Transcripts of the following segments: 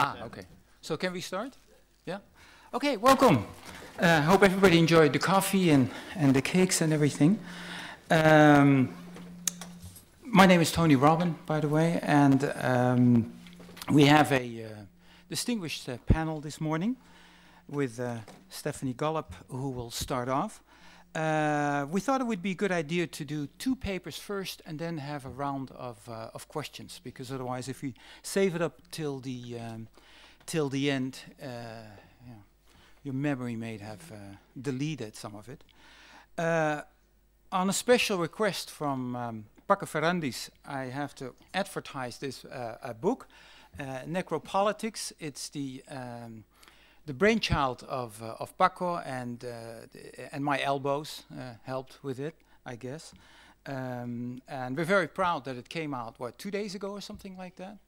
Ah, okay. So can we start? Yeah? Okay, welcome. I uh, hope everybody enjoyed the coffee and, and the cakes and everything. Um, my name is Tony Robin, by the way, and um, we have a uh, distinguished uh, panel this morning with uh, Stephanie Gollop, who will start off uh, we thought it would be a good idea to do two papers first and then have a round of, uh, of questions because otherwise if we save it up till the, um, till the end, uh, yeah, your memory may have uh, deleted some of it. Uh, on a special request from um, Paco Ferrandis, I have to advertise this uh, book, Necropolitics. It's the um, the brainchild of, uh, of Paco and, uh, and my elbows uh, helped with it, I guess. Um, and we're very proud that it came out, what, two days ago or something like that?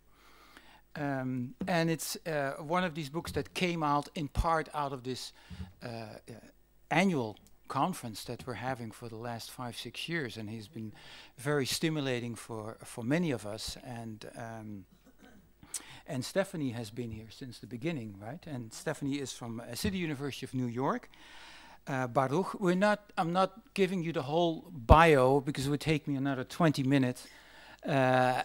Um, and it's uh, one of these books that came out in part out of this annual conference that we're having for the last five six years and he's been very stimulating for for many of us and um, and Stephanie has been here since the beginning, right? And Stephanie is from uh, City University of New York. Uh, Baruch, we're not, I'm not giving you the whole bio because it would take me another 20 minutes. Uh,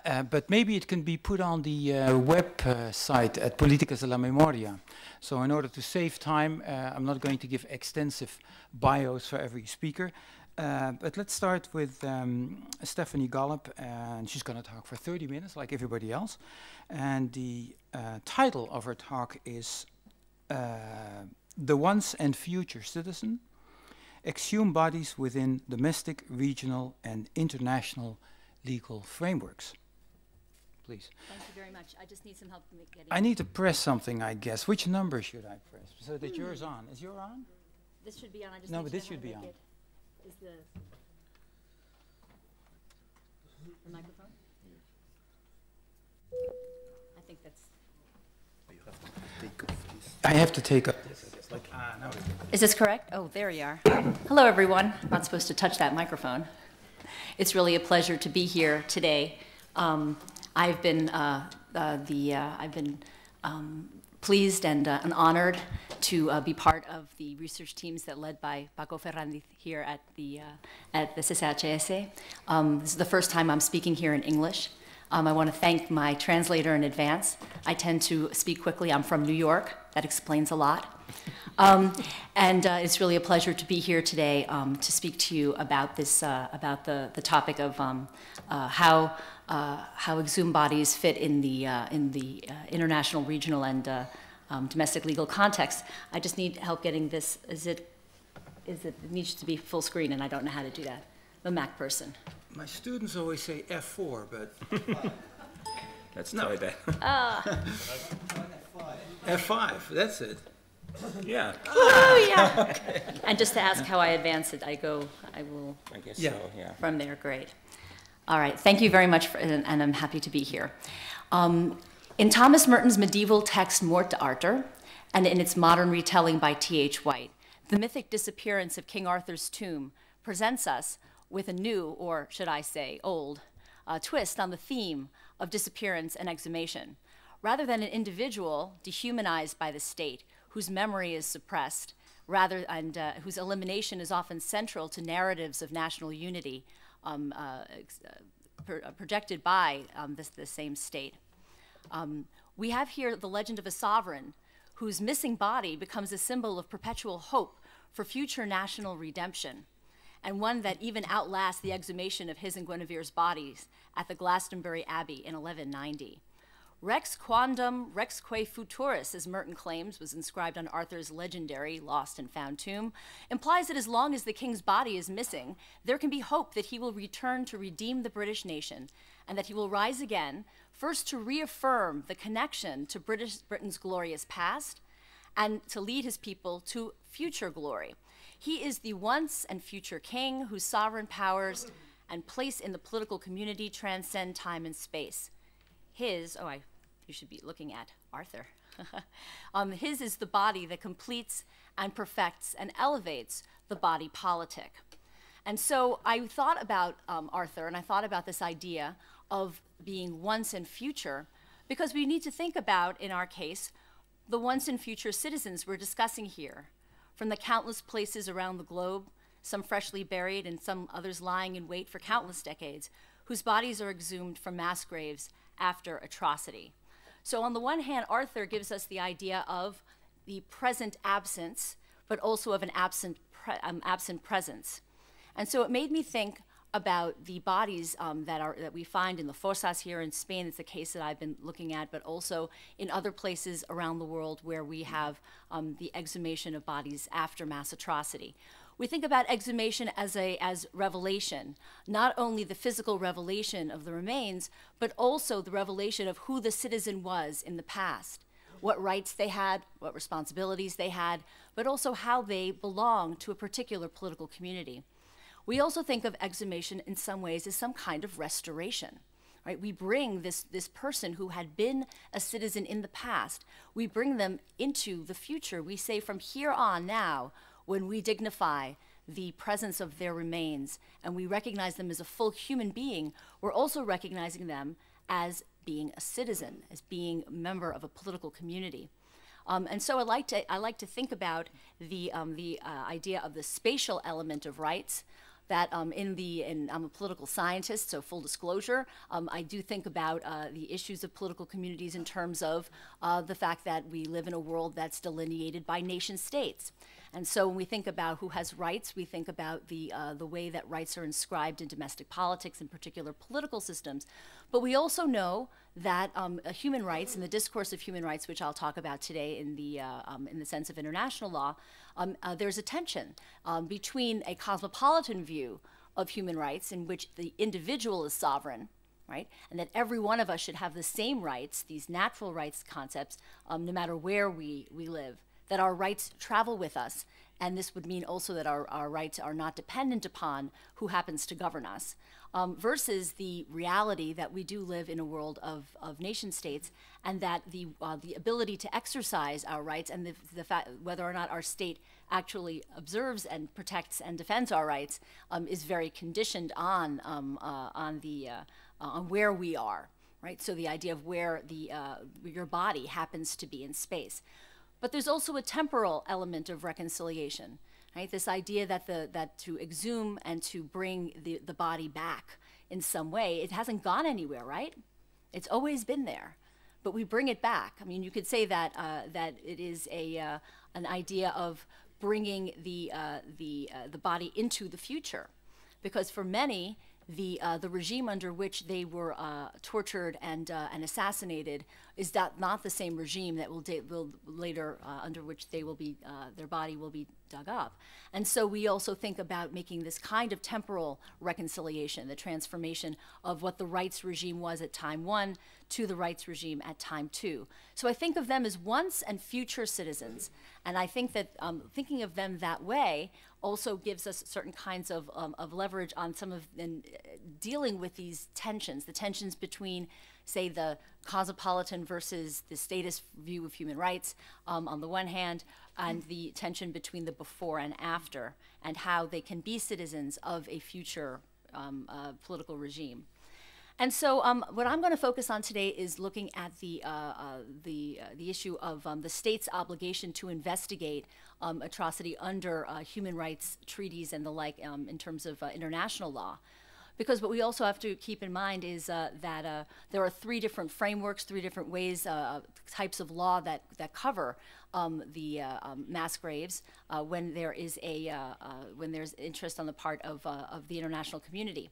uh but maybe it can be put on the uh, website uh, at Politicas de la Memoria. So in order to save time, I'm not going to give extensive bios for every speaker. Uh, but let's start with um, Stephanie Gollop, and she's going to talk for 30 minutes, like everybody else. And the uh, title of her talk is uh, The Once and Future Citizen Exhume Bodies Within Domestic, Regional, and International Legal Frameworks. Please. Thank you very much. I just need some help getting. I need to press something, I guess. Which number should I press so that mm. yours on? Is yours on? This should be on. no, but this should be on. It. Is the, the microphone? I think that's, I have to take this. is this correct? Oh, there you are. Hello, everyone. I'm not supposed to touch that microphone. It's really a pleasure to be here today. Um, I've been uh, uh, the uh, I've been um, pleased and, uh, and honored to uh, be part of the research teams that led by Paco Ferrandiz here at the, uh, at the CCHS. Um, this is the first time I'm speaking here in English. Um, I want to thank my translator in advance. I tend to speak quickly. I'm from New York. That explains a lot. Um, and uh, it's really a pleasure to be here today um, to speak to you about this, uh, about the, the topic of um, uh, how uh, how exhumed bodies fit in the, uh, in the uh, international, regional, and uh, um, domestic legal context. I just need help getting this. Is it, is it, it needs to be full screen, and I don't know how to do that. I'm a Mac person. My students always say F4, but. Let's no. try that. F5, that's it. Yeah. Oh, yeah. okay. And just to ask how I advance it, I go, I will. I guess yeah. so, yeah. From there, great. All right, thank you very much, for, and, and, I'm happy to be here. Um, in Thomas Merton's medieval text Mort d'Arthur, and in its modern retelling by T.H. White, the mythic disappearance of King Arthur's tomb presents us with a new, or should I say, old, uh, twist on the theme of disappearance and exhumation. Rather than an individual dehumanized by the state, whose memory is suppressed, rather and uh, whose elimination is often central to narratives of national unity, um, uh, uh pro uh, projected by um, this, this same state. Um, we have here the legend of a sovereign whose missing body becomes a symbol of perpetual hope for future national redemption, and one that even outlasts the exhumation of his and Guinevere's bodies at the Glastonbury Abbey in 1190. Rex rex rexque futurus, as Merton claims was inscribed on Arthur's legendary Lost and Found tomb, implies that as long as the king's body is missing, there can be hope that he will return to redeem the British nation and that he will rise again, first to reaffirm the connection to British, Britain's glorious past and to lead his people to future glory. He is the once and future king whose sovereign powers and place in the political community transcend time and space. His, oh, I you should be looking at Arthur. um, his is the body that completes and perfects and elevates the body politic. And so I thought about um, Arthur and I thought about this idea of being once and future because we need to think about, in our case, the once and future citizens we're discussing here from the countless places around the globe, some freshly buried and some others lying in wait for countless decades, whose bodies are exhumed from mass graves after atrocity. So, on the one hand, Arthur gives us the idea of the present absence, but also of an absent, pre um, absent presence. And so it made me think about the bodies um, that are that we find in the fosas here in Spain. It's a case that I've been looking at, but also in other places around the world where we have um, the exhumation of bodies after mass atrocity we think about exhumation as a as revelation, not only the physical revelation of the remains, but also the revelation of who the citizen was in the past, what rights they had, what responsibilities they had, but also how they belonged to a particular political community. We also think of exhumation in some ways as some kind of restoration. Right? We bring this, this person who had been a citizen in the past, we bring them into the future. We say, from here on now, when we dignify the presence of their remains and we recognize them as a full human being, we're also recognizing them as being a citizen, as being a member of a political community. Um, and so I like to, I like to think about the, um, the uh, idea of the spatial element of rights that um, in the, and I'm a political scientist, so full disclosure, um, I do think about uh, the issues of political communities in terms of uh, the fact that we live in a world that's delineated by nation states. And so when we think about who has rights, we think about the, uh, the way that rights are inscribed in domestic politics, in particular political systems. But we also know that um, human rights and the discourse of human rights, which I'll talk about today in the, uh, um, in the sense of international law, um, uh, there's a tension um, between a cosmopolitan view of human rights in which the individual is sovereign right? And that every one of us should have the same rights, these natural rights concepts, um, no matter where we, we live that our rights travel with us. And this would mean also that our, our rights are not dependent upon who happens to govern us, um, versus the reality that we do live in a world of, of nation states and that the, uh, the ability to exercise our rights and the, the fact whether or not our state actually observes and protects and defends our rights um, is very conditioned on, um, uh, on, the, uh, on where we are right? So the idea of where the uh, your body happens to be in space. But there's also a temporal element of reconciliation, right? This idea that the that to exhume and to bring the, the body back in some way, it hasn't gone anywhere, right? It's always been there, but we bring it back. I mean, you could say that uh, that it is a uh, an idea of bringing the uh, the uh, the body into the future, because for many the uh, the regime under which they were uh, tortured and uh, and assassinated is that not the same regime that will, will later uh, under which they will be uh, their body will be dug up, and so we also think about making this kind of temporal reconciliation, the transformation of what the rights regime was at time one to the rights regime at time two. So I think of them as once and future citizens, and I think that um, thinking of them that way also gives us certain kinds of, um, of leverage on some of and dealing with these tensions, the tensions between, say, the cosmopolitan versus the status view of human rights um, on the one hand, and the tension between the before and after, and how they can be citizens of a future um, uh, political regime. And so, um, what I'm going to focus on today is looking at the uh, uh, the uh, the issue of um, the state's obligation to investigate um, atrocity under uh, human rights treaties and the like um, in terms of uh, international law. Because what we also have to keep in mind is uh, that there are three different frameworks, three different ways, types of law that, that cover um, the um, mass graves when there is a when there's interest on the part of, of the international community.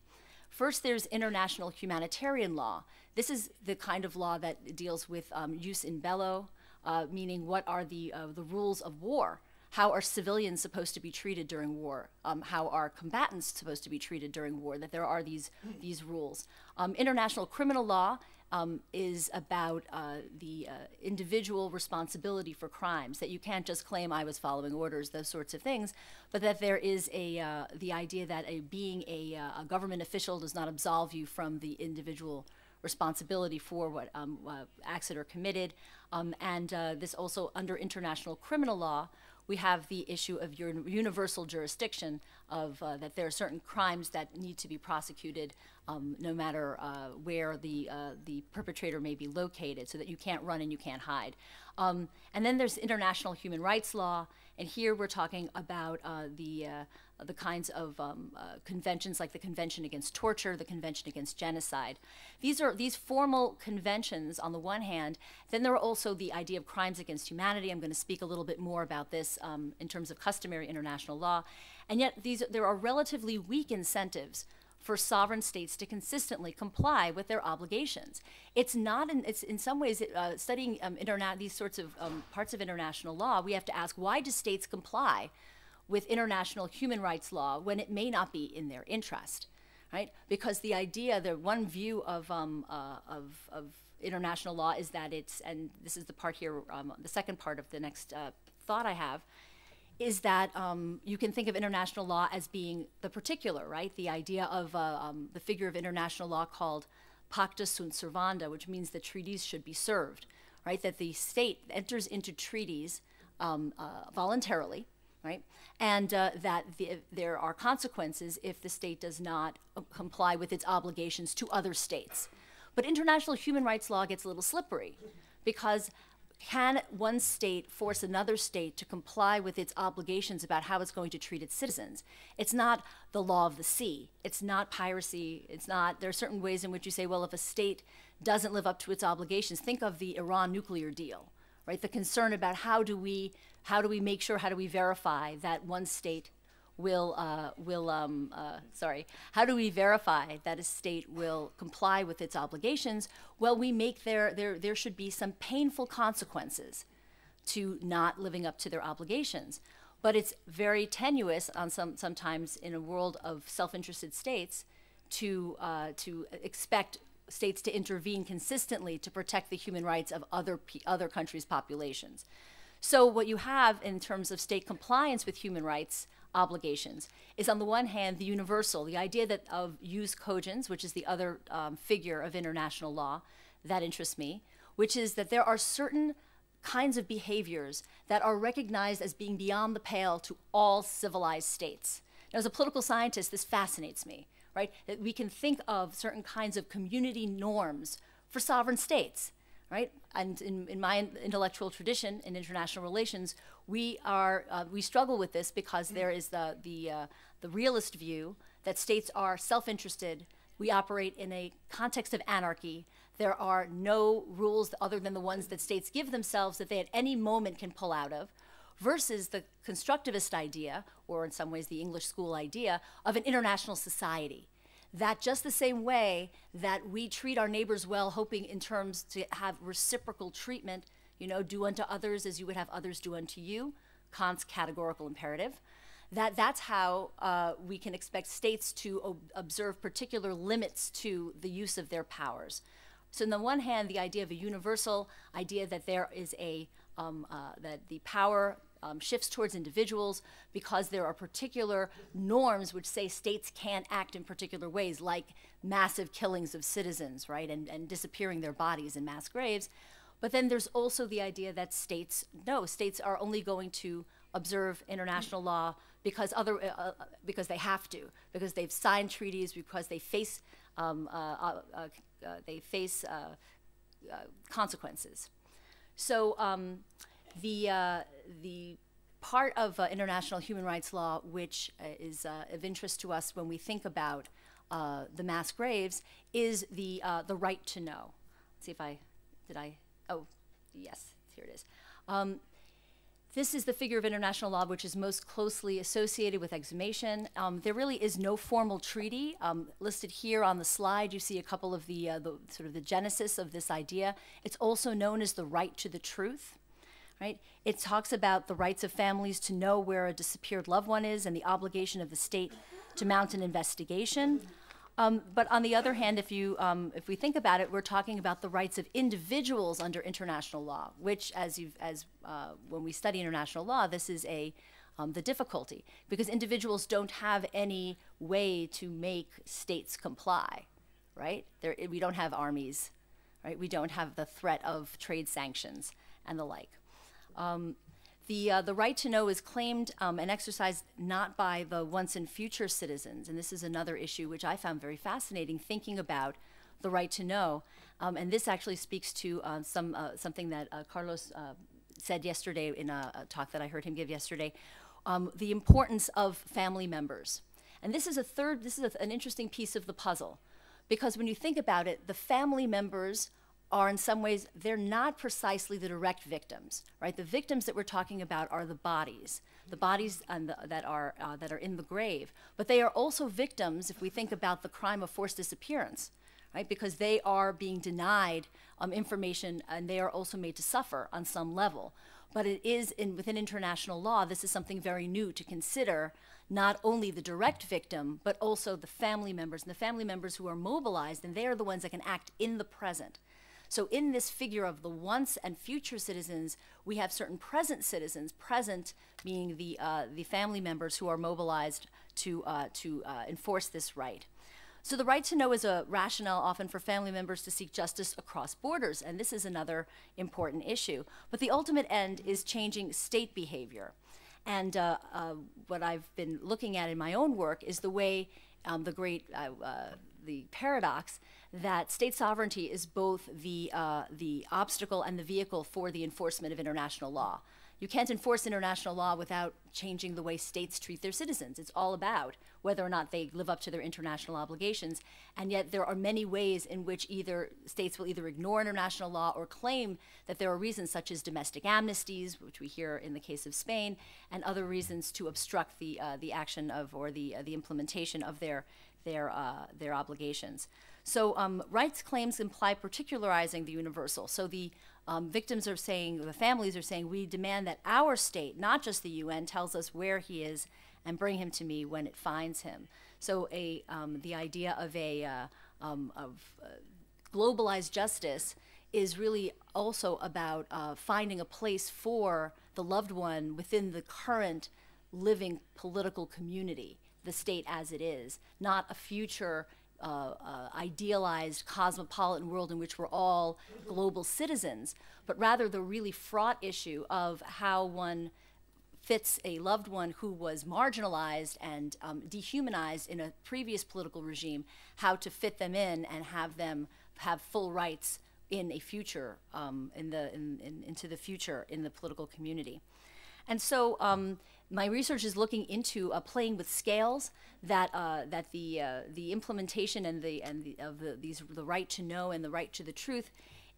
First, there's international humanitarian law. This is the kind of law that deals with um, use in bello, uh, meaning what are the, uh, the rules of war? How are civilians supposed to be treated during war? Um, how are combatants supposed to be treated during war? That there are these, these rules. Um, international criminal law um, is about uh, the uh, individual responsibility for crimes, that you can't just claim I was following orders, those sorts of things, but that there is a, uh, the idea that a, being a, uh, a, government official does not absolve you from the individual responsibility for what um, uh, acts that are committed. Um, and uh, this also under international criminal law, we have the issue of your universal jurisdiction of uh, that there are certain crimes that need to be prosecuted um, no matter uh, where the uh, the perpetrator may be located, so that you can't run and you can't hide. Um, and then there's international human rights law, and here we're talking about uh, the uh, the kinds of um, uh, conventions like the Convention Against Torture, the Convention Against Genocide. These are these formal conventions on the one hand. Then there are also the idea of crimes against humanity. I'm going to speak a little bit more about this um, in terms of customary international law. And yet these there are relatively weak incentives for sovereign states to consistently comply with their obligations. It's not, in, it's in some ways, uh, studying um, these sorts of um, parts of international law, we have to ask why do states comply with international human rights law when it may not be in their interest, right? Because the idea, the one view of, um, uh, of, of international law is that it's, and this is the part here, um, the second part of the next uh, thought I have, is that um, you can think of international law as being the particular, right? The idea of uh, um, the figure of international law called pacta sunt servanda, which means that treaties should be served, right? That the state enters into treaties um, uh, voluntarily, right? And uh, that the, there are consequences if the state does not uh, comply with its obligations to other states. But international human rights law gets a little slippery because can one state force another state to comply with its obligations about how it's going to treat its citizens? It's not the law of the sea. It's not piracy. It's not, there are certain ways in which you say, well, if a state doesn't live up to its obligations, think of the Iran nuclear deal, right? The concern about how do we how do we make sure, how do we verify that one state will, uh, will um, uh, sorry, how do we verify that a state will comply with its obligations? Well, we make there there, there should be some painful consequences to not living up to their obligations. But it's very tenuous on some, sometimes in a world of self-interested states to, uh, to expect states to intervene consistently to protect the human rights of other, other countries' populations. So, what you have in terms of state compliance with human rights obligations is on the one hand the universal, the idea that of jus cogens, which is the other um, figure of international law that interests me, which is that there are certain kinds of behaviors that are recognized as being beyond the pale to all civilized states. Now, as a political scientist, this fascinates me, right? That we can think of certain kinds of community norms for sovereign states right? And in, in my intellectual tradition in international relations, we are uh, we struggle with this because mm. there is the the uh, the realist view that states are self-interested. We operate in a context of anarchy. There are no rules other than the ones that states give themselves that they at any moment can pull out of versus the constructivist idea, or in some ways the English school idea, of an international society that just the same way that we treat our neighbors well, hoping in terms to have reciprocal treatment, you know, do unto others as you would have others do unto you, Kant's categorical imperative, that that's how uh, we can expect states to ob observe particular limits to the use of their powers. So on the one hand, the idea of a universal idea that there is a um, uh, that the power um, shifts towards individuals because there are particular norms which say states can't act in particular ways, like massive killings of citizens, right, and, and disappearing their bodies in mass graves. But then there's also the idea that states, no, states are only going to observe international law because other uh, uh because they have to because they've signed treaties because they face um, uh, uh, uh, uh they face consequences. So um, the the part of uh, international human rights law which uh, is uh, of interest to us when we think about uh, the mass graves is the, the right to know. Let's see if I, did I, oh, yes, here it is. Um, this is the figure of international law which is most closely associated with exhumation. Um, there really is no formal treaty um, listed here on the slide. You see a couple of the, uh, the, sort of the genesis of this idea. It's also known as the right to the truth right? It talks about the rights of families to know where a disappeared loved one is and the obligation of the state to mount an investigation. Um, but on the other hand, if you um, if we think about it, we're talking about the rights of individuals under international law, which, as you as uh, when we study international law, this is a um, the difficulty because individuals don't have any way to make states comply, right? There, we don't have armies, right? We don't have the threat of trade sanctions and the like. Um, the, uh, the right to know is claimed um, and exercised not by the once and future citizens. And this is another issue which I found very fascinating thinking about the right to know. Um, and this actually speaks to uh, some, uh, something that uh, Carlos uh, said yesterday in a, a, talk that I heard him give yesterday um, the importance of family members. And this is a third, this is a, an interesting piece of the puzzle. Because when you think about it, the family members are in some ways they're not precisely the direct victims right the victims that we're talking about are the bodies the bodies the, that are uh, that are in the grave but they are also victims if we think about the crime of forced disappearance right because they are being denied um, information and they are also made to suffer on some level but it is in, within international law this is something very new to consider not only the direct victim but also the family members and the family members who are mobilized and they are the ones that can act in the present so, in this figure of the once and future citizens, we have certain present citizens, present being the, uh, the family members who are mobilized to, uh, to uh, enforce this right. So, the right to know is a rationale often for family members to seek justice across borders, and this is another important issue. But the ultimate end is changing state behavior. And uh, uh, what I've been looking at in my own work is the way um, the great uh, uh the paradox that state sovereignty is both the, uh, the obstacle and the vehicle for the enforcement of international law. You can't enforce international law without changing the way states treat their citizens. It's all about whether or not they live up to their international obligations. And yet, there are many ways in which either states will either ignore international law or claim that there are reasons, such as domestic amnesties, which we hear in the case of Spain, and other reasons to obstruct the uh, the action of or the uh, the implementation of their their uh, their obligations. So um, rights claims imply particularizing the universal. So the um, victims are saying, the families are saying, we demand that our state, not just the UN, tells us where he is and bring him to me when it finds him. So a um, the idea of a uh, um, of uh, globalized justice is really also about uh, finding a place for the loved one within the current living political community, the state as it is, not a future uh, uh, idealized cosmopolitan world in which we're all global citizens, but rather the really fraught issue of how one fits a loved one who was marginalized and um, dehumanized in a previous political regime, how to fit them in and have them have full rights in a future, um, in the in, in, into the future in the political community. And so um, my research is looking into uh, playing with scales that uh, that the uh, the implementation and the and the, of the, these the right to know and the right to the truth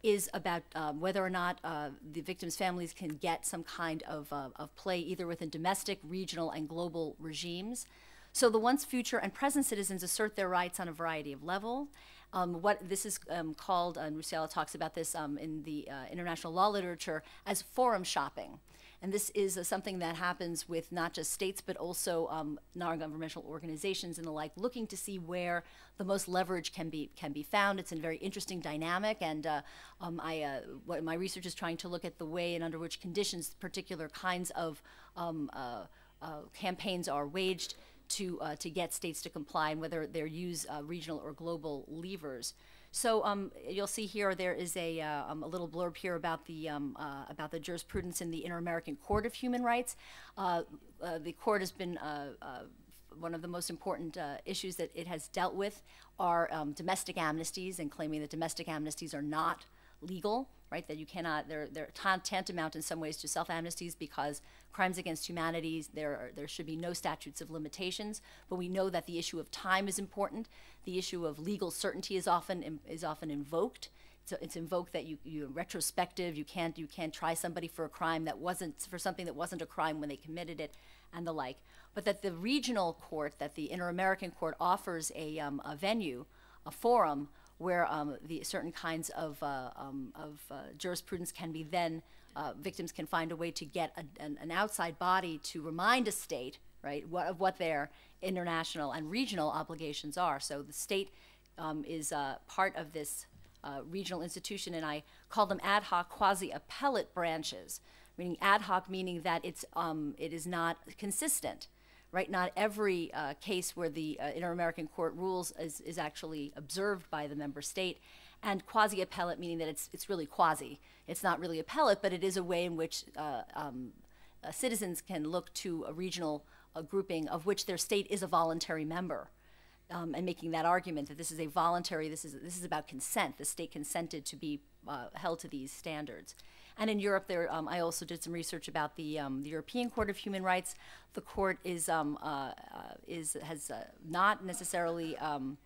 is about um, whether or not uh, the victims' families can get some kind of uh, of play either within domestic, regional, and global regimes. So the once future and present citizens assert their rights on a variety of level. Um, what this is um, called, and Rusiela talks about this um, in the uh, international law literature, as forum shopping. And this is something that happens with not just states, but also um, non-governmental organizations and the like, looking to see where the most leverage can be can be found. It's a very interesting dynamic, and uh, um, I uh, what my research is trying to look at the way and under which conditions particular kinds of um, uh, uh, campaigns are waged to uh, to get states to comply, and whether they use regional or global levers. So um, you'll see here there is a, uh, um, a little blurb here about the um, uh, about the jurisprudence in the Inter-American Court of Human Rights. Uh, uh the court has been uh, uh, one of the most important uh, issues that it has dealt with are um, domestic amnesties and claiming that domestic amnesties are not legal, right? That you cannot, they're, they're tantamount in some ways to self amnesties because crimes against humanity, there, there should be no statutes of limitations. But we know that the issue of time is important, the issue of legal certainty is often is often invoked. So it's invoked that you you retrospective. You can't you can't try somebody for a crime that wasn't for something that wasn't a crime when they committed it, and the like. But that the regional court, that the Inter-American Court offers a um, a venue, a forum where um, the certain kinds of uh, um, of uh, jurisprudence can be then uh, victims can find a way to get a, an, an outside body to remind a state right what, of what their international and regional obligations are. So the state um, is uh, part of this uh, regional institution, and I call them ad hoc quasi appellate branches, meaning ad hoc meaning that it's, um, it is not consistent. Right, not every uh, case where the uh, Inter-American Court rules is, is actually observed by the member state, and quasi appellate meaning that it's it's really quasi. It's not really appellate, but it is a way in which uh, um, uh, citizens can look to a regional a grouping of which their state is a voluntary member. Um, and making that argument that this is a voluntary, this is this is about consent. The state consented to be uh, held to these standards. And in Europe, there um, I also did some research about the, um, the European Court of Human Rights. The court is um, uh, uh is has uh, not necessarily um,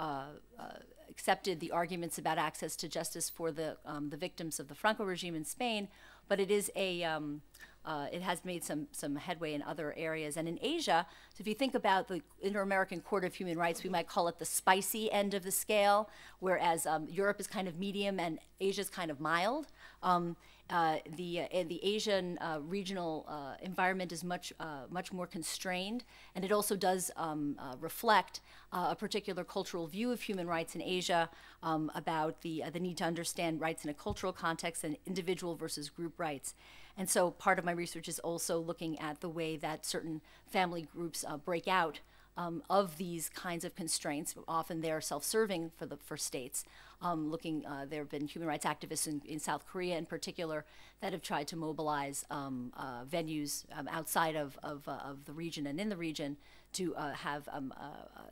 uh, uh, accepted the arguments about access to justice for the um, the victims of the Franco regime in Spain, but it is a um, uh, it has made some, some headway in other areas. And in Asia, so if you think about the Inter American Court of Human Rights, we might call it the spicy end of the scale, whereas um, Europe is kind of medium and Asia is kind of mild. Um, uh, the, uh, the Asian uh, regional uh, environment is much, uh, much more constrained, and it also does um, reflect a particular cultural view of human rights in Asia um, about the, the need to understand rights in a cultural context and individual versus group rights. And so part of my research is also looking at the way that certain family groups uh, break out um, of these kinds of constraints. Often they are self-serving for the for states. Um, looking, uh, there have been human rights activists in, in, South Korea, in particular, that have tried to mobilize um, uh, venues um, outside of of, uh, of, the region and in the region to uh, have um, uh,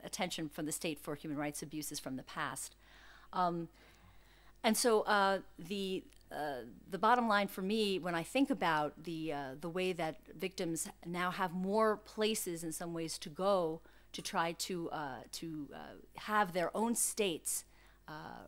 attention from the state for human rights abuses from the past. Um, and so uh, the uh, the bottom line for me, when I think about the uh, the way that victims now have more places in some ways to go to try to uh, to uh, have their own states uh,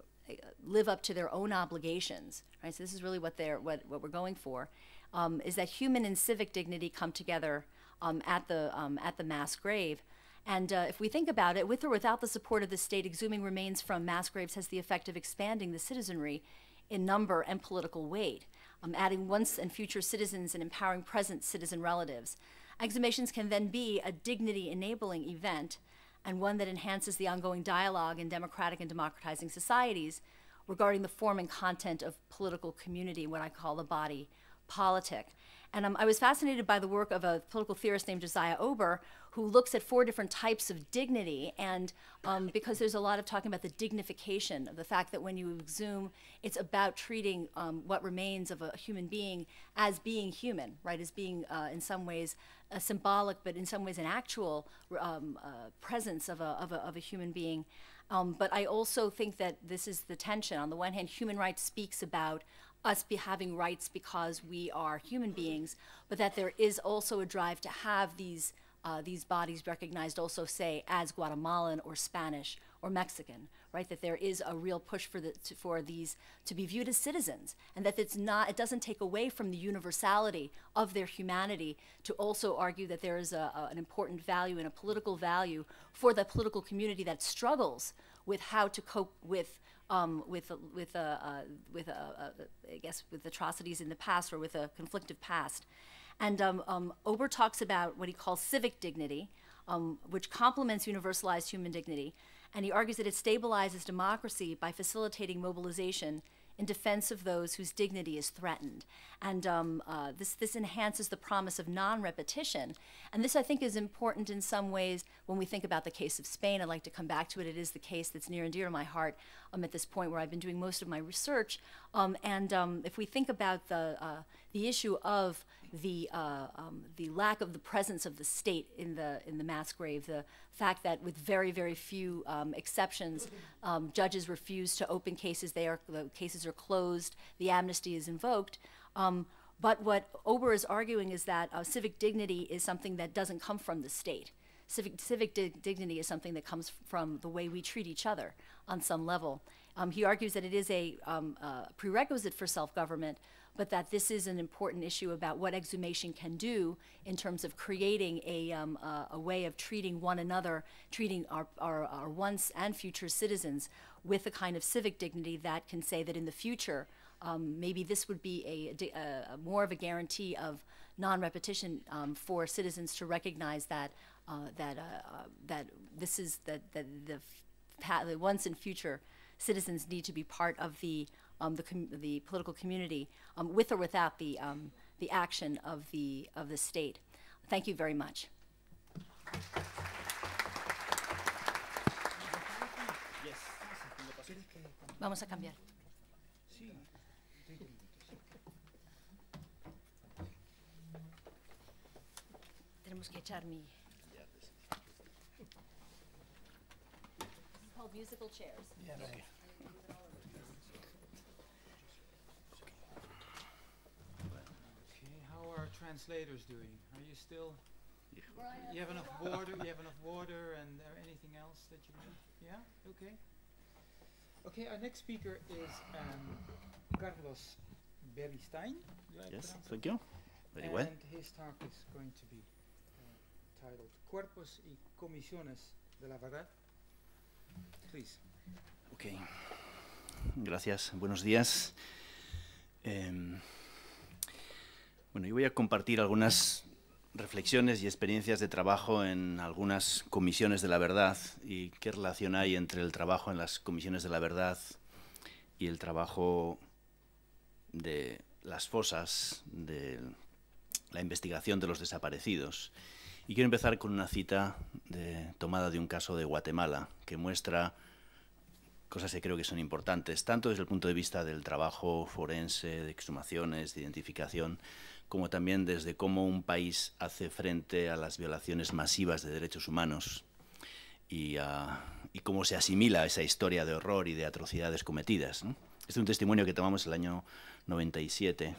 live up to their own obligations, right? So this is really what they're what what we're going for, um, is that human and civic dignity come together um, at the um, at the mass grave. And uh, if we think about it, with or without the support of the state, exhuming remains from mass graves has the effect of expanding the citizenry in number and political weight, um, adding once and future citizens and empowering present citizen relatives. Exhumations can then be a dignity enabling event and one that enhances the ongoing dialogue in democratic and democratizing societies regarding the form and content of political community, what I call the body politic. And um, I was fascinated by the work of a political theorist named Josiah Ober, who looks at four different types of dignity. And um, because there's a lot of talking about the dignification of the fact that when you exhume, it's about treating um, what remains of a human being as being human, right? As being, uh, in some ways, a symbolic, but in some ways, an actual um, uh, presence of a, of, a, of a human being. Um, but I also think that this is the tension. On the one hand, human rights speaks about us be having rights because we are human beings, but that there is also a drive to have these uh, these bodies recognized also say as Guatemalan or Spanish or Mexican, right? That there is a real push for the to, for these to be viewed as citizens, and that it's not it doesn't take away from the universality of their humanity to also argue that there is a, a, an important value and a political value for the political community that struggles with how to cope with um, with with a uh, with a, a I guess with atrocities in the past or with a conflictive past. And um, um, Ober talks about what he calls civic dignity, um, which complements universalized human dignity. And he argues that it stabilizes democracy by facilitating mobilization in defense of those whose dignity is threatened. And um, uh, this, this enhances the promise of non repetition. And this, I think, is important in some ways when we think about the case of Spain. I'd like to come back to it. It is the case that's near and dear to my heart um, at this point where I've been doing most of my research. Um, and um, if we think about the, uh, the issue of the uh, um, the lack of the presence of the state in the in the mass grave, the fact that with very very few um, exceptions, um, judges refuse to open cases. They are the cases are closed. The amnesty is invoked. Um, but what Ober is arguing is that uh, civic dignity is something that doesn't come from the state. Civic, civic di dignity is something that comes from the way we treat each other on some level. Um, he argues that it is a um, uh, prerequisite for self government, but that this is an important issue about what exhumation can do in terms of creating a, um, a, a, way of treating one another, treating our, our, our once and future citizens with a kind of civic dignity that can say that in the future, um, maybe this would be a, a, a, more of a guarantee of non-repetition um, for citizens to recognize that uh, that uh, uh, that this is that the, the, the once and future citizens need to be part of the um, the, the political community um, with or without the, um, the action of the, of the state. Thank you very much. Vamos a cambiar. Tenemos que echar mi... Called musical chairs. Yeah. Okay. how are translators doing? Are you still? Yeah. you have enough water. You have enough water, and uh, anything else that you need? Yeah. Okay. Okay. Our next speaker is um, Carlos Beristain. Yes. Thank you. Very and well. And his talk is going to be uh, titled "Cuerpos y Comisiones de la Verdad." Please. Okay. Gracias. Buenos días. Um, Bueno, yo voy a compartir algunas reflexiones y experiencias de trabajo en algunas comisiones de la verdad y qué relación hay entre el trabajo en las comisiones de la verdad y el trabajo de las fosas, de la investigación de los desaparecidos. Y quiero empezar con una cita tomada de un caso de Guatemala que muestra cosas que creo que son importantes, tanto desde el punto de vista del trabajo forense, de exhumaciones, de identificación, como también desde cómo un país hace frente a las violaciones masivas de derechos humanos y, cómo se asimila esa historia de horror y de atrocidades cometidas. Este es un testimonio que tomamos el año 97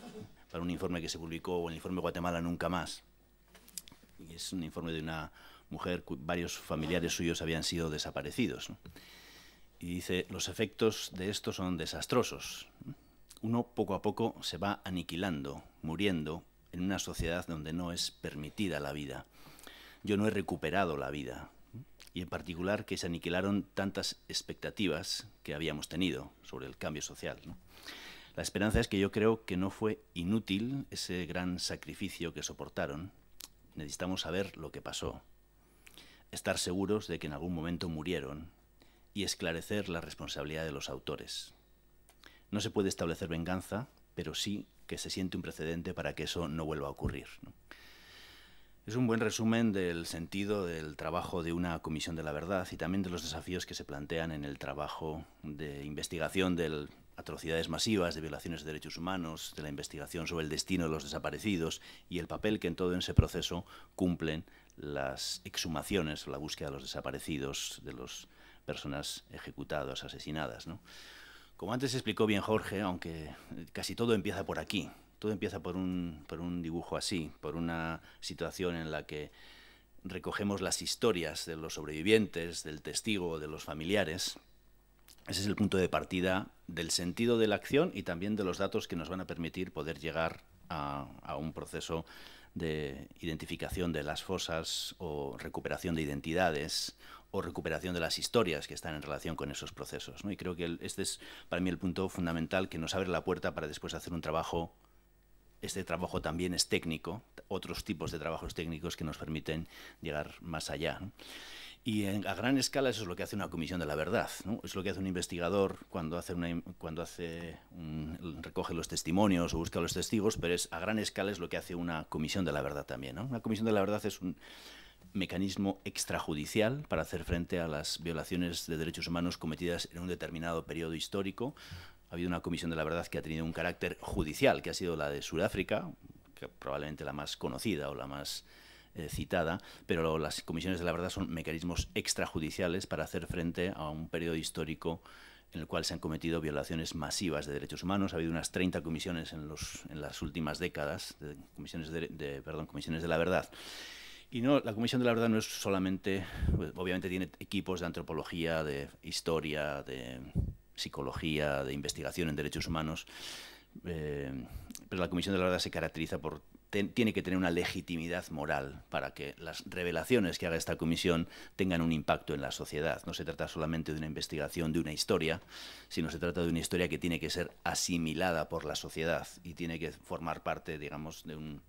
para un informe que se publicó, el informe Guatemala Nunca Más. Y es un informe de una mujer, varios familiares suyos habían sido desaparecidos. Y dice, los efectos de esto son desastrosos uno poco a poco se va aniquilando, muriendo, en una sociedad donde no es permitida la vida. Yo no he recuperado la vida, y en particular que se aniquilaron tantas expectativas que habíamos tenido sobre el cambio social. La esperanza es que yo creo que no fue inútil ese gran sacrificio que soportaron. Necesitamos saber lo que pasó, estar seguros de que en algún momento murieron y esclarecer la responsabilidad de los autores. No se puede establecer venganza, pero sí que se siente un precedente para que eso no vuelva a ocurrir. Es un buen resumen del sentido del trabajo de una comisión de la verdad y también de los desafíos que se plantean en el trabajo de investigación de atrocidades masivas, de violaciones de derechos humanos, de la investigación sobre el destino de los desaparecidos y el papel que en todo ese proceso cumplen las exhumaciones o la búsqueda de los desaparecidos, de las personas ejecutadas, asesinadas. Como antes explicó bien Jorge, aunque casi todo empieza por aquí, todo empieza por un, dibujo así, por una situación en la que recogemos las historias de los sobrevivientes, del testigo, de los familiares. Ese es el punto de partida del sentido de la acción y también de los datos que nos van a permitir poder llegar a un proceso de identificación de las fosas o recuperación de identidades o recuperación de las historias que están en relación con esos procesos. ¿no? Y creo que este es para mí el punto fundamental que nos abre la puerta para después hacer un trabajo. Este trabajo también es técnico, otros tipos de trabajos técnicos que nos permiten llegar más allá. Y en, a gran escala eso es lo que hace una comisión de la verdad, ¿no? es lo que hace un investigador cuando, hace cuando hace un, recoge los testimonios o busca los testigos, pero es, a gran escala es lo que hace una comisión de la verdad también. ¿no? Una comisión de la verdad es un, mecanismo extrajudicial para hacer frente a las violaciones de derechos humanos cometidas en un determinado periodo histórico. Ha habido una comisión de la verdad que ha tenido un carácter judicial, que ha sido la de Sudáfrica, que probablemente la más conocida o la más eh, citada, pero las comisiones de la verdad son mecanismos extrajudiciales para hacer frente a un periodo histórico en el cual se han cometido violaciones masivas de derechos humanos. Ha habido unas 30 comisiones en, los, en las últimas décadas, comisiones, perdón, comisiones de la verdad. Y no, la Comisión de la Verdad no es solamente, pues, obviamente tiene equipos de antropología, de historia, de psicología, de investigación en derechos humanos, eh, pero la Comisión de la Verdad se caracteriza por tiene que tener una legitimidad moral para que las revelaciones que haga esta comisión tengan un impacto en la sociedad. No se trata solamente de una investigación de una historia, sino se trata de una historia que tiene que ser asimilada por la sociedad y tiene que formar parte, digamos, de un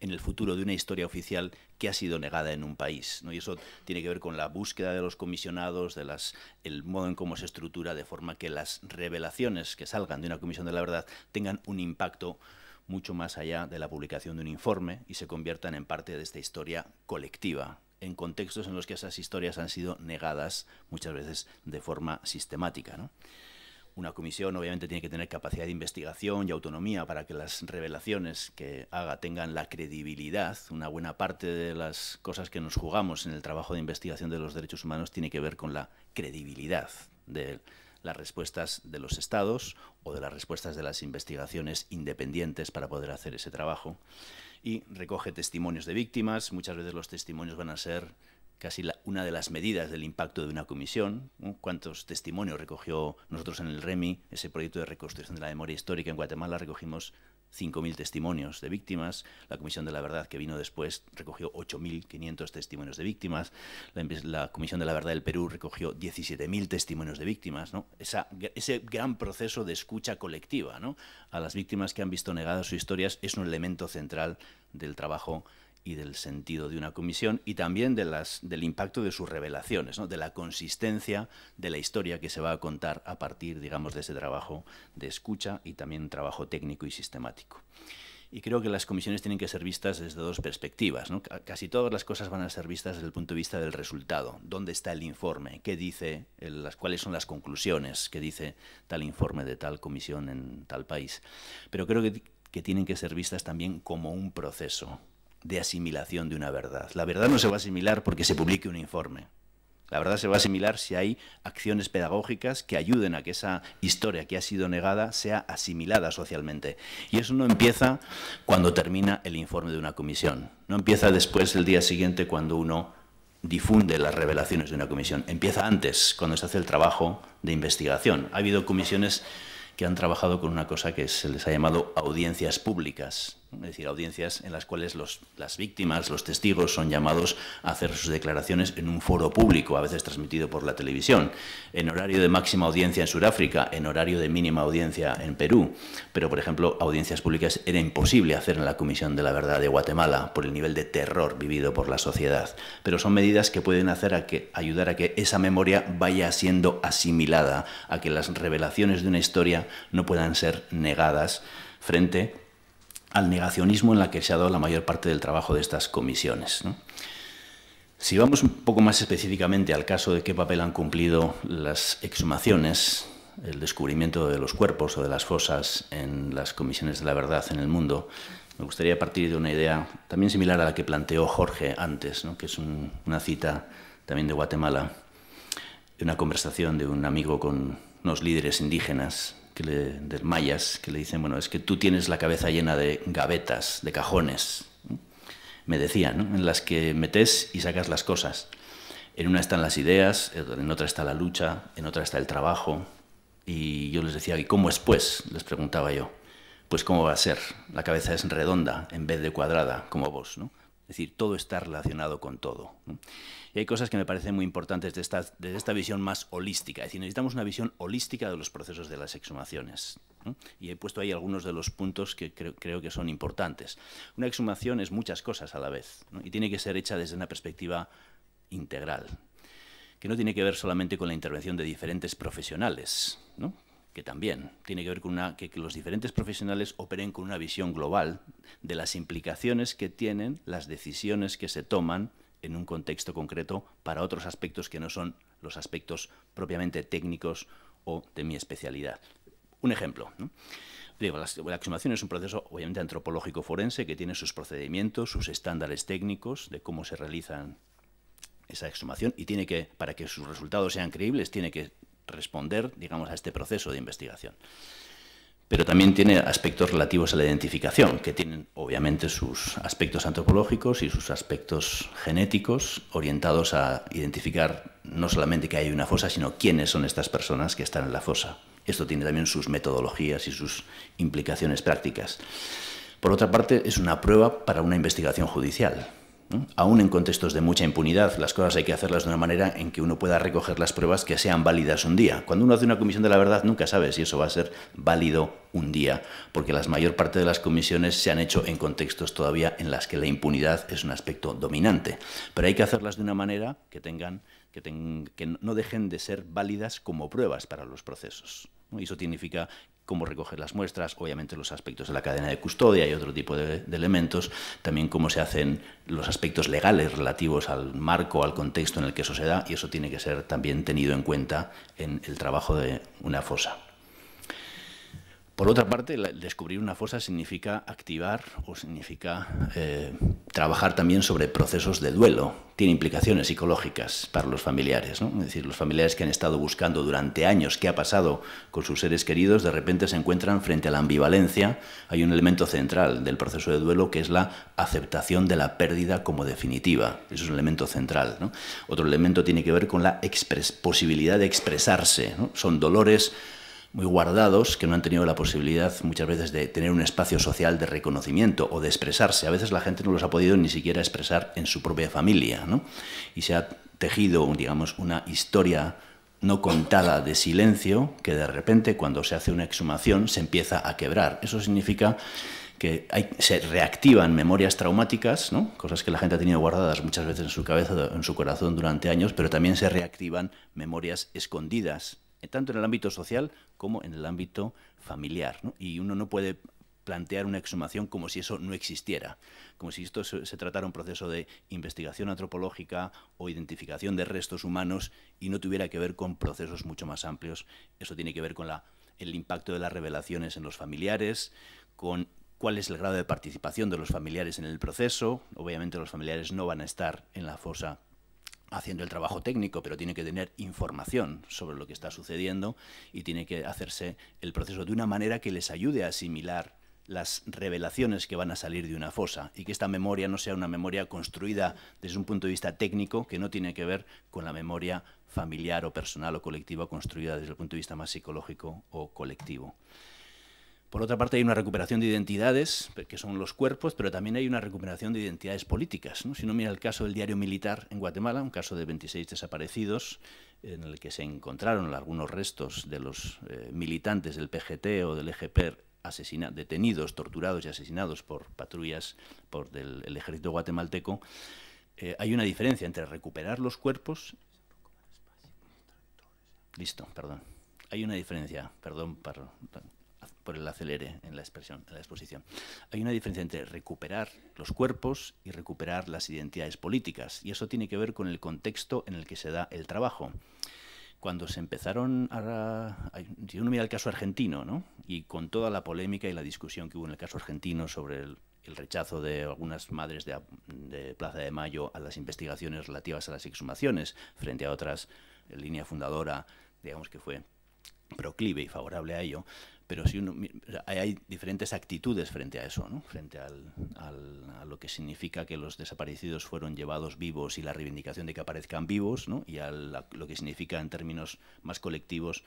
en el futuro de una historia oficial que ha sido negada en un país. ¿no? Y eso tiene que ver con la búsqueda de los comisionados, de las, el modo en cómo se estructura, de forma que las revelaciones que salgan de una comisión de la verdad tengan un impacto mucho más allá de la publicación de un informe y se conviertan en parte de esta historia colectiva, en contextos en los que esas historias han sido negadas muchas veces de forma sistemática. Una comisión obviamente tiene que tener capacidad de investigación y autonomía para que las revelaciones que haga tengan la credibilidad. Una buena parte de las cosas que nos jugamos en el trabajo de investigación de los derechos humanos tiene que ver con la credibilidad de las respuestas de los estados o de las respuestas de las investigaciones independientes para poder hacer ese trabajo. Y recoge testimonios de víctimas. Muchas veces los testimonios van a ser casi una de las medidas del impacto de una comisión, cuántos testimonios recogió nosotros en el REMI, ese proyecto de reconstrucción de la memoria histórica en Guatemala, recogimos 5.000 testimonios de víctimas, la Comisión de la Verdad que vino después recogió 8.500 testimonios de víctimas, la, Comisión de la Verdad del Perú recogió 17.000 testimonios de víctimas, ¿no? Esa, ese gran proceso de escucha colectiva a las víctimas que han visto negadas sus historias es un elemento central del trabajo y del sentido de una comisión y también del impacto de sus revelaciones, ¿no? de la consistencia de la historia que se va a contar a partir, digamos, de ese trabajo de escucha y también trabajo técnico y sistemático. Y creo que las comisiones tienen que ser vistas desde dos perspectivas. Casi todas las cosas van a ser vistas desde el punto de vista del resultado. ¿Dónde está el informe? ¿Qué dice? las, ¿Cuáles son las conclusiones que dice tal informe de tal comisión en tal país? Pero creo que, que tienen que ser vistas también como un proceso, de asimilación de una verdad. La verdad no se va a asimilar porque se publique un informe. La verdad se va a asimilar si hay acciones pedagógicas que ayuden a que esa historia que ha sido negada sea asimilada socialmente. Y eso no empieza cuando termina el informe de una comisión. No empieza después el día siguiente cuando uno difunde las revelaciones de una comisión. Empieza antes, cuando se hace el trabajo de investigación. Ha habido comisiones que han trabajado con una cosa que se les ha llamado audiencias públicas, es decir, audiencias en las cuales las víctimas, los testigos, son llamados a hacer sus declaraciones en un foro público, a veces transmitido por la televisión, en horario de máxima audiencia en Sudáfrica, en horario de mínima audiencia en Perú. Pero, por ejemplo, audiencias públicas era imposible hacer en la Comisión de la Verdad de Guatemala por el nivel de terror vivido por la sociedad. Pero son medidas que pueden hacer a que, ayudar a que esa memoria vaya siendo asimilada, a que las revelaciones de una historia no puedan ser negadas frente a al negacionismo en la que se ha dado la mayor parte del trabajo de estas comisiones. Si vamos un poco más específicamente al caso de qué papel han cumplido las exhumaciones, el descubrimiento de los cuerpos o de las fosas en las comisiones de la verdad en el mundo, me gustaría partir de una idea también similar a la que planteó Jorge antes, que es una cita también de Guatemala, de una conversación de un amigo con unos líderes indígenas que del mayas, que le dicen, bueno, es que tú tienes la cabeza llena de gavetas, de cajones, me decían, en las que metes y sacas las cosas. En una están las ideas, en otra está la lucha, en otra está el trabajo. Y yo les decía, ¿y cómo es pues? Les preguntaba yo. Pues cómo va a ser. La cabeza es redonda en vez de cuadrada, como vos. ¿no? Es decir, todo está relacionado con todo. Y hay cosas que me parecen muy importantes de esta, de esta visión más holística. Es decir, necesitamos una visión holística de los procesos de las exhumaciones. Y he puesto ahí algunos de los puntos que creo, que son importantes. Una exhumación es muchas cosas a la vez y tiene que ser hecha desde una perspectiva integral, que no tiene que ver solamente con la intervención de diferentes profesionales, que también tiene que ver con una, que, los diferentes profesionales operen con una visión global de las implicaciones que tienen las decisiones que se toman en un contexto concreto para otros aspectos que no son los aspectos propiamente técnicos o de mi especialidad. Un ejemplo. la, exhumación es un proceso obviamente antropológico forense que tiene sus procedimientos, sus estándares técnicos de cómo se realiza esa exhumación y tiene que, para que sus resultados sean creíbles, tiene que responder, digamos, a este proceso de investigación pero también tiene aspectos relativos a la identificación, que tienen obviamente sus aspectos antropológicos y sus aspectos genéticos orientados a identificar no solamente que hay una fosa, sino quiénes son estas personas que están en la fosa. Esto tiene también sus metodologías y sus implicaciones prácticas. Por otra parte, es una prueba para una investigación judicial, Aún en contextos de mucha impunidad, las cosas hay que hacerlas de una manera en que uno pueda recoger las pruebas que sean válidas un día. Cuando uno hace una comisión de la verdad, nunca sabe si eso va a ser válido un día, porque la mayor parte de las comisiones se han hecho en contextos todavía en las que la impunidad es un aspecto dominante. Pero hay que hacerlas de una manera que tengan que, que, no dejen de ser válidas como pruebas para los procesos. Y eso significa cómo recoger las muestras, obviamente los aspectos de la cadena de custodia y otro tipo de, elementos, también cómo se hacen los aspectos legales relativos al marco, al contexto en el que eso se da, y eso tiene que ser también tenido en cuenta en el trabajo de una fosa. Por otra parte, descubrir una fosa significa activar o significa eh, trabajar también sobre procesos de duelo. Tiene implicaciones psicológicas para los familiares. Es decir, los familiares que han estado buscando durante años qué ha pasado con sus seres queridos, de repente se encuentran frente a la ambivalencia. Hay un elemento central del proceso de duelo que es la aceptación de la pérdida como definitiva. Eso es un elemento central. ¿no? Otro elemento tiene que ver con la posibilidad de expresarse. Son dolores muy guardados que no han tenido la posibilidad muchas veces de tener un espacio social de reconocimiento o de expresarse. A veces la gente no los ha podido ni siquiera expresar en su propia familia, Y se ha tejido, digamos, una historia no contada de silencio que de repente cuando se hace una exhumación se empieza a quebrar. Eso significa que se reactivan memorias traumáticas, ¿no? cosas que la gente ha tenido guardadas muchas veces en su cabeza, en su corazón durante años, pero también se reactivan memorias escondidas tanto en el ámbito social como en el ámbito familiar. Y uno no puede plantear una exhumación como si eso no existiera, como si esto se, tratara un proceso de investigación antropológica o identificación de restos humanos y no tuviera que ver con procesos mucho más amplios. Eso tiene que ver con el impacto de las revelaciones en los familiares, con cuál es el grado de participación de los familiares en el proceso. Obviamente los familiares no van a estar en la fosa haciendo el trabajo técnico, pero tiene que tener información sobre lo que está sucediendo y tiene que hacerse el proceso de una manera que les ayude a asimilar las revelaciones que van a salir de una fosa y que esta memoria no sea una memoria construida desde un punto de vista técnico que no tiene que ver con la memoria familiar o personal o colectiva construida desde el punto de vista más psicológico o colectivo. Por otra parte, hay una recuperación de identidades, que son los cuerpos, pero también hay una recuperación de identidades políticas. Si uno mira el caso del diario militar en Guatemala, un caso de 26 desaparecidos, en el que se encontraron algunos restos de los eh, militantes del PGT o del EGP detenidos, torturados y asesinados por patrullas por del ejército guatemalteco, eh, hay una diferencia entre recuperar los cuerpos... Listo, perdón. Hay una diferencia, perdón, perdón el acelere en la, expresión, en la exposición. Hay una diferencia entre recuperar los cuerpos y recuperar las identidades políticas, y eso tiene que ver con el contexto en el que se da el trabajo cuando se empezaron a... Si uno mira el caso argentino, ¿no? Y con toda la polémica y la discusión que hubo en el caso argentino sobre el, rechazo de algunas madres de, de, Plaza de Mayo a las investigaciones relativas a las exhumaciones frente a otras, línea fundadora, digamos que fue proclive y favorable a ello, pero si uno, hay diferentes actitudes frente a eso, ¿no? frente al, al, a lo que significa que los desaparecidos fueron llevados vivos y la reivindicación de que aparezcan vivos, ¿no? y a lo que significa en términos más colectivos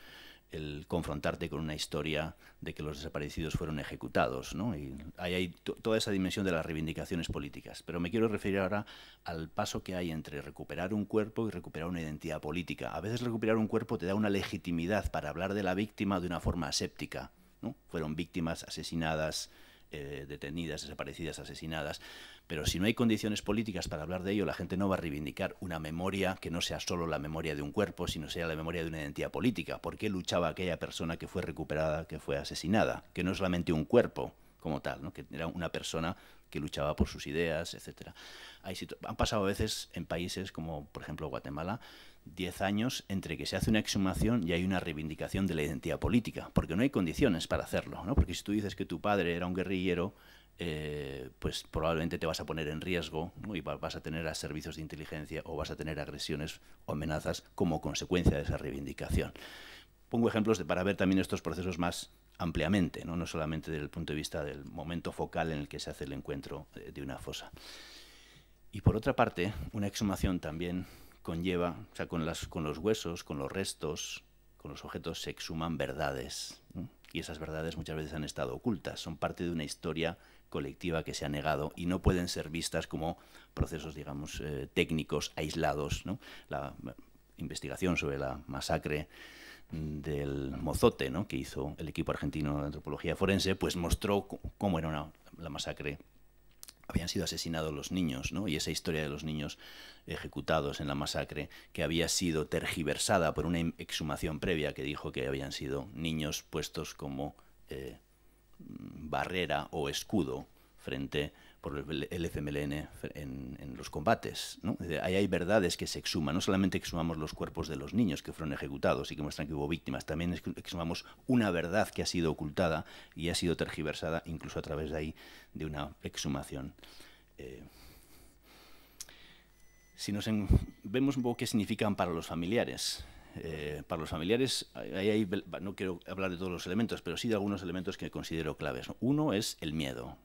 el confrontarte con una historia de que los desaparecidos fueron ejecutados. ¿no? Y hay toda esa dimensión de las reivindicaciones políticas. Pero me quiero referir ahora al paso que hay entre recuperar un cuerpo y recuperar una identidad política. A veces recuperar un cuerpo te da una legitimidad para hablar de la víctima de una forma aséptica. ¿no? Fueron víctimas asesinadas, eh, detenidas, desaparecidas, asesinadas. Pero si no hay condiciones políticas para hablar de ello, la gente no va a reivindicar una memoria que no sea solo la memoria de un cuerpo, sino sea la memoria de una identidad política. ¿Por qué luchaba aquella persona que fue recuperada, que fue asesinada? Que no es solamente un cuerpo como tal, ¿no? que era una persona que luchaba por sus ideas, etc. Hay han pasado a veces en países como, por ejemplo, Guatemala, 10 años entre que se hace una exhumación y hay una reivindicación de la identidad política, porque no hay condiciones para hacerlo, ¿no? Porque si tú dices que tu padre era un guerrillero, eh, pues probablemente te vas a poner en riesgo y vas a tener a servicios de inteligencia o vas a tener agresiones o amenazas como consecuencia de esa reivindicación. Pongo ejemplos para ver también estos procesos más ampliamente, ¿no? no solamente desde el punto de vista del momento focal en el que se hace el encuentro eh, de una fosa. Y por otra parte, una exhumación también conlleva, o sea, con, las, con los huesos, con los restos, con los objetos se exhuman verdades. Y esas verdades muchas veces han estado ocultas, son parte de una historia colectiva que se ha negado y no pueden ser vistas como procesos, digamos, eh, técnicos aislados. La investigación sobre la masacre del mozote que hizo el equipo argentino de antropología forense, pues mostró cómo era la masacre habían sido asesinados los niños, Y esa historia de los niños ejecutados en la masacre, que había sido tergiversada por una exhumación previa que dijo que habían sido niños puestos como eh, barrera o escudo frente por el FMLN en, los combates. Ahí hay verdades que se exhuman. No solamente exhumamos los cuerpos de los niños que fueron ejecutados y que muestran que hubo víctimas, también exhumamos una verdad que ha sido ocultada y ha sido tergiversada incluso a través de ahí de una exhumación. Eh. si nos vemos un poco qué significan para los familiares eh, para los familiares, no quiero hablar de todos los elementos, pero sí de algunos elementos que considero claves. Uno es el miedo.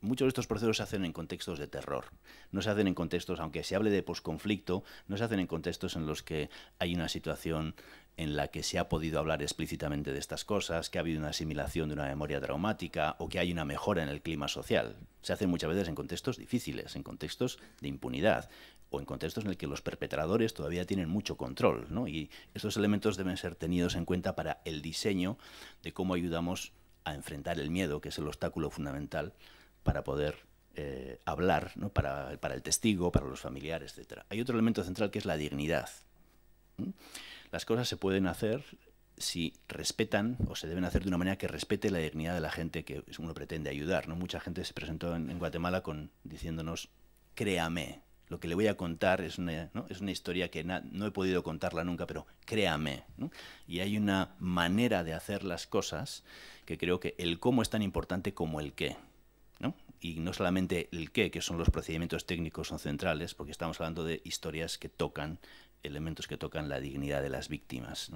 Muchos de estos procesos se hacen en contextos de terror. No se hacen en contextos, aunque se hable de posconflicto, no se hacen en contextos en los que hay una situación en la que se ha podido hablar explícitamente de estas cosas, que ha habido una asimilación de una memoria traumática o que hay una mejora en el clima social. Se hacen muchas veces en contextos difíciles, en contextos de impunidad, o en contextos en el que los perpetradores todavía tienen mucho control, Y estos elementos deben ser tenidos en cuenta para el diseño de cómo ayudamos a enfrentar el miedo, que es el obstáculo fundamental para poder eh, hablar, para, el testigo, para los familiares, etc. Hay otro elemento central que es la dignidad. Las cosas se pueden hacer si respetan o se deben hacer de una manera que respete la dignidad de la gente que uno pretende ayudar. Mucha gente se presentó en, Guatemala diciéndonos, créame, lo que le voy a contar es una, es una historia que no he podido contarla nunca, pero créame. Y hay una manera de hacer las cosas que creo que el cómo es tan importante como el qué. ¿no? Y no solamente el qué, que son los procedimientos técnicos son centrales, porque estamos hablando de historias que tocan, elementos que tocan la dignidad de las víctimas.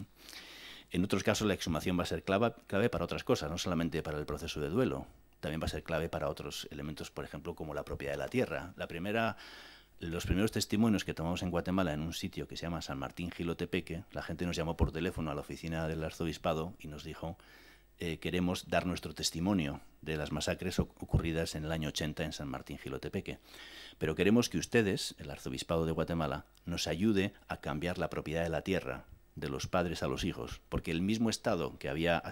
En otros casos la exhumación va a ser clave, clave para otras cosas, no solamente para el proceso de duelo. También va a ser clave para otros elementos, por ejemplo, como la propiedad de la tierra. La primera los primeros testimonios que tomamos en Guatemala en un sitio que se llama San Martín Gilotepeque, la gente nos llamó por teléfono a la oficina del arzobispado y nos dijo, eh, queremos dar nuestro testimonio de las masacres ocurridas en el año 80 en San Martín Gilotepeque, pero queremos que ustedes, el arzobispado de Guatemala, nos ayude a cambiar la propiedad de la tierra de los padres a los hijos, porque el mismo Estado que había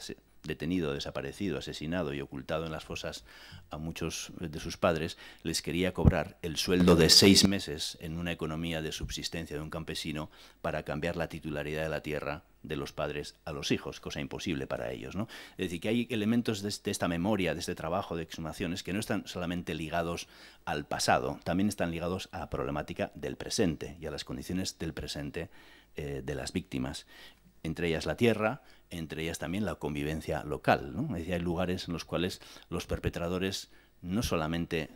detenido, desaparecido, asesinado y ocultado en las fosas a muchos de sus padres, les quería cobrar el sueldo de seis meses en una economía de subsistencia de un campesino para cambiar la titularidad de la tierra de los padres a los hijos, cosa imposible para ellos. ¿no? Es decir, que hay elementos de, este, esta memoria, de este trabajo de exhumaciones, que no están solamente ligados al pasado, también están ligados a la problemática del presente y a las condiciones del presente eh, de las víctimas, entre ellas la tierra, entre ellas también la convivencia local. hay lugares en los cuales los perpetradores no solamente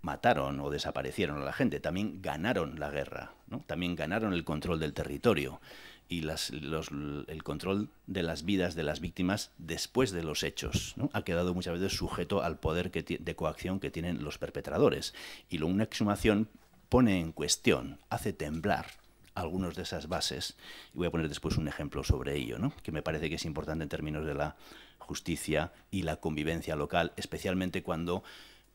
mataron o desaparecieron a la gente, también ganaron la guerra, también ganaron el control del territorio y las, el control de las vidas de las víctimas después de los hechos. Ha quedado muchas veces sujeto al poder que de coacción que tienen los perpetradores. Y lo, una exhumación pone en cuestión, hace temblar algunos de esas bases, y voy a poner después un ejemplo sobre ello, que me parece que es importante en términos de la justicia y la convivencia local, especialmente cuando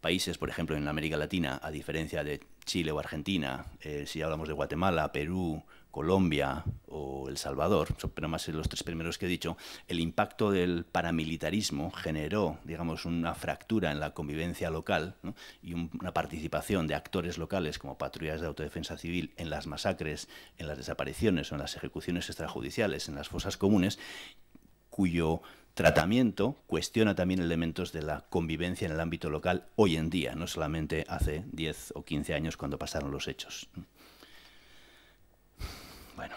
países, por ejemplo, en América Latina, a diferencia de Chile o Argentina, eh, si hablamos de Guatemala, Perú, Colombia o El Salvador, pero más los tres primeros que he dicho, el impacto del paramilitarismo generó, digamos, una fractura en la convivencia local y una participación de actores locales como patrullas de autodefensa civil en las masacres, en las desapariciones o en las ejecuciones extrajudiciales, en las fosas comunes, cuyo tratamiento cuestiona también elementos de la convivencia en el ámbito local hoy en día, no solamente hace 10 o 15 años cuando pasaron los hechos. Bueno,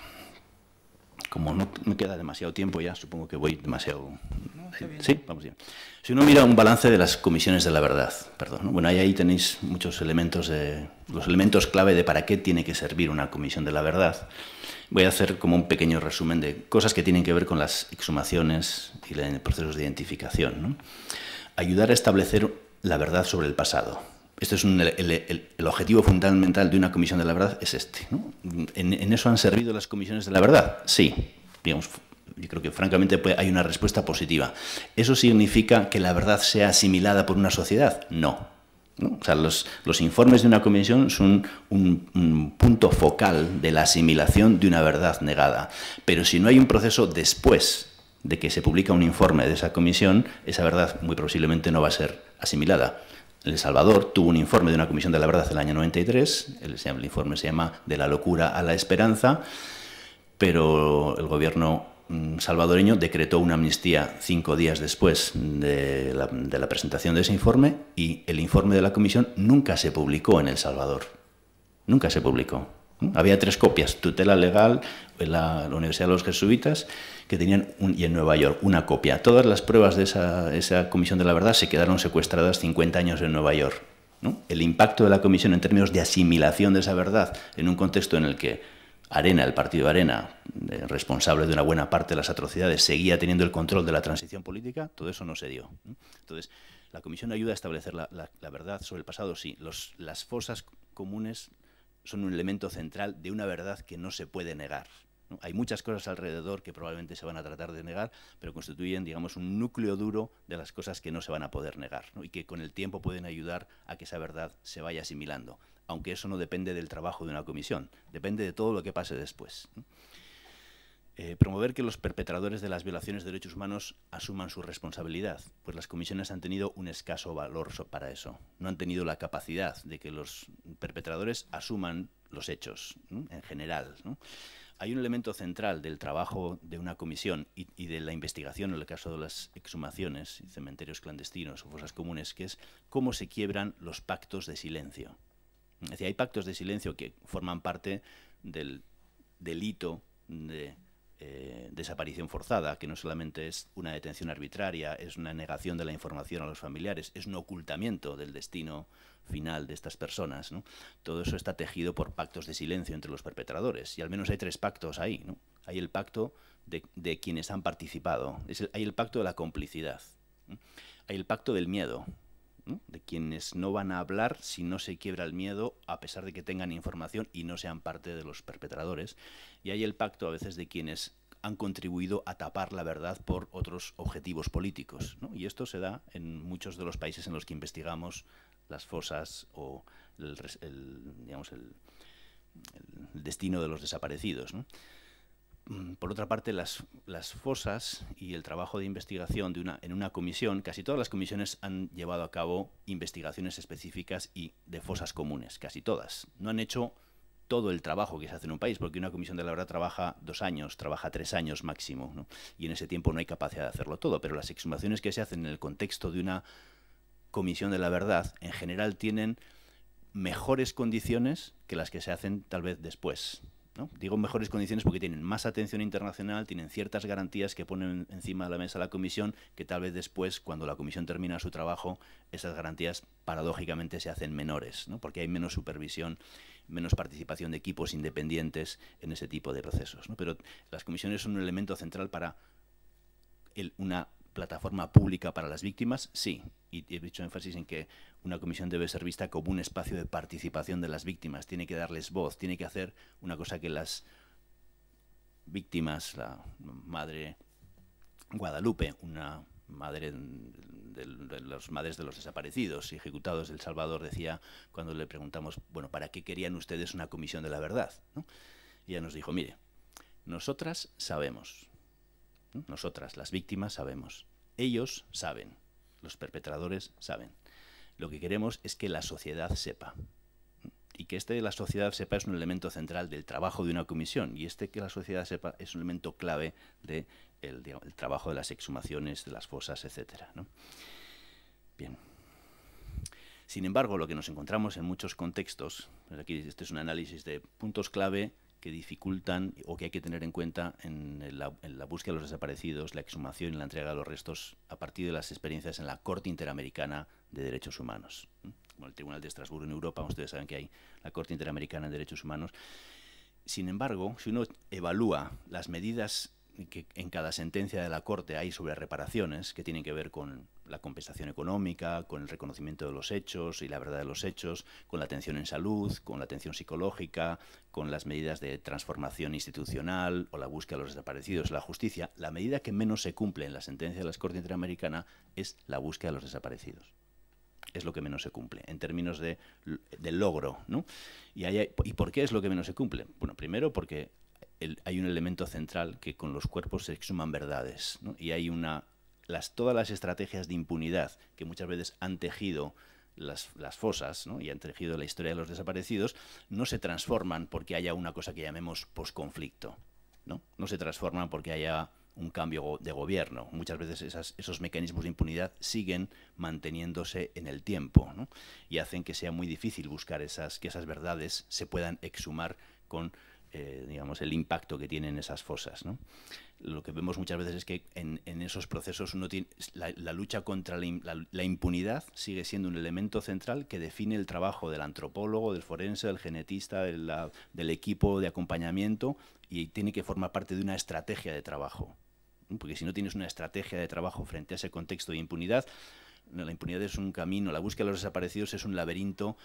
como no me queda demasiado tiempo ya, supongo que voy demasiado... sí, vamos Si uno mira un balance de las comisiones de la verdad, perdón, bueno, ahí, ahí tenéis muchos elementos, de, los elementos clave de para qué tiene que servir una comisión de la verdad. Voy a hacer como un pequeño resumen de cosas que tienen que ver con las exhumaciones y los procesos de identificación. Ayudar a establecer la verdad sobre el pasado, este es el, objetivo fundamental de una comisión de la verdad, es este. ¿En, eso han servido las comisiones de la verdad? Sí. yo creo que francamente hay una respuesta positiva. ¿Eso significa que la verdad sea asimilada por una sociedad? No. los, informes de una comisión son un, un punto focal de la asimilación de una verdad negada. Pero si no hay un proceso después de que se publica un informe de esa comisión, esa verdad muy posiblemente no va a ser asimilada. El Salvador tuvo un informe de una comisión de la verdad del año 93, el, informe se llama De la locura a la esperanza, pero el gobierno mm, salvadoreño decretó una amnistía cinco días después de la, presentación de ese informe y el informe de la comisión nunca se publicó en El Salvador. Nunca se publicó. Había tres copias, tutela legal, la Universidad de los Jesuitas que tenían, un, y en Nueva York, una copia. Todas las pruebas de esa, Comisión de la Verdad se quedaron secuestradas 50 años en Nueva York. El impacto de la Comisión en términos de asimilación de esa verdad en un contexto en el que Arena, el partido Arena, eh, responsable de una buena parte de las atrocidades, seguía teniendo el control de la transición política, todo eso no se dio. Entonces, la comisión ayuda a establecer la, verdad sobre el pasado, sí. las fosas comunes son un elemento central de una verdad que no se puede negar. Hay muchas cosas alrededor que probablemente se van a tratar de negar, pero constituyen, digamos, un núcleo duro de las cosas que no se van a poder negar y que con el tiempo pueden ayudar a que esa verdad se vaya asimilando, aunque eso no depende del trabajo de una comisión, depende de todo lo que pase después. Eh, promover que los perpetradores de las violaciones de derechos humanos asuman su responsabilidad, pues las comisiones han tenido un escaso valor para eso. No han tenido la capacidad de que los perpetradores asuman los hechos en general. ¿no? hay un elemento central del trabajo de una comisión y, de la investigación en el caso de las exhumaciones, y cementerios clandestinos o fosas comunes, que es cómo se quiebran los pactos de silencio. Es decir, hay pactos de silencio que forman parte del delito de eh, desaparición forzada, que no solamente es una detención arbitraria, es una negación de la información a los familiares, es un ocultamiento del destino final de estas personas. Todo eso está tejido por pactos de silencio entre los perpetradores, y al menos hay tres pactos ahí. Hay el pacto de, quienes han participado, hay el pacto de la complicidad, hay el pacto del miedo, de quienes no van a hablar si no se quiebra el miedo, a pesar de que tengan información y no sean parte de los perpetradores. Y hay el pacto a veces de quienes han contribuido a tapar la verdad por otros objetivos políticos. Y esto se da en muchos de los países en los que investigamos las fosas o el, el, destino de los desaparecidos. Mm, por otra parte, las, fosas y el trabajo de investigación de una, en una comisión, casi todas las comisiones han llevado a cabo investigaciones específicas y de fosas comunes, casi todas. No han hecho todo el trabajo que se hace en un país, porque una comisión de la verdad trabaja dos años, trabaja tres años máximo, y en ese tiempo no hay capacidad de hacerlo todo, pero las exhumaciones que se hacen en el contexto de una comisión de la verdad, en general tienen mejores condiciones que las que se hacen tal vez después Digo mejores condiciones porque tienen más atención internacional, tienen ciertas garantías que ponen encima de la mesa la comisión, que tal vez después, cuando la comisión termina su trabajo, esas garantías paradójicamente se hacen menores, porque hay menos supervisión, menos participación de equipos independientes en ese tipo de procesos. ¿no? Pero las comisiones son un elemento central para una plataforma pública para las víctimas, sí. Y he dicho énfasis en que una comisión debe ser vista como un espacio de participación de las víctimas, tiene que darles voz, tiene que hacer una cosa que las víctimas, la madre Guadalupe, una madre de, los madres de los desaparecidos y ejecutados del Salvador decía cuando le preguntamos, bueno, ¿para qué querían ustedes una comisión de la verdad? ¿No? Y ella nos dijo, mire, nosotras sabemos, nosotras, las víctimas, sabemos. Ellos saben. Los perpetradores saben. Lo que queremos es que la sociedad sepa. Y que este de la sociedad sepa es un elemento central del trabajo de una comisión. Y este que la sociedad sepa es un elemento clave del de el, trabajo de las exhumaciones, de las fosas, etc. Bien. Sin embargo, lo que nos encontramos en muchos contextos, aquí este es un análisis de puntos clave que dificultan o que hay que tener en cuenta en la, búsqueda de los desaparecidos, la exhumación y la entrega de los restos a partir de las experiencias en la Corte Interamericana de Derechos Humanos. Como el Tribunal de Estrasburgo en Europa, ustedes saben que hay la Corte Interamericana de Derechos Humanos. Sin embargo, si uno evalúa las medidas que en cada sentencia de la Corte hay sobre reparaciones que tienen que ver con la compensación económica, con el reconocimiento de los hechos y la verdad de los hechos, con la atención en salud, con la atención psicológica, con las medidas de transformación institucional o la búsqueda de los desaparecidos, la justicia, la medida que menos se cumple en la sentencia de la Corte Interamericana es la búsqueda de los desaparecidos. Es lo que menos se cumple en términos de, logro. Y, ¿Y por qué es lo que menos se cumple? Bueno, primero porque hay un elemento central que con los cuerpos se exuman verdades y hay una todas las estrategias de impunidad que muchas veces han tejido las, fosas y han tejido la historia de los desaparecidos, no se transforman porque haya una cosa que llamemos posconflicto. ¿no? no se transforman porque haya un cambio de gobierno. Muchas veces esos mecanismos de impunidad siguen manteniéndose en el tiempo y hacen que sea muy difícil buscar esas, que esas verdades se puedan exhumar con eh, digamos, el impacto que tienen esas fosas. Lo que vemos muchas veces es que en, esos procesos uno tiene, la, lucha contra la, impunidad sigue siendo un elemento central que define el trabajo del antropólogo, del forense, del genetista, del, equipo de acompañamiento y tiene que formar parte de una estrategia de trabajo. Porque si no tienes una estrategia de trabajo frente a ese contexto de impunidad, la impunidad es un camino, la búsqueda de los desaparecidos es un laberinto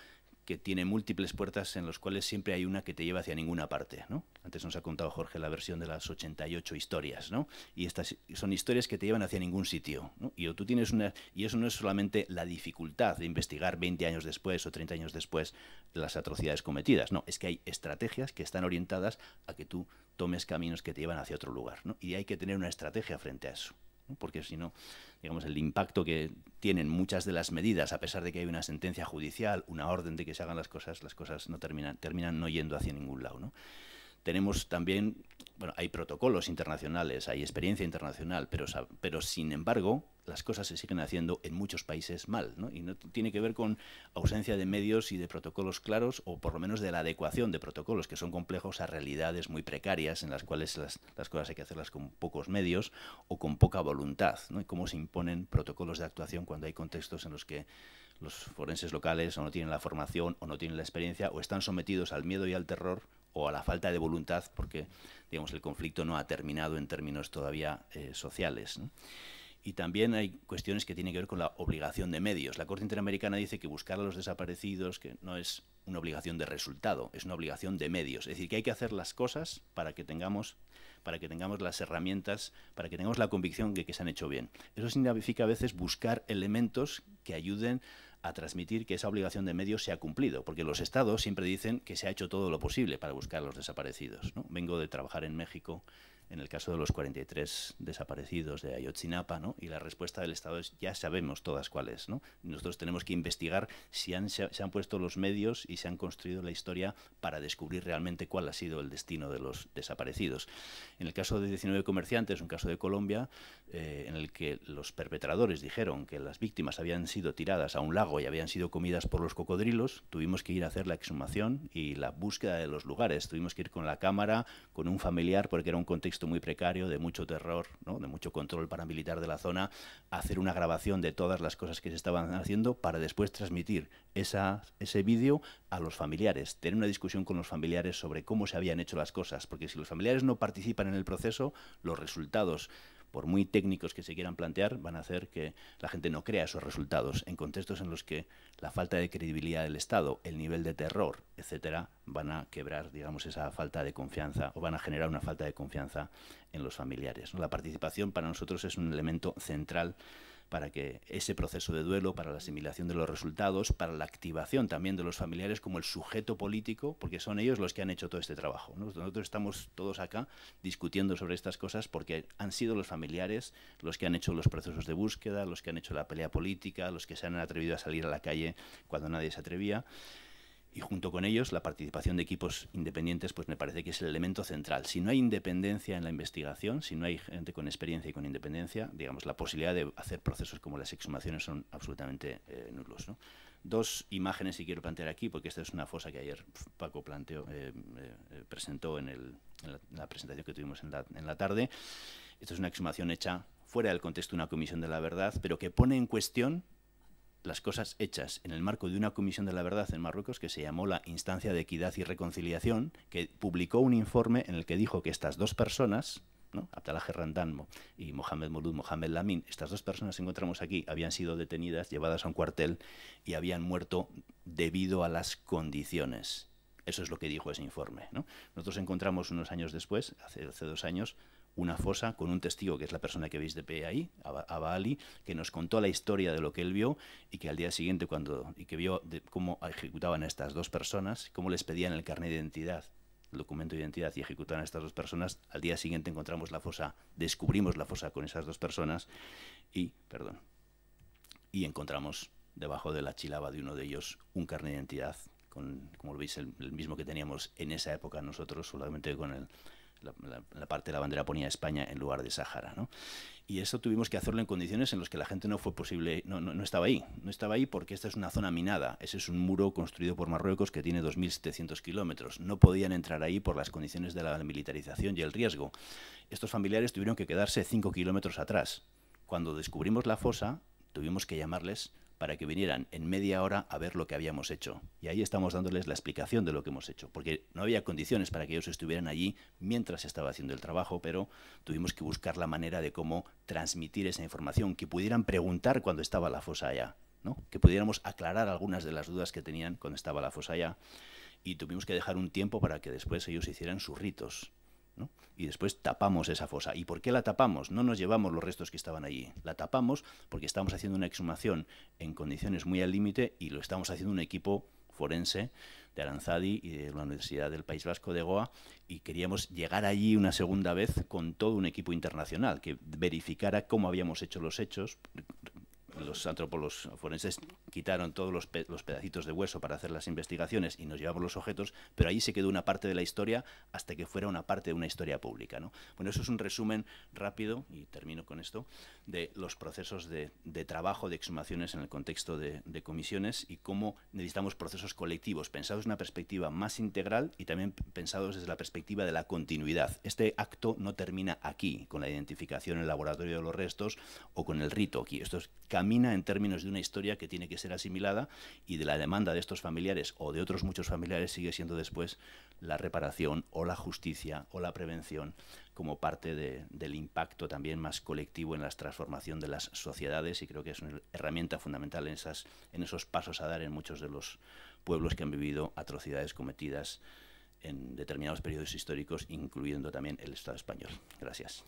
que tiene múltiples puertas en las cuales siempre hay una que te lleva hacia ninguna parte, ¿no? Antes nos ha contado Jorge la versión de las 88 historias, ¿no? Y estas son historias que te llevan hacia ningún sitio, ¿no? Y, tú tienes una, y eso no es solamente la dificultad de investigar 20 años después o 30 años después las atrocidades cometidas, no, es que hay estrategias que están orientadas a que tú tomes caminos que te llevan hacia otro lugar, ¿no? Y hay que tener una estrategia frente a eso porque si no, digamos, el impacto que tienen muchas de las medidas, a pesar de que hay una sentencia judicial, una orden de que se hagan las cosas, las cosas no terminan, terminan no yendo hacia ningún lado. Tenemos también, bueno, hay protocolos internacionales, hay experiencia internacional, pero, pero sin embargo, las cosas se siguen haciendo en muchos países mal, Y no tiene que ver con ausencia de medios y de protocolos claros, o por lo menos de la adecuación de protocolos, que son complejos a realidades muy precarias, en las cuales las, cosas hay que hacerlas con pocos medios o con poca voluntad, ¿no? Y cómo se imponen protocolos de actuación cuando hay contextos en los que los forenses locales o no tienen la formación o no tienen la experiencia o están sometidos al miedo y al terror o a la falta de voluntad porque digamos el conflicto no ha terminado en términos todavía eh, sociales. Y también hay cuestiones que tienen que ver con la obligación de medios. La Corte Interamericana dice que buscar a los desaparecidos que no es una obligación de resultado, es una obligación de medios. Es decir, que hay que hacer las cosas para que tengamos, para que tengamos las herramientas, para que tengamos la convicción de que se han hecho bien. Eso significa a veces buscar elementos que ayuden a transmitir que esa obligación de medios se ha cumplido, porque los estados siempre dicen que se ha hecho todo lo posible para buscar a los desaparecidos. Vengo de trabajar en México en el caso de los 43 desaparecidos de Ayotzinapa, ¿no? Y la respuesta del Estado es ya sabemos todas cuáles, ¿no? Nosotros tenemos que investigar si han, se, han puesto los medios y se han construido la historia para descubrir realmente cuál ha sido el destino de los desaparecidos. En el caso de 19 comerciantes, un caso de Colombia, eh, en el que los perpetradores dijeron que las víctimas habían sido tiradas a un lago y habían sido comidas por los cocodrilos, tuvimos que ir a hacer la exhumación y la búsqueda de los lugares, tuvimos que ir con la cámara, con un familiar, porque era un contexto muy precario, de mucho terror, de mucho control paramilitar de la zona, hacer una grabación de todas las cosas que se estaban haciendo para después transmitir ese vídeo a los familiares, tener una discusión con los familiares sobre cómo se habían hecho las cosas, porque si los familiares no participan en el proceso, los resultados por muy técnicos que se quieran plantear, van a hacer que la gente no crea esos resultados en contextos en los que la falta de credibilidad del Estado, el nivel de terror, etcétera, van a quebrar, digamos, esa falta de confianza o van a generar una falta de confianza en los familiares. La participación para nosotros es un elemento central para que ese proceso de duelo, para la asimilación de los resultados, para la activación también de los familiares como el sujeto político, porque son ellos los que han hecho todo este trabajo. Nosotros estamos todos acá discutiendo sobre estas cosas porque han sido los familiares los que han hecho los procesos de búsqueda, los que han hecho la pelea política, los que se han atrevido a salir a la calle cuando nadie se atrevía y junto con ellos la participación de equipos independientes pues me parece que es el elemento central. Si no hay independencia en la investigación, si no hay gente con experiencia y con independencia, digamos, la posibilidad de hacer procesos como las exhumaciones son absolutamente eh, nulos. Dos imágenes que quiero plantear aquí, porque esta es una fosa que ayer Paco planteó, eh, eh, presentó en, la, presentación que tuvimos en la, en la tarde. Esta es una exhumación hecha fuera del contexto de una comisión de la verdad, pero que pone en cuestión las cosas hechas en el marco de una comisión de la verdad en Marruecos que se llamó la Instancia de Equidad y Reconciliación, que publicó un informe en el que dijo que estas dos personas, ¿no? Abdallah y Mohamed Mouloud Mohamed Lamin, estas dos personas que encontramos aquí habían sido detenidas, llevadas a un cuartel y habían muerto debido a las condiciones. Eso es lo que dijo ese informe. Nosotros encontramos unos años después, hace, hace dos años, una fosa con un testigo, que es la persona que veis de pie ahí, Ali, que nos contó la historia de lo que él vio y que al día siguiente, cuando y que vio cómo ejecutaban a estas dos personas, cómo les pedían el carnet de identidad el documento de identidad y ejecutaban a estas dos personas, al día siguiente encontramos la fosa, descubrimos la fosa con esas dos personas y, perdón, y encontramos debajo de la chilaba de uno de ellos un carnet de identidad, con, como lo veis, el mismo que teníamos en esa época nosotros, solamente con el, la, parte de la bandera ponía España en lugar de Sahara. Y eso tuvimos que hacerlo en condiciones en las que la gente no fue posible, no, no, estaba ahí. No estaba ahí porque esta es una zona minada. Ese es un muro construido por Marruecos que tiene 2.700 kilómetros. No podían entrar ahí por las condiciones de la militarización y el riesgo. Estos familiares tuvieron que quedarse 5 kilómetros atrás. Cuando descubrimos la fosa, tuvimos que llamarles para que vinieran en media hora a ver lo que habíamos hecho. Y ahí estamos dándoles la explicación de lo que hemos hecho, porque no había condiciones para que ellos estuvieran allí mientras se estaba haciendo el trabajo, pero tuvimos que buscar la manera de cómo transmitir esa información, que pudieran preguntar cuando estaba la fosa allá, ¿no? que pudiéramos aclarar algunas de las dudas que tenían cuando estaba la fosa allá. Y tuvimos que dejar un tiempo para que después ellos hicieran sus ritos. Y después tapamos esa fosa. ¿Y por qué la tapamos? No nos llevamos los restos que estaban allí. La tapamos porque estamos haciendo una exhumación en condiciones muy al límite y lo estamos haciendo un equipo forense de Aranzadi y de la Universidad del País Vasco de Goa y queríamos llegar allí una segunda vez con todo un equipo internacional que verificara cómo habíamos hecho los hechos, los antropólogos forenses quitaron todos los, pedacitos de hueso para hacer las investigaciones y nos llevamos los objetos, pero ahí se quedó una parte de la historia hasta que fuera una parte de una historia pública. ¿no? Bueno, eso es un resumen rápido, y termino con esto, de los procesos de, trabajo de exhumaciones en el contexto de, comisiones y cómo necesitamos procesos colectivos, pensados en una perspectiva más integral y también pensados desde la perspectiva de la continuidad. Este acto no termina aquí, con la identificación en el laboratorio de los restos o con el rito aquí. Esto es en términos de una historia que tiene que ser asimilada y de la demanda de estos familiares o de otros muchos familiares sigue siendo después la reparación o la justicia o la prevención como parte del impacto también más colectivo en la transformación de las sociedades y creo que es una herramienta fundamental en, esas, en esos pasos a dar en muchos de los pueblos que han vivido atrocidades cometidas en determinados periodos históricos, incluyendo también el Estado español. Gracias.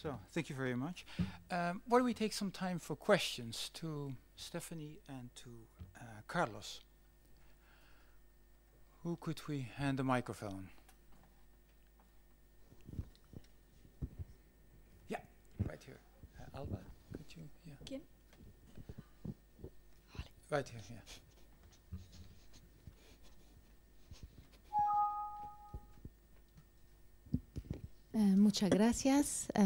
So thank you very much. Um, why don't we take some time for questions to Stephanie and to uh, Carlos? Who could we hand the microphone? Yeah, right here. Uh, Alba, could you? Yeah. Right here, yeah. Eh, muchas gracias uh, a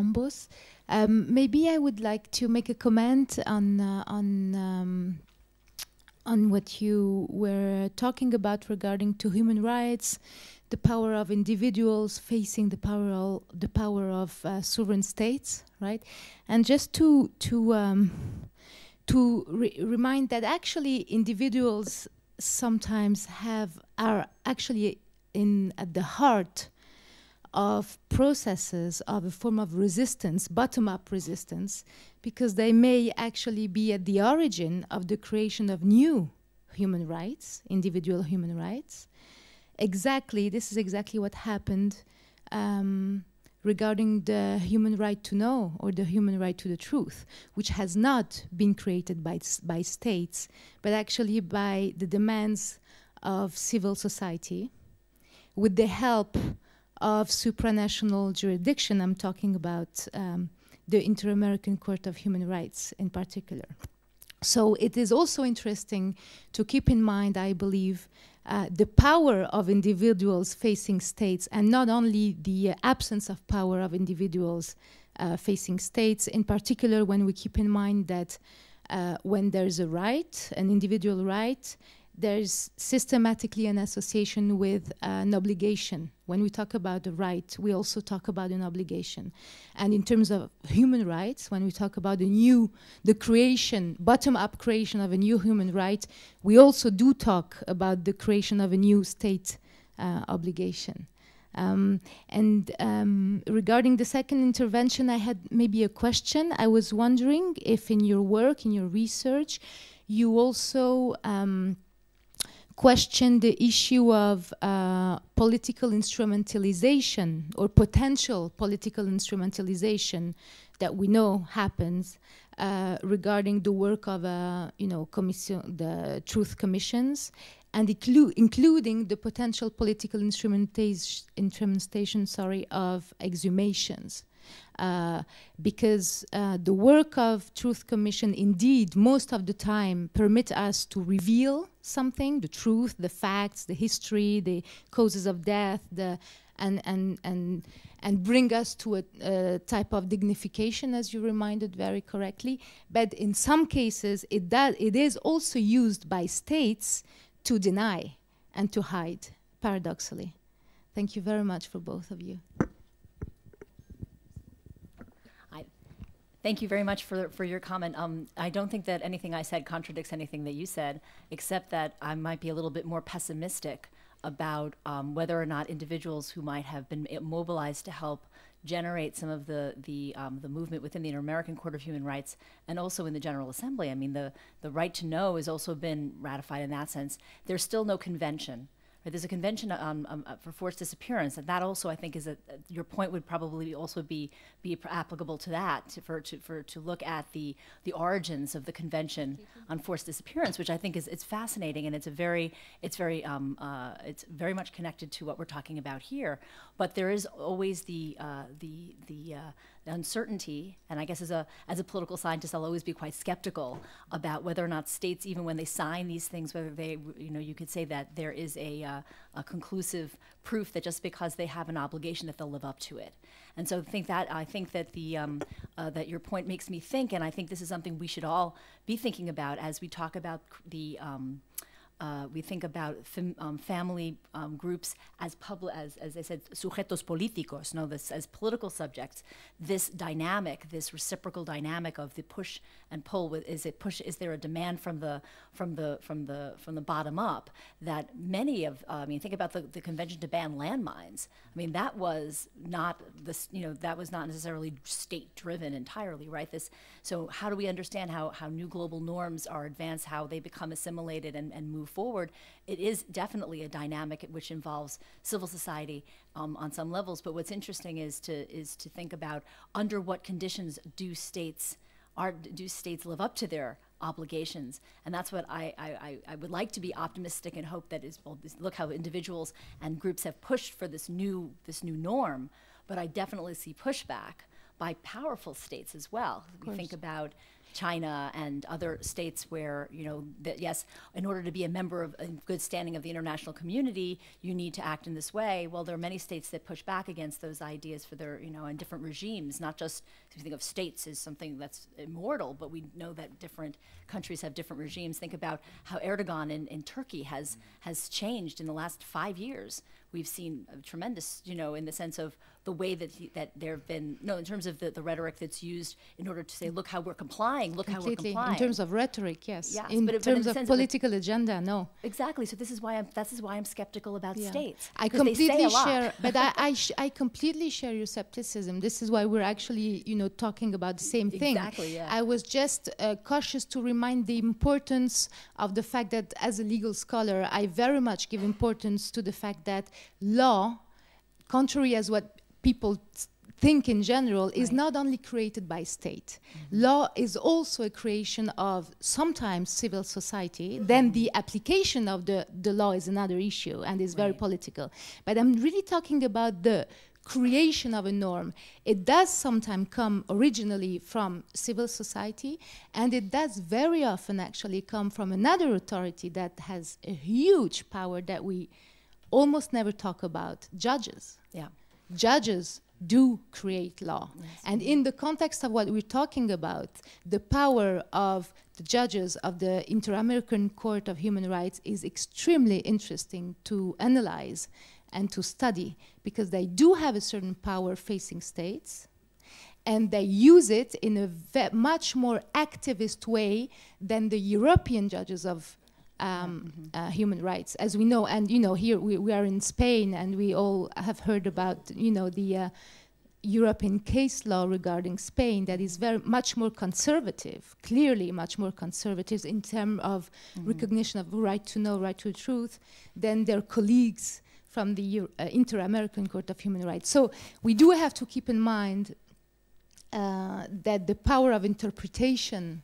ambos. Um, maybe I would like to make a comment on uh, on um, on what you were talking about regarding to human rights, the power of individuals facing the power of, the power of uh, sovereign states, right? And just to to um, to re remind that actually individuals sometimes have are actually in at the heart of processes of a form of resistance, bottom up resistance, because they may actually be at the origin of the creation of new human rights, individual human rights. Exactly, this is exactly what happened um, regarding the human right to know or the human right to the truth, which has not been created by, by states, but actually by the demands of civil society with the help of supranational jurisdiction. I'm talking about um, the Inter American Court of Human Rights in particular. So it is also interesting to keep in mind, I believe, uh, the power of individuals facing states and not only the absence of power of individuals uh, facing states, in particular when we keep in mind that uh, when there's a right, an individual right, there's systematically an association with uh, an obligation. When we talk about the right, we also talk about an obligation. And in terms of human rights, when we talk about the new, the creation, bottom-up creation of a new human right, we also do talk about the creation of a new state uh, obligation. Um, and um, regarding the second intervention, I had maybe a question. I was wondering if in your work, in your research, you also um, question the issue of uh, political instrumentalization or potential political instrumentalization that we know happens uh, regarding the work of uh, you know the truth commissions and inclu including the potential political instrumentation, sorry of exhumations uh, because uh, the work of Truth Commission indeed most of the time permit us to reveal something, the truth, the facts, the history, the causes of death, the and and and and bring us to a, a, type of dignification, as you reminded very correctly. But in some cases, it it is also used by states to deny and to hide, paradoxically. Thank you very much for both of you. Thank you very much for, for your comment. Um, I don't think that anything I said contradicts anything that you said, except that I might be a little bit more pessimistic about um, whether or not individuals who might have been mobilized to help generate some of the the um, the movement within the Inter-American Court of Human Rights and also in the General Assembly. I mean, the the right to know has also been ratified in that sense. There's still no convention there's a convention on uh, um, um uh, for forced disappearance, and that also I think is a, uh, your point would probably also be be applicable to that to, for to for to look at the the origins of the convention on forced disappearance, which I think is it's fascinating and it's a very it's very um, uh, it's very much connected to what we're talking about here. But there is always the uh, the the uh, uncertainty, and I guess as a as a political scientist, I'll always be quite skeptical about whether or not states, even when they sign these things, whether they you know you could say that there is a, uh, a conclusive proof that just because they have an obligation that they'll live up to it. And so I think that I think that the um, uh, that your point makes me think, and I think this is something we should all be thinking about as we talk about the um, uh, we think about um, family um, groups as public, as, as I said, sujetos políticos, no, this as political subjects. This dynamic, this reciprocal dynamic of the push and pull, with, is it push? Is there a demand from the from the from the from the bottom up that many of? Uh, I mean, think about the, the convention to ban landmines. I mean, that was not this, you know, that was not necessarily state driven entirely, right? This. So how do we understand how how new global norms are advanced, how they become assimilated and and move move forward, it is definitely a dynamic which involves civil society um, on some levels. But what's interesting is to is to think about under what conditions do states are do states live up to their obligations and that's what I, I, I would like to be optimistic and hope that is well this, look how individuals and groups have pushed for this new this new norm but I definitely see pushback by powerful states as well. We think about China and other states where, you know, that yes, in order to be a member of a good standing of the international community, you need to act in this way. Well, there are many states that push back against those ideas for their, you know, and different regimes, not just, if you think of states as something that's immortal, but we know that different countries have different regimes. Think about how Erdogan in, in Turkey has, has changed in the last five years. We've seen tremendous, you know, in the sense of the way that he, that there have been no in terms of the, the rhetoric that's used in order to say look how we're complying look Completely. how we're complying in terms of rhetoric yes, yes in but, terms but in of political of agenda no exactly so this is why I'm this is why I'm skeptical about yeah. states I completely share but I I, I completely share your skepticism this is why we're actually you know talking about the same thing exactly yeah. I was just uh, cautious to remind the importance of the fact that as a legal scholar I very much give importance to the fact that law contrary as what people think in general right. is not only created by state. Mm -hmm. Law is also a creation of sometimes civil society. Mm -hmm. Then the application of the, the law is another issue and is right. very political. But I'm really talking about the creation of a norm. It does sometimes come originally from civil society, and it does very often actually come from another authority that has a huge power that we almost never talk about, judges. Yeah judges do create law. Yes. And in the context of what we're talking about, the power of the judges of the Inter-American Court of Human Rights is extremely interesting to analyze and to study because they do have a certain power facing states and they use it in a much more activist way than the European judges of um, mm-hmm. uh, human rights, as we know. And you know, here we, we are in Spain, and we all have heard about you know the uh, European case law regarding Spain that is very much more conservative, clearly much more conservative in terms of mm-hmm. recognition of right to know, right to truth, than their colleagues from the Euro- uh, Inter-American Court of Human Rights. So we do have to keep in mind uh, that the power of interpretation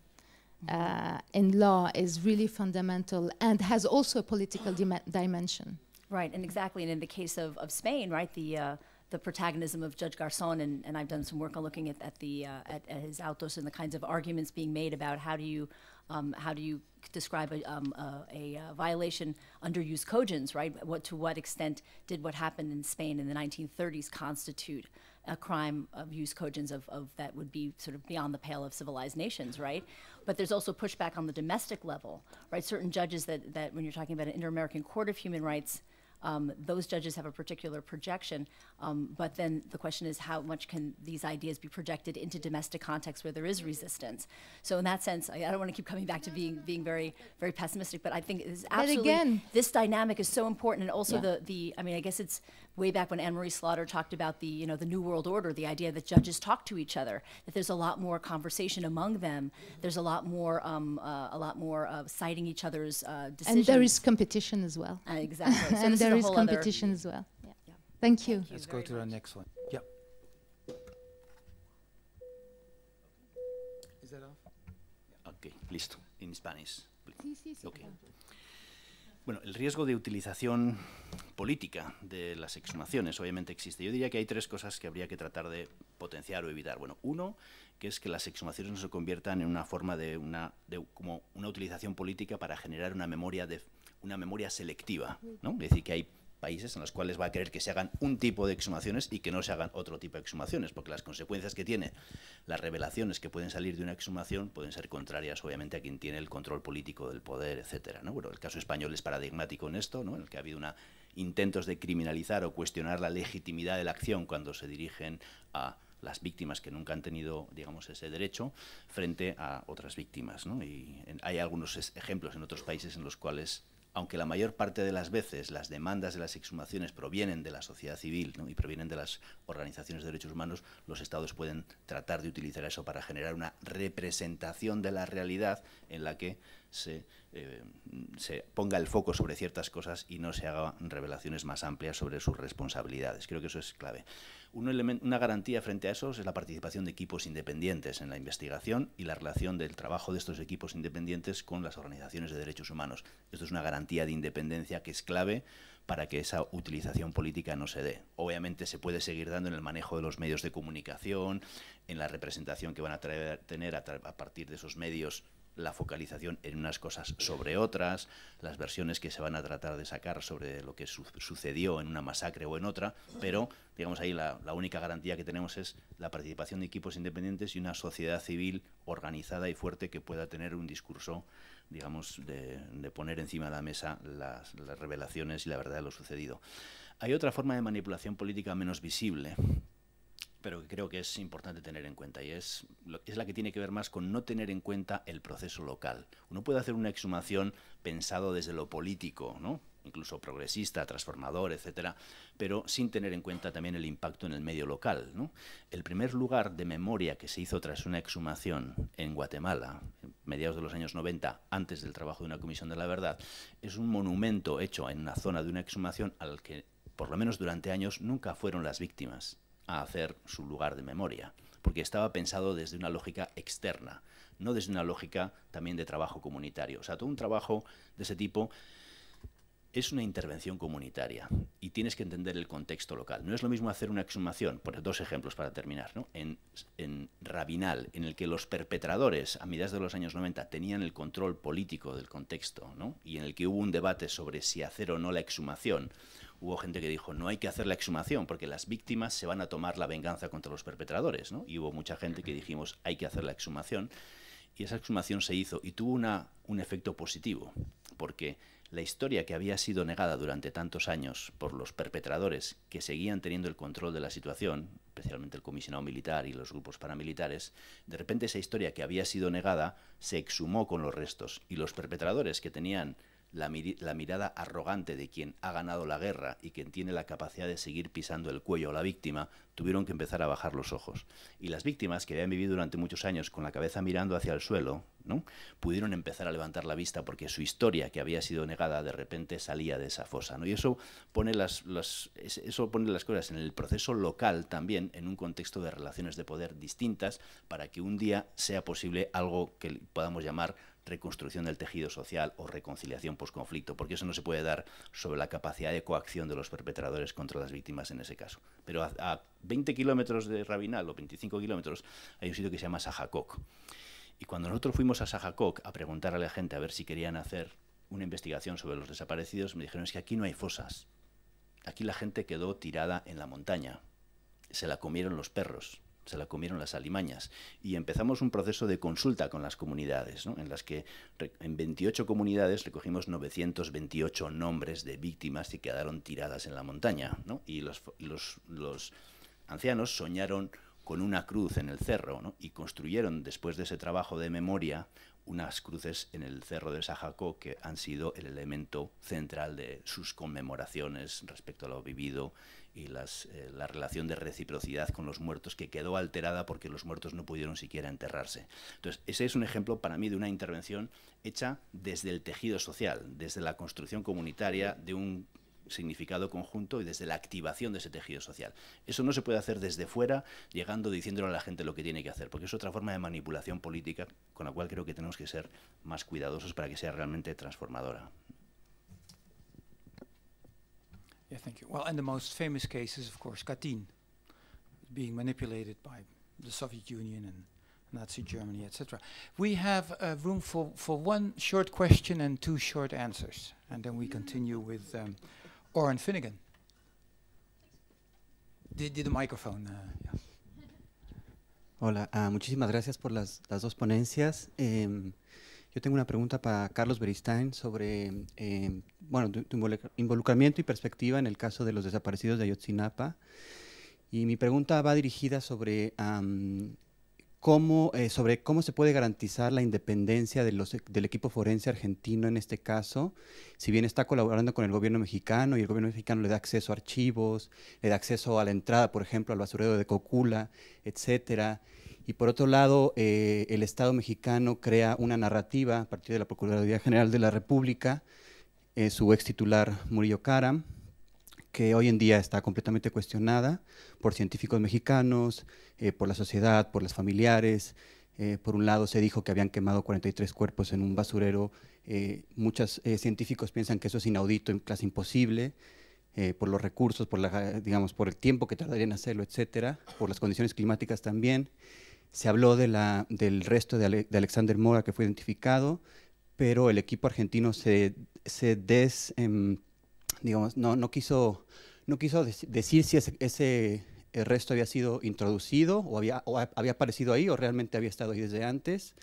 uh, in law is really fundamental and has also a political dimension. Right, and exactly, and in the case of, of Spain, right, the uh, the protagonism of Judge Garcon, and, and I've done some work on looking at, at the uh, at, at, his autos and the kinds of arguments being made about how do you um, how do you describe a, um, a, a violation under jus cogens, right? What to what extent did what happened in Spain in the 1930s constitute a crime of use cogens of, of that would be sort of beyond the pale of civilized nations, right? But there's also pushback on the domestic level, right? Certain judges that, that when you're talking about an inter-American court of human rights, um, those judges have a particular projection. Um, but then the question is, how much can these ideas be projected into domestic contexts where there is resistance? So in that sense, I, I don't want to keep coming back to being being very very pessimistic, but I think it is absolutely again, this dynamic is so important, and also yeah. the the I mean, I guess it's way back when Anne Marie Slaughter talked about the, you know, the New World Order, the idea that judges talk to each other, that there's a lot more conversation among them, there's a lot more, um, uh, a lot more uh, citing each other's uh, decisions. And there is competition as well. Uh, exactly. So and there is, is competition as well. Yeah. Yeah. Thank you. Thank you Let's go to the next one. Yep. Is that off? Okay, listo. In Spanish. Please. Sí, sí, sí. Okay. Bueno, el riesgo de utilización política de las exhumaciones obviamente existe. Yo diría que hay tres cosas que habría que tratar de potenciar o evitar. Bueno, uno, que es que las exhumaciones no se conviertan en una forma de una, como una utilización política para generar una memoria, de, una memoria selectiva, ¿no? Es decir, que hay países en los cuales va a querer que se hagan un tipo de exhumaciones y que no se hagan otro tipo de exhumaciones, porque las consecuencias que tiene las revelaciones que pueden salir de una exhumación pueden ser contrarias, obviamente, a quien tiene el control político del poder, etcétera. ¿no? Bueno, el caso español es paradigmático en esto, ¿no? en el que ha habido una intentos de criminalizar o cuestionar la legitimidad de la acción cuando se dirigen a las víctimas que nunca han tenido, digamos, ese derecho frente a otras víctimas. ¿no? Y hay algunos ejemplos en otros países en los cuales aunque la mayor parte de las veces las demandas de las exhumaciones provienen de la sociedad civil y provienen de las organizaciones de derechos humanos, los estados pueden tratar de utilizar eso para generar una representación de la realidad en la que se eh, ponga el foco sobre ciertas cosas y no se hagan revelaciones más amplias sobre sus responsabilidades. Creo que eso es clave una garantía frente a eso es la participación de equipos independientes en la investigación y la relación del trabajo de estos equipos independientes con las organizaciones de derechos humanos. Esto es una garantía de independencia que es clave para que esa utilización política no se dé. Obviamente se puede seguir dando en el manejo de los medios de comunicación, en la representación que van a tener a partir de esos medios la focalización en unas cosas sobre otras, las versiones que se van a tratar de sacar sobre lo que sucedió en una masacre o en otra, pero digamos ahí la, única garantía que tenemos es la participación de equipos independientes y una sociedad civil organizada y fuerte que pueda tener un discurso, digamos, de, poner encima de la mesa las, las revelaciones y la verdad de lo sucedido. Hay otra forma de manipulación política menos visible, pero que creo que es importante tener en cuenta y es, es la que tiene que ver más con no tener en cuenta el proceso local. Uno puede hacer una exhumación pensado desde lo político, ¿no? incluso progresista, transformador, etcétera, pero sin tener en cuenta también el impacto en el medio local. El primer lugar de memoria que se hizo tras una exhumación en Guatemala, mediados de los años 90, antes del trabajo de una comisión de la verdad, es un monumento hecho en una zona de una exhumación al que, por lo menos durante años, nunca fueron las víctimas a hacer su lugar de memoria, porque estaba pensado desde una lógica externa, no desde una lógica también de trabajo comunitario. O sea, todo un trabajo de ese tipo es una intervención comunitaria y tienes que entender el contexto local. No es lo mismo hacer una exhumación, por dos ejemplos para terminar, en, Rabinal, en el que los perpetradores a mediados de los años 90 tenían el control político del contexto y en el que hubo un debate sobre si hacer o no la exhumación hubo gente que dijo, no hay que hacer la exhumación porque las víctimas se van a tomar la venganza contra los perpetradores, ¿no? Y hubo mucha gente que dijimos, hay que hacer la exhumación. Y esa exhumación se hizo y tuvo un efecto positivo, porque la historia que había sido negada durante tantos años por los perpetradores que seguían teniendo el control de la situación, especialmente el comisionado militar y los grupos paramilitares, de repente esa historia que había sido negada se exhumó con los restos y los perpetradores que tenían la, mirada arrogante de quien ha ganado la guerra y quien tiene la capacidad de seguir pisando el cuello a la víctima, tuvieron que empezar a bajar los ojos. Y las víctimas, que habían vivido durante muchos años con la cabeza mirando hacia el suelo, ¿no? pudieron empezar a levantar la vista porque su historia, que había sido negada, de repente salía de esa fosa. ¿no? Y eso pone las, las, eso pone las cosas en el proceso local también, en un contexto de relaciones de poder distintas, para que un día sea posible algo que podamos llamar reconstrucción del tejido social o reconciliación posconflicto, porque eso no se puede dar sobre la capacidad de coacción de los perpetradores contra las víctimas en ese caso. Pero a, 20 kilómetros de Rabinal o 25 kilómetros hay un sitio que se llama Sajacoc. Y cuando nosotros fuimos a Sajacoc a preguntar a la gente a ver si querían hacer una investigación sobre los desaparecidos, me dijeron es que aquí no hay fosas. Aquí la gente quedó tirada en la montaña. Se la comieron los perros se la comieron las alimañas. Y empezamos un proceso de consulta con las comunidades, en las que en 28 comunidades recogimos 928 nombres de víctimas que quedaron tiradas en la montaña. Y los, ancianos soñaron con una cruz en el cerro y construyeron después de ese trabajo de memoria unas cruces en el cerro de Sajacó que han sido el elemento central de sus conmemoraciones respecto a lo vivido y eh, la relación de reciprocidad con los muertos que quedó alterada porque los muertos no pudieron siquiera enterrarse. Entonces, ese es un ejemplo para mí de una intervención hecha desde el tejido social, desde la construcción comunitaria de un significado conjunto y desde la activación de ese tejido social. Eso no se puede hacer desde fuera, llegando diciéndole a la gente lo que tiene que hacer, porque es otra forma de manipulación política con la cual creo que tenemos que ser más cuidadosos para que sea realmente transformadora. Yeah, thank you. Well, and the most famous case is, of course, Katyn, being manipulated by the Soviet Union and Nazi Germany, etc. We have uh, room for, for one short question and two short answers, and then we continue with um, Oren Finnegan. Did, did the microphone? Uh, yeah. Hola, uh, muchísimas gracias por las, las dos ponencias. Um, Yo tengo una pregunta para Carlos Beristain sobre em, bueno, tu, involucramiento y perspectiva en el caso de los desaparecidos de Ayotzinapa. Y mi pregunta va dirigida sobre cómo, eh, sobre cómo se puede garantizar la independencia de del equipo forense argentino en este caso, si bien está colaborando con el gobierno mexicano y el gobierno mexicano le da acceso a archivos, le da acceso a la entrada, por ejemplo, al basurero de Cocula, etcétera. Y por otro lado, eh, el Estado mexicano crea una narrativa a partir de la Procuraduría General de la República, eh, su ex titular Murillo Karam, que hoy en día está completamente cuestionada por científicos mexicanos, eh, por la sociedad, por los familiares. por un lado se dijo que habían quemado 43 cuerpos en un basurero. muchos científicos piensan que eso es inaudito, casi imposible, por los recursos, por, la, digamos, por el tiempo que tardarían en hacerlo, etcétera, por las condiciones climáticas también. Se habló del resto de, Alexander Mora que fue identificado, pero el equipo argentino em, no, quiso, decir si ese, eh, resto había sido introducido o había, aparecido ahí o realmente había estado ahí desde antes.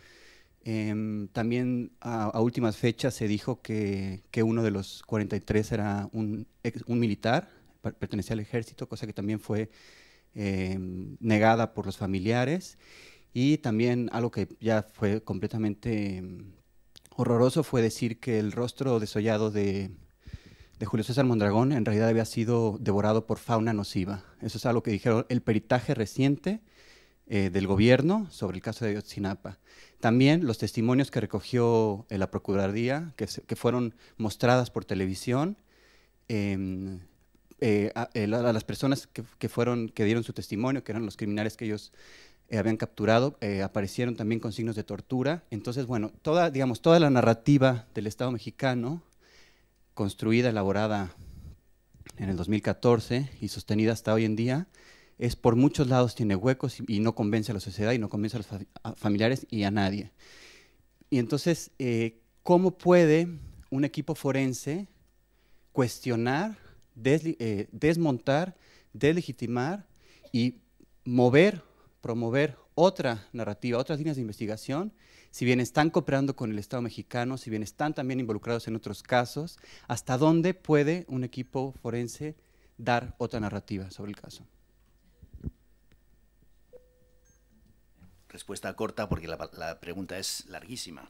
Em, también a, últimas fechas se dijo que, uno de los 43 era un militar, pertenecía al ejército, cosa que también fue Em, negada por los familiares. Y también algo que ya fue completamente em, horroroso fue decir que el rostro desollado de, Julio César Mondragón en realidad había sido devorado por fauna nociva. Eso es algo que dijeron el peritaje reciente eh, del gobierno sobre el caso de Yotzinapa. También los testimonios que recogió eh, la Procuraduría, que, fueron mostradas por televisión, em, eh, a, las personas que, fueron, que dieron su testimonio, que eran los criminales que ellos eh, habían capturado, eh, aparecieron también con signos de tortura. Entonces, bueno, toda, digamos, toda la narrativa del Estado mexicano, construida, elaborada en el 2014 y sostenida hasta hoy en día, es por muchos lados tiene huecos y, no convence a la sociedad y no convence a los familiares y a nadie. Y entonces, ¿cómo puede un equipo forense cuestionar eh, desmontar, deslegitimar y mover, promover otra narrativa, otras líneas de investigación, si bien están cooperando con el Estado mexicano, si bien están también involucrados en otros casos, ¿hasta dónde puede un equipo forense dar otra narrativa sobre el caso? Respuesta corta porque la, pregunta es larguísima.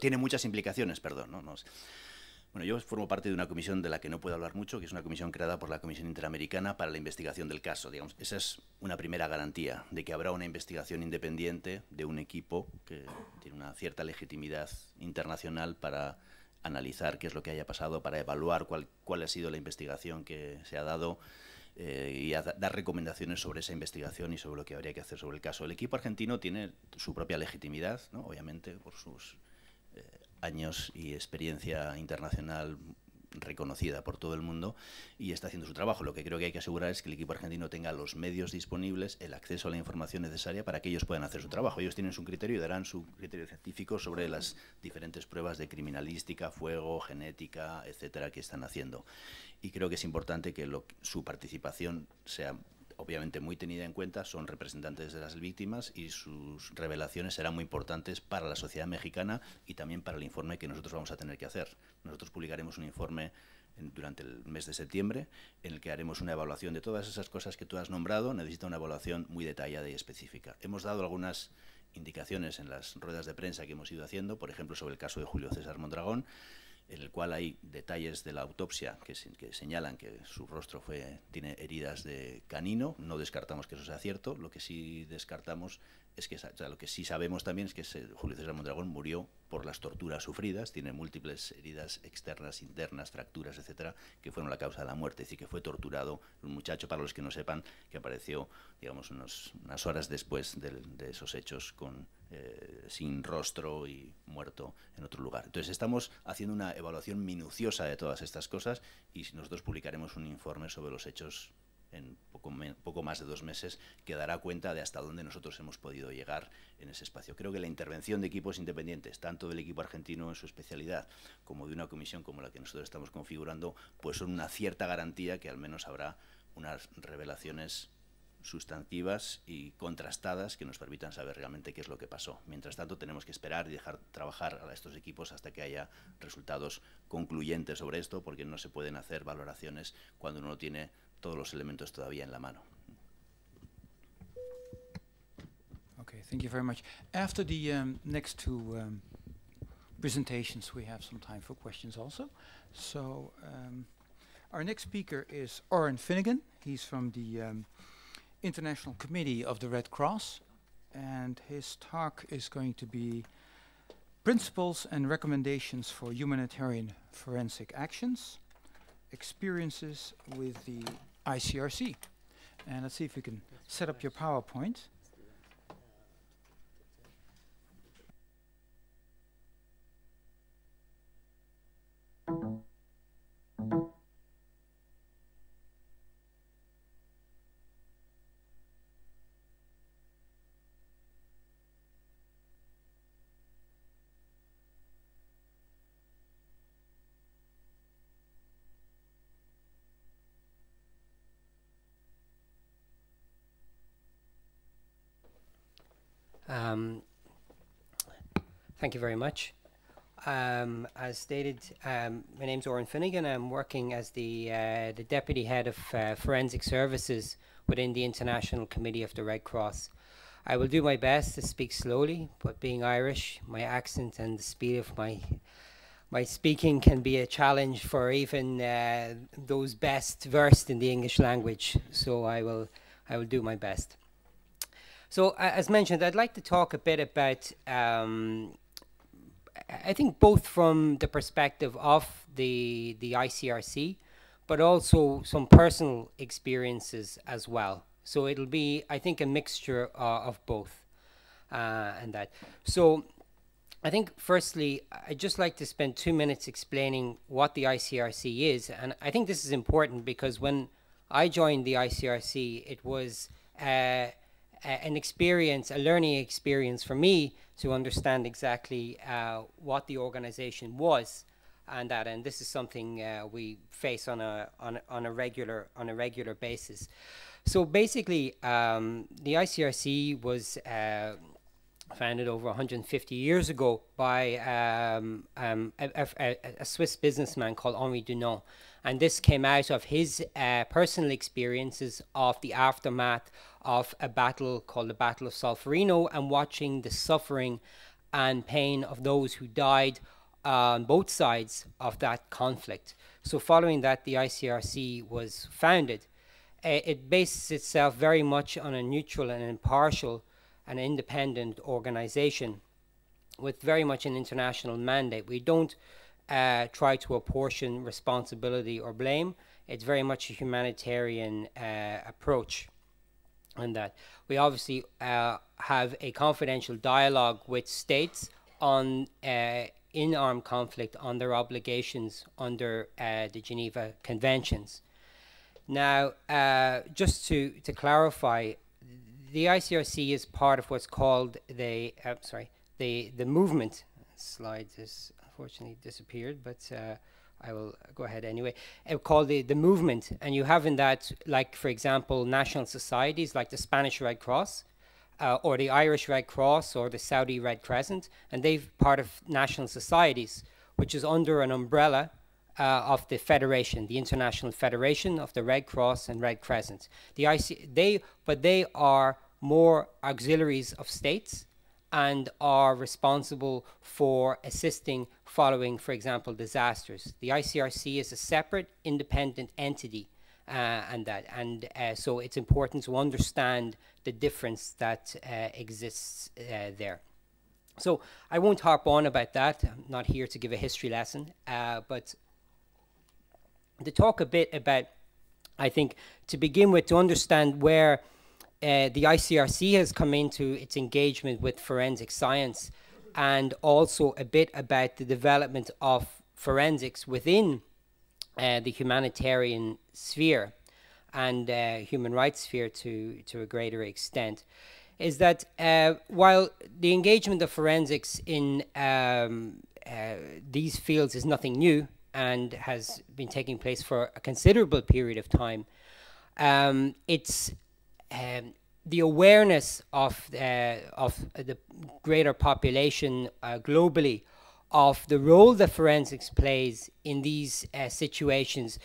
Tiene muchas implicaciones, perdón. ¿no? Bueno, yo formo parte de una comisión de la que no puedo hablar mucho, que es una comisión creada por la Comisión Interamericana para la investigación del caso. Digamos, esa es una primera garantía de que habrá una investigación independiente de un equipo que tiene una cierta legitimidad internacional para analizar qué es lo que haya pasado, para evaluar cuál, cuál ha sido la investigación que se ha dado eh, y dar recomendaciones sobre esa investigación y sobre lo que habría que hacer sobre el caso. El equipo argentino tiene su propia legitimidad, ¿no? obviamente, por sus años y experiencia internacional reconocida por todo el mundo y está haciendo su trabajo. Lo que creo que hay que asegurar es que el equipo argentino tenga los medios disponibles, el acceso a la información necesaria para que ellos puedan hacer su trabajo. Ellos tienen su criterio y darán su criterio científico sobre las diferentes pruebas de criminalística, fuego, genética, etcétera, que están haciendo. Y creo que es importante que su participación sea obviamente muy tenida en cuenta, son representantes de las víctimas y sus revelaciones serán muy importantes para la sociedad mexicana y también para el informe que nosotros vamos a tener que hacer. Nosotros publicaremos un informe durante el mes de septiembre, en el que haremos una evaluación de todas esas cosas que tú has nombrado. Necesita una evaluación muy detallada y específica. Hemos dado algunas indicaciones en las ruedas de prensa que hemos ido haciendo, por ejemplo, sobre el caso de Julio César Mondragón, en el cual hay detalles de la autopsia que, que, señalan que su rostro fue, tiene heridas de canino. No descartamos que eso sea cierto. Lo que sí descartamos es que, lo que sí sabemos también es que Julio César Mondragón murió por las torturas sufridas. Tiene múltiples heridas externas, internas, fracturas, etcétera, que fueron la causa de la muerte. Es decir, que fue torturado un muchacho, para los que no sepan, que apareció, digamos, unos, unas horas después de esos hechos con eh, sin rostro y muerto en otro lugar. Entonces estamos haciendo una evaluación minuciosa de todas estas cosas y nosotros publicaremos un informe sobre los hechos en poco, poco, más de dos meses, que dará cuenta de hasta dónde nosotros hemos podido llegar en ese espacio. Creo que la intervención de equipos independientes, tanto del equipo argentino en su especialidad como de una comisión como la que nosotros estamos configurando, pues son una cierta garantía que al menos habrá unas revelaciones sustantivas y contrastadas que nos permitan saber realmente qué es lo que pasó. Mientras tanto, tenemos que esperar y dejar trabajar a estos equipos hasta que haya resultados concluyentes sobre esto, porque no se pueden hacer valoraciones cuando uno no tiene todos los elementos todavía en la mano. Okay, thank you very much. After the um, next two um, presentations, we have some time for questions also. So um, our next speaker is Oren Finnegan. He's from the International Committee of the Red Cross, and his talk is going to be Principles and Recommendations for Humanitarian Forensic Actions, Experiences with the ICRC. And let's see if we can set up your PowerPoint. Um, thank you very much. Um, as stated, um, my is Oren Finnegan. I'm working as the uh, the deputy head of uh, forensic services within the International Committee of the Red Cross. I will do my best to speak slowly, but being Irish, my accent and the speed of my my speaking can be a challenge for even uh, those best versed in the English language. So I will I will do my best. So, as mentioned, I'd like to talk a bit about, um, I think, both from the perspective of the, the ICRC, but also some personal experiences as well. So, it'll be, I think, a mixture uh, of both uh, and that. So, I think, firstly, I'd just like to spend two minutes explaining what the ICRC is. And I think this is important because when I joined the ICRC, it was. Uh, an experience, a learning experience for me to understand exactly uh, what the organization was and that and this is something uh, we face on a, on a, on a regular on a regular basis so basically um, the ICRC was uh, founded over 150 years ago by um, um, a, a, a, Swiss businessman called Henri Dunant. And this came out of his uh, personal experiences of the aftermath of a battle called the Battle of Solferino and watching the suffering and pain of those who died on both sides of that conflict. So, following that, the ICRC was founded. it bases itself very much on a neutral and impartial and independent organization with very much an international mandate. We don't uh, try to apportion responsibility or blame. It's very much a humanitarian uh, approach on that. We obviously uh, have a confidential dialogue with states on uh, in armed conflict on their obligations under uh, the Geneva Conventions. Now, uh, just to, to clarify, the ICRC is part of what's called the uh, sorry the the movement. Slide has unfortunately disappeared, but uh, I will go ahead anyway, uh, called the, the movement. And you have in that, like, for example, national societies like the Spanish Red Cross uh, or the Irish Red Cross or the Saudi Red Crescent, and they're part of national societies, which is under an umbrella uh, of the Federation, the International Federation of the Red Cross and Red Crescent. The IC they, but they are more auxiliaries of states and are responsible for assisting following, for example, disasters. The ICRC is a separate, independent entity, uh, and that, and uh, so it's important to understand the difference that uh, exists uh, there. So I won't harp on about that. I'm not here to give a history lesson, uh, but to talk a bit about, I think, to begin with, to understand where uh, the ICRC has come into its engagement with forensic science and also a bit about the development of forensics within uh, the humanitarian sphere and uh, human rights sphere to, to a greater extent. Is that uh, while the engagement of forensics in um, uh, these fields is nothing new and has been taking place for a considerable period of time, um, it's um, the awareness of uh, of the greater population uh, globally of the role that forensics plays in these uh, situations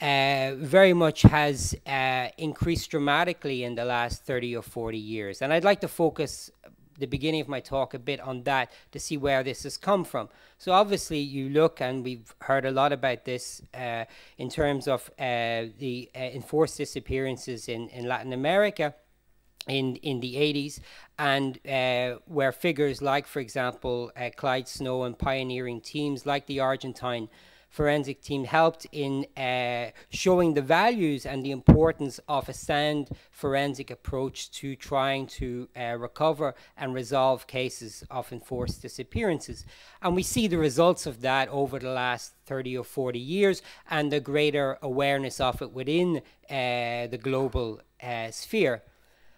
uh, very much has uh, increased dramatically in the last 30 or 40 years. And I'd like to focus the beginning of my talk a bit on that to see where this has come from. So obviously you look and we've heard a lot about this uh, in terms of uh, the uh, enforced disappearances in, in Latin America in in the 80s and uh, where figures like for example uh, Clyde Snow and pioneering teams like the Argentine forensic team helped in uh, showing the values and the importance of a sound forensic approach to trying to uh, recover and resolve cases of enforced disappearances. And we see the results of that over the last 30 or 40 years and the greater awareness of it within uh, the global uh, sphere.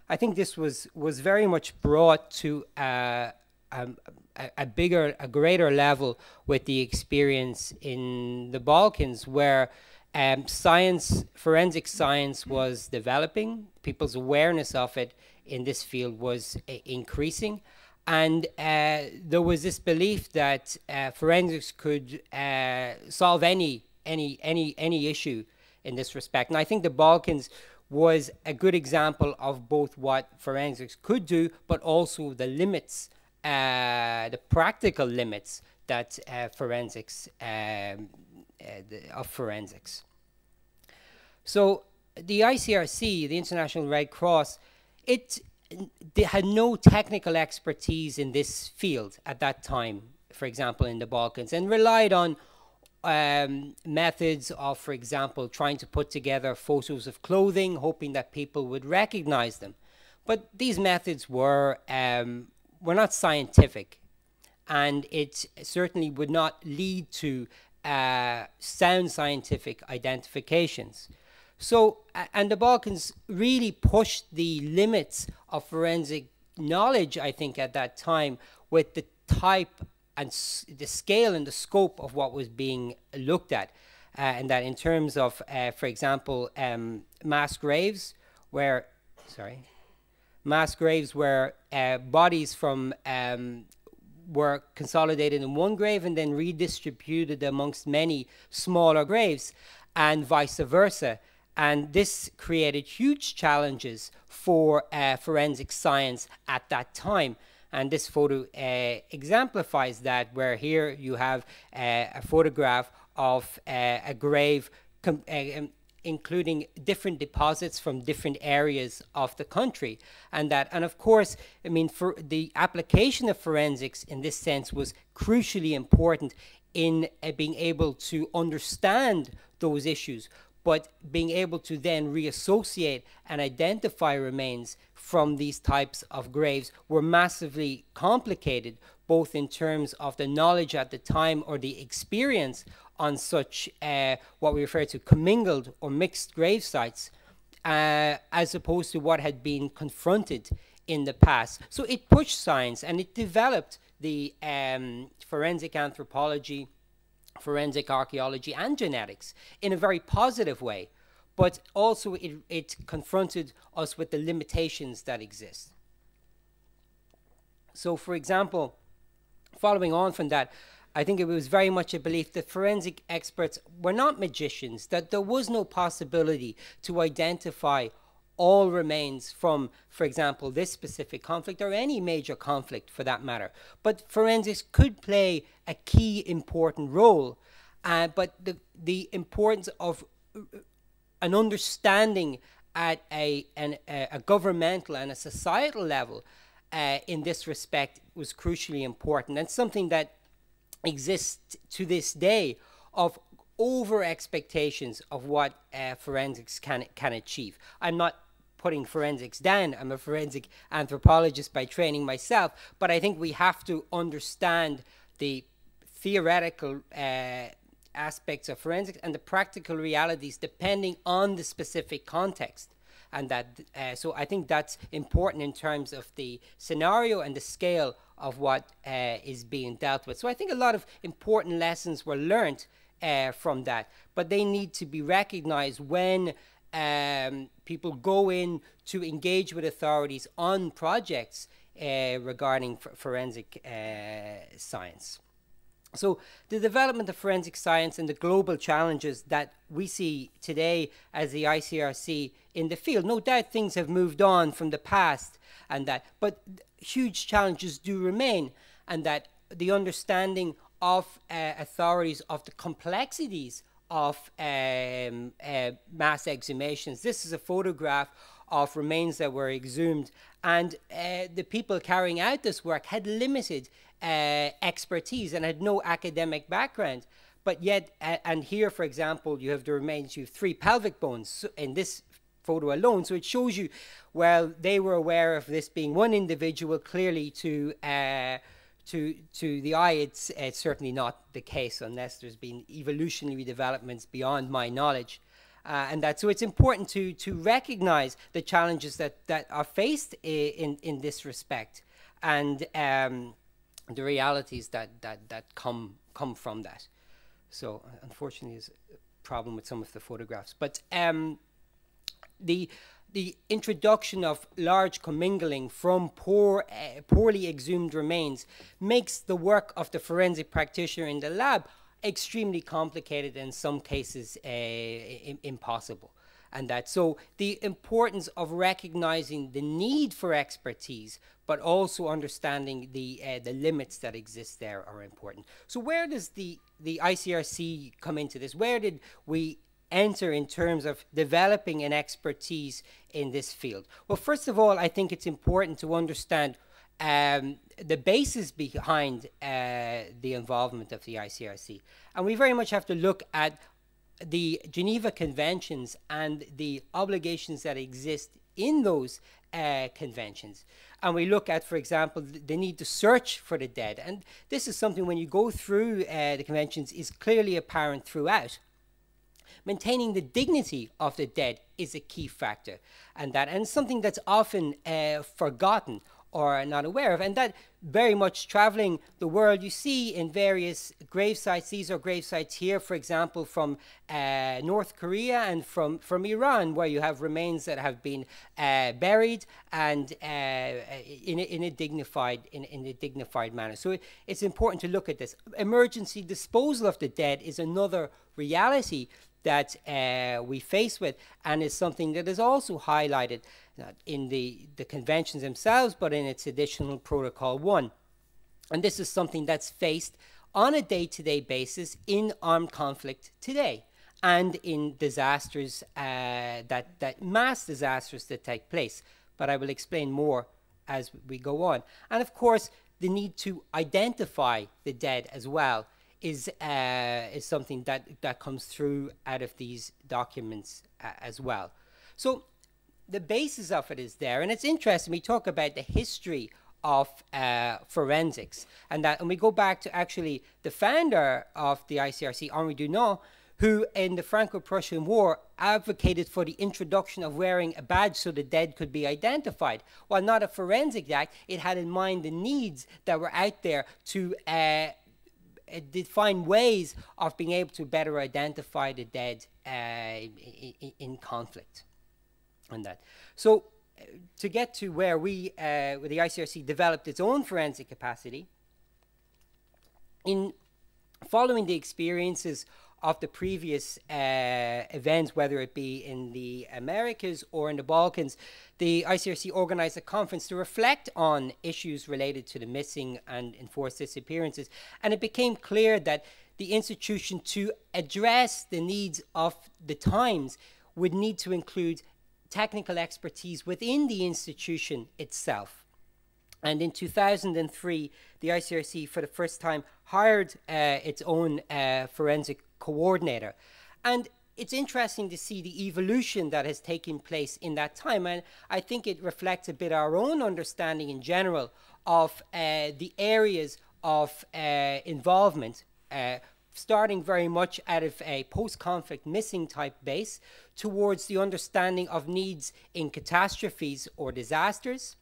I think this was, was very much brought to uh, um, a, a, bigger, a greater level with the experience in the Balkans, where um, science, forensic science, was developing. People's awareness of it in this field was uh, increasing, and uh, there was this belief that uh, forensics could uh, solve any any any any issue in this respect. And I think the Balkans was a good example of both what forensics could do, but also the limits uh, the practical limits that uh, forensics um, uh, the, of forensics. So the ICRC, the International Red Cross, it they had no technical expertise in this field at that time, for example, in the Balkans, and relied on um, methods of, for example, trying to put together photos of clothing, hoping that people would recognize them. But these methods were um, we're not scientific, and it certainly would not lead to uh, sound scientific identifications. So, and the Balkans really pushed the limits of forensic knowledge, I think, at that time with the type and the scale and the scope of what was being looked at. Uh, and that in terms of, uh, for example, um, mass graves, where, sorry, mass graves where uh, bodies from um, were consolidated in one grave and then redistributed amongst many smaller graves, and vice versa. And this created huge challenges for uh, forensic science at that time. And this photo uh, exemplifies that, where here you have uh, a photograph of uh, a grave uh, um, including different deposits from different areas of the country and that and of course i mean for the application of forensics in this sense was crucially important in uh, being able to understand those issues but being able to then reassociate and identify remains from these types of graves were massively complicated both in terms of the knowledge at the time or the experience on such uh, what we refer to commingled or mixed grave sites, uh, as opposed to what had been confronted in the past. So it pushed science and it developed the um, forensic anthropology, forensic archaeology, and genetics in a very positive way. But also, it, it confronted us with the limitations that exist. So, for example, following on from that, I think it was very much a belief that forensic experts were not magicians, that there was no possibility to identify all remains from, for example, this specific conflict or any major conflict for that matter. But forensics could play a key important role, uh, but the, the importance of uh, an understanding at a, an, a governmental and a societal level uh, in this respect was crucially important and something that exists to this day of over expectations of what uh, forensics can can achieve. I'm not putting forensics down. I'm a forensic anthropologist by training myself, but I think we have to understand the theoretical uh, aspects of forensics and the practical realities depending on the specific context and that uh, so I think that's important in terms of the scenario and the scale of what uh, is being dealt with. So I think a lot of important lessons were learned uh, from that, but they need to be recognized when um, people go in to engage with authorities on projects uh, regarding forensic uh, science. So, the development of forensic science and the global challenges that we see today as the ICRC in the field, no doubt things have moved on from the past and that, but huge challenges do remain, and that the understanding of uh, authorities of the complexities of um, uh, mass exhumations. This is a photograph of remains that were exhumed, and uh, the people carrying out this work had limited uh, expertise and had no academic background. But yet, uh, and here, for example, you have the remains, you have three pelvic bones in this photo alone. So it shows you, well, they were aware of this being one individual. Clearly, to uh, to to the eye, it's, it's certainly not the case unless there's been evolutionary developments beyond my knowledge. Uh, and that so it's important to to recognize the challenges that that are faced in in this respect and um, the realities that that that come come from that. So unfortunately, is a problem with some of the photographs. But um, the the introduction of large commingling from poor, uh, poorly exhumed remains makes the work of the forensic practitioner in the lab extremely complicated and in some cases uh, impossible and that. So the importance of recognizing the need for expertise, but also understanding the uh, the limits that exist there are important. So where does the the ICRC come into this? Where did we enter in terms of developing an expertise in this field? Well, first of all, I think it's important to understand um, the basis behind uh, the involvement of the ICRC. And we very much have to look at the Geneva Conventions and the obligations that exist in those uh, conventions and we look at, for example, the need to search for the dead. And this is something when you go through uh, the conventions is clearly apparent throughout. Maintaining the dignity of the dead is a key factor, and that and something that's often uh, forgotten are not aware of. And that very much traveling the world, you see in various grave sites. These are grave sites here, for example, from uh, North Korea and from, from Iran, where you have remains that have been uh, buried and uh, uh in, a, in a dignified in, in a dignified manner. So it, it's important to look at this. Emergency disposal of the dead is another reality that uh, we face with, and is something that is also highlighted not uh, in the, the conventions themselves, but in its additional protocol one. And this is something that's faced on a day to day basis in armed conflict today and in disasters uh, that, that mass disasters that take place. But I will explain more as we go on. And of course, the need to identify the dead as well is uh, is something that that comes through out of these documents uh, as well. So the basis of it is there, and it's interesting. We talk about the history of uh, forensics, and that, and we go back to actually the founder of the ICRC, Henri Dunant, who in the Franco-Prussian War advocated for the introduction of wearing a badge so the dead could be identified. While not a forensic act, it had in mind the needs that were out there to. Uh, uh define ways of being able to better identify the dead uh, in conflict on that. So uh, to get to where we, uh, where the ICRC developed its own forensic capacity, in following the experiences of the previous uh, events, whether it be in the Americas or in the Balkans, the ICRC organized a conference to reflect on issues related to the missing and enforced disappearances. And it became clear that the institution, to address the needs of the times, would need to include technical expertise within the institution itself. And in 2003, the ICRC for the first time hired uh, its own uh, forensic coordinator. And it's interesting to see the evolution that has taken place in that time. And I think it reflects a bit our own understanding in general of uh, the areas of uh, involvement uh, starting very much out of a post-conflict missing type base towards the understanding of needs in catastrophes or disasters,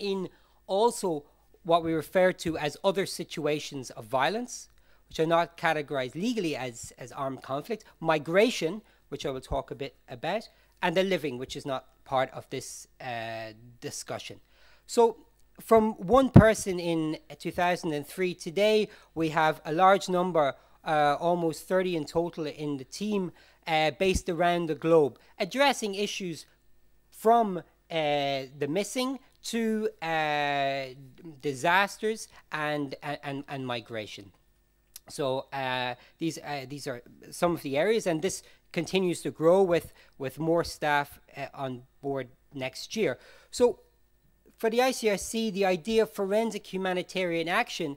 in also what we refer to as other situations of violence, which are not categorized legally as, as armed conflict, migration, which I will talk a bit about, and the living, which is not part of this uh, discussion. So from one person in 2003, today we have a large number, uh, almost 30 in total, in the team uh, based around the globe, addressing issues from uh, the missing to uh, disasters and, and, and migration. So uh, these uh, these are some of the areas, and this continues to grow with with more staff uh, on board next year. So for the ICRC, the idea of forensic humanitarian action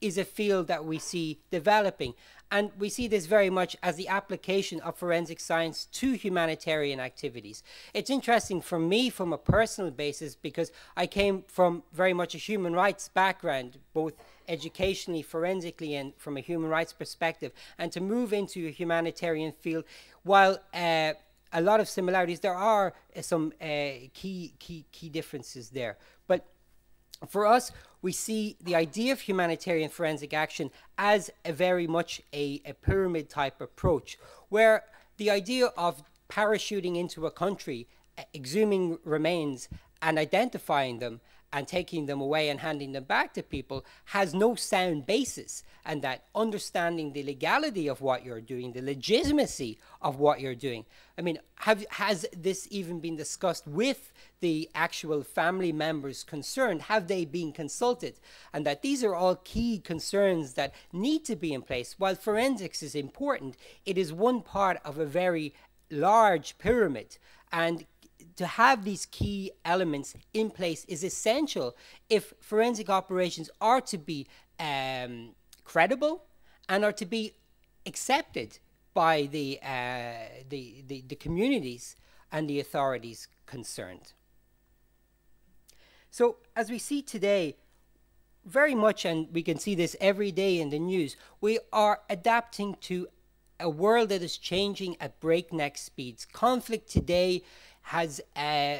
is a field that we see developing. And we see this very much as the application of forensic science to humanitarian activities. It's interesting for me from a personal basis because I came from very much a human rights background, both educationally, forensically, and from a human rights perspective. And to move into a humanitarian field while uh, a lot of similarities. There are eh, some eh, key key key differences there, but for us, we see the idea of humanitarian forensic action as a very much a, a, pyramid type approach, where the idea of parachuting into a country, eh, exhuming remains, and identifying them and taking them away and handing them back to people has no sound basis. And that understanding the legality of what you're doing, the legitimacy of what you're doing. I mean, have, has this even been discussed with the actual family members concerned? Have they been consulted? And that these are all key concerns that need to be in place. While forensics is important, it is one part of a very large pyramid. And to have these key elements in place is essential if forensic operations are to be um, credible and are to be accepted by the, uh, the, the, the communities and the authorities concerned. So as we see today, very much, and we can see this every day in the news, we are adapting to a world that is changing at breakneck speeds. Conflict today has uh,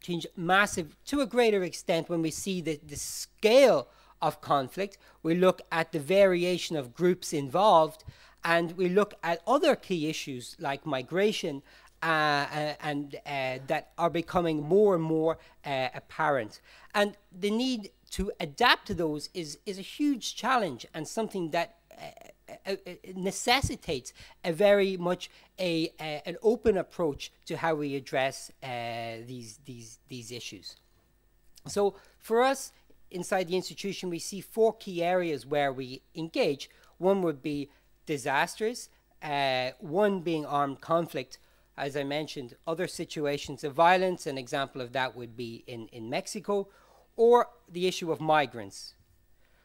changed massive to a greater extent when we see the, the scale of conflict. We look at the variation of groups involved and we look at other key issues like migration uh, uh and uh, that are becoming more and more uh, apparent. And the need to adapt to those is, is a huge challenge and something that uh, uh, uh, necessitates a very much a, a, an open approach to how we address uh, these these these issues. So for us inside the institution, we see four key areas where we engage. One would be disasters. Uh, one being armed conflict. As I mentioned, other situations of violence. An example of that would be in in Mexico, or the issue of migrants.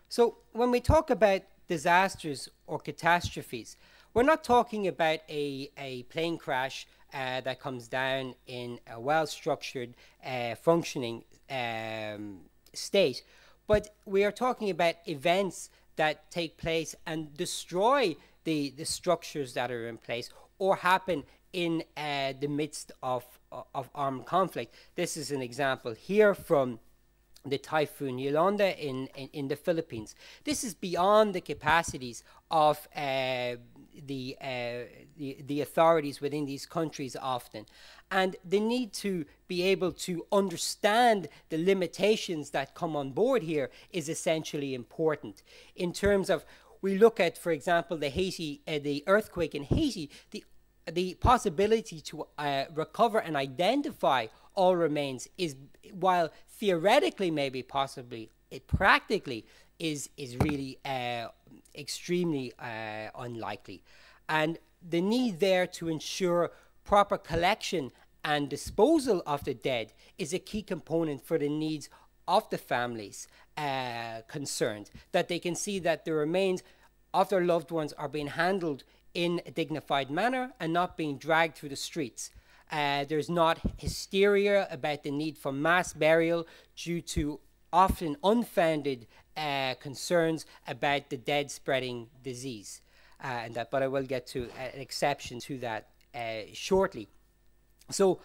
So when we talk about disasters or catastrophes. We're not talking about a, a plane crash uh, that comes down in a well structured, uh, functioning um, state, but we are talking about events that take place and destroy the, the structures that are in place or happen in uh, the midst of, of armed conflict. This is an example here from the typhoon Yolanda in, in, in, the Philippines. This is beyond the capacities of uh, the, uh, the, the, authorities within these countries often. And the need to be able to understand the limitations that come on board here is essentially important in terms of we look at, for example, the Haiti, uh, the earthquake in Haiti, the the possibility to uh, recover and identify all remains is while theoretically, maybe possibly, it practically is is really uh, extremely uh, unlikely, and the need there to ensure proper collection and disposal of the dead is a key component for the needs of the families uh, concerned. That they can see that the remains of their loved ones are being handled in a dignified manner and not being dragged through the streets. Uh, there's not hysteria about the need for mass burial due to often unfounded uh, concerns about the dead spreading disease. Uh, and that, but I will get to uh, an exception to that uh, shortly. So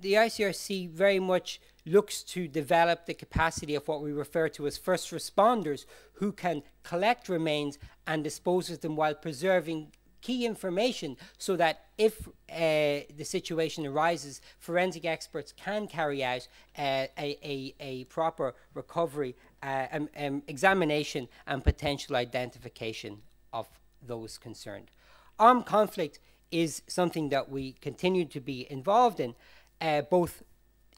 the ICRC very much looks to develop the capacity of what we refer to as first responders who can collect remains and dispose of them while preserving key information so that if uh, the situation arises, forensic experts can carry out uh, a, a, a, proper recovery, uh, um, um, examination, and potential identification of those concerned. Armed conflict is something that we continue to be involved in, uh, both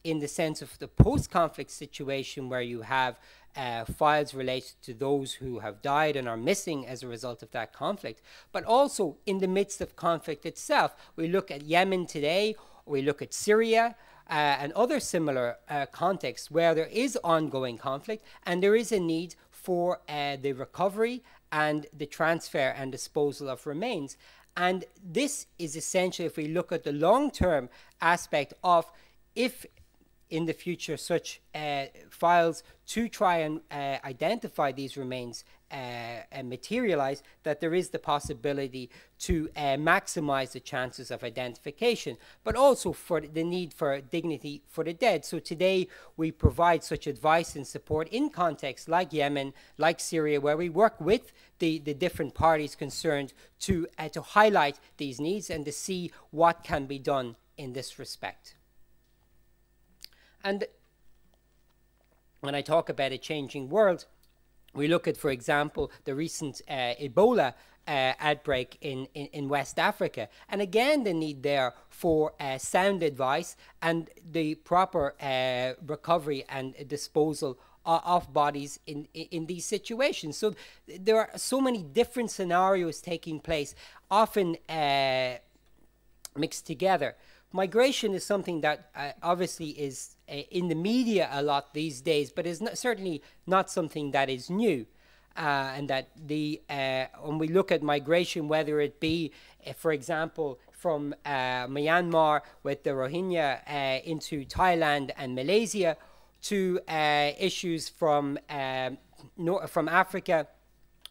in the sense of the post-conflict situation where you have uh, files related to those who have died and are missing as a result of that conflict, but also in the midst of conflict itself. We look at Yemen today, we look at Syria, uh, and other similar uh, contexts where there is ongoing conflict and there is a need for uh, the recovery and the transfer and disposal of remains. And this is essential if we look at the long term aspect of if in the future such uh, files to try and uh, identify these remains uh, and materialize, that there is the possibility to uh, maximize the chances of identification, but also for the need for dignity for the dead. So today we provide such advice and support in contexts like Yemen, like Syria, where we work with the, the different parties concerned to, uh, to highlight these needs and to see what can be done in this respect. And when I talk about a changing world, we look at, for example, the recent uh, Ebola uh, outbreak in, in, in, West Africa. And again, the need there for uh, sound advice and the proper uh, recovery and disposal of bodies in, in these situations. So there are so many different scenarios taking place, often uh, mixed together migration is something that uh, obviously is uh, in the media a lot these days, but is not, certainly not something that is new. Uh, and that the uh, when we look at migration, whether it be, uh, for example, from uh, Myanmar with the Rohingya into Thailand and Malaysia, to issues from from Africa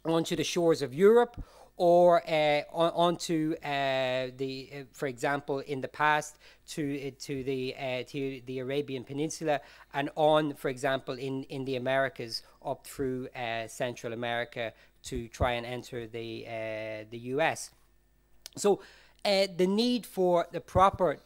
onto the shores of Europe, or uh, on, onto uh, the, uh, for example, in the past to uh, to the uh, to the Arabian Peninsula and on, for example, in in the Americas up through uh, Central America to try and enter the the U.S. So the need for the proper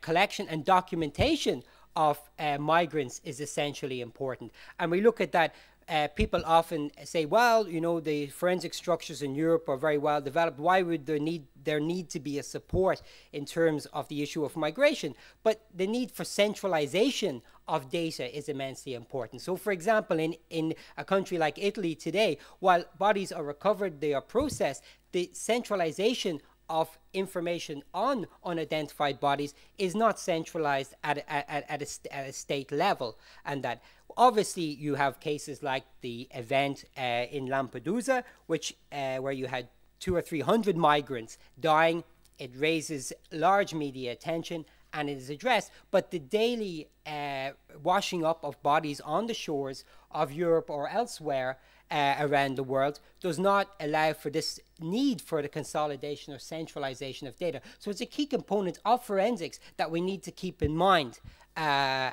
collection and documentation of migrants is essentially important, and we look at that uh, people often say, well, you know, the forensic structures in Europe are very well developed. Why would there need there need to be a support in terms of the issue of migration? But the need for centralization of data is immensely important. So, for example, in, in a country like Italy today, while bodies are recovered, they are processed, the centralization of information on unidentified bodies is not centralized at, at, at, a, at a state level and that obviously, you have cases like the event uh, in Lampedusa, which uh, where you had two or three hundred migrants dying. It raises large media attention and it is addressed. But the daily uh, washing up of bodies on the shores of Europe or elsewhere uh, around the world does not allow for this need for the consolidation or centralization of data. So it's a key component of forensics that we need to keep in mind uh,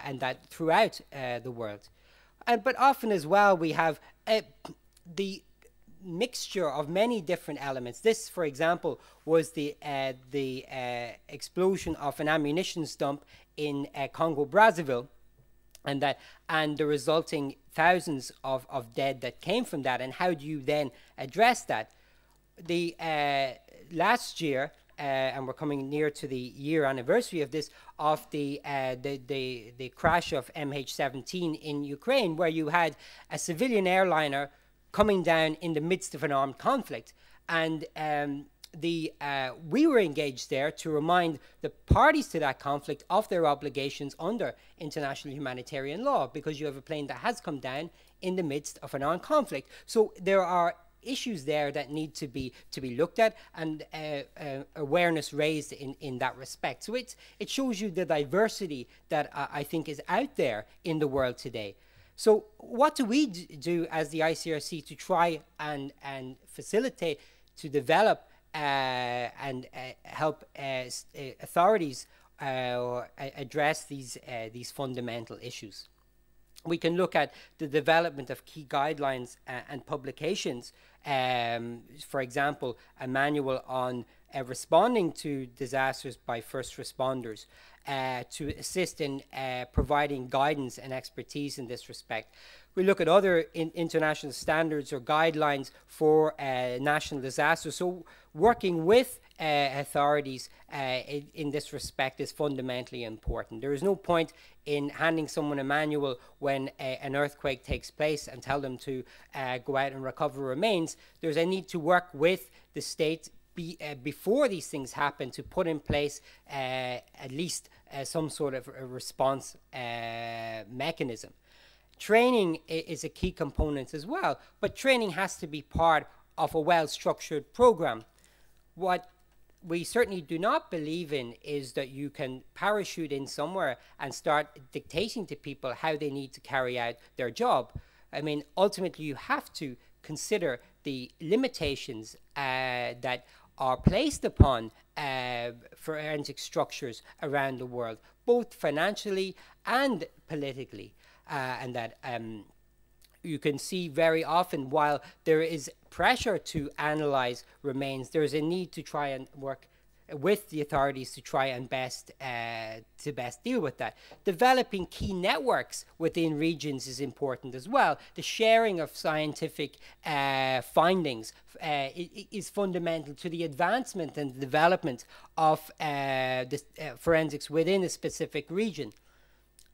and that throughout uh, the world and but often as well we have a, eh, the mixture of many different elements. This, for example, was the uh, the uh, explosion of an ammunition dump in uh, Congo Brazzaville, and that and the resulting thousands of, of dead that came from that. And how do you then address that? The last year, uh, and we're coming near to the year anniversary of this, of the, uh, the, the, the crash of MH17 in Ukraine, where you had a civilian airliner coming down in the midst of an armed conflict. And um, the uh, we were engaged there to remind the parties to that conflict of their obligations under international humanitarian law because you have a plane that has come down in the midst of an armed conflict. So there are issues there that need to be to be looked at and uh, uh, awareness raised in in that respect. So it it shows you the diversity that uh, I think is out there in the world today. So what do we do as the ICRC to try and and facilitate to develop uh, and uh, help uh, authorities address these these fundamental issues? we can look at the development of key guidelines uh, and publications. Um, for example, a manual on uh, responding to disasters by first responders uh, to assist in uh, providing guidance and expertise in this respect we look at other in international standards or guidelines for uh, national disasters. So working with uh, authorities uh, in, in, this respect is fundamentally important. There is no point in handing someone a manual when a, uh, an earthquake takes place and tell them to uh, go out and recover remains. There's a need to work with the state be, uh, before these things happen to put in place uh, at least uh, some sort of response uh, mechanism. Training is a key component as well, but training has to be part of a well-structured program. What we certainly do not believe in is that you can parachute in somewhere and start dictating to people how they need to carry out their job. I mean, ultimately, you have to consider the limitations uh, that are placed upon uh, forensic structures around the world, both financially and politically uh, and that um, you can see very often while there is pressure to analyze remains, there's a need to try and work with the authorities to try and best uh, to best deal with that. Developing key networks within regions is important as well. The sharing of scientific uh, findings uh, is fundamental to the advancement and development of uh, this, uh, forensics within a specific region.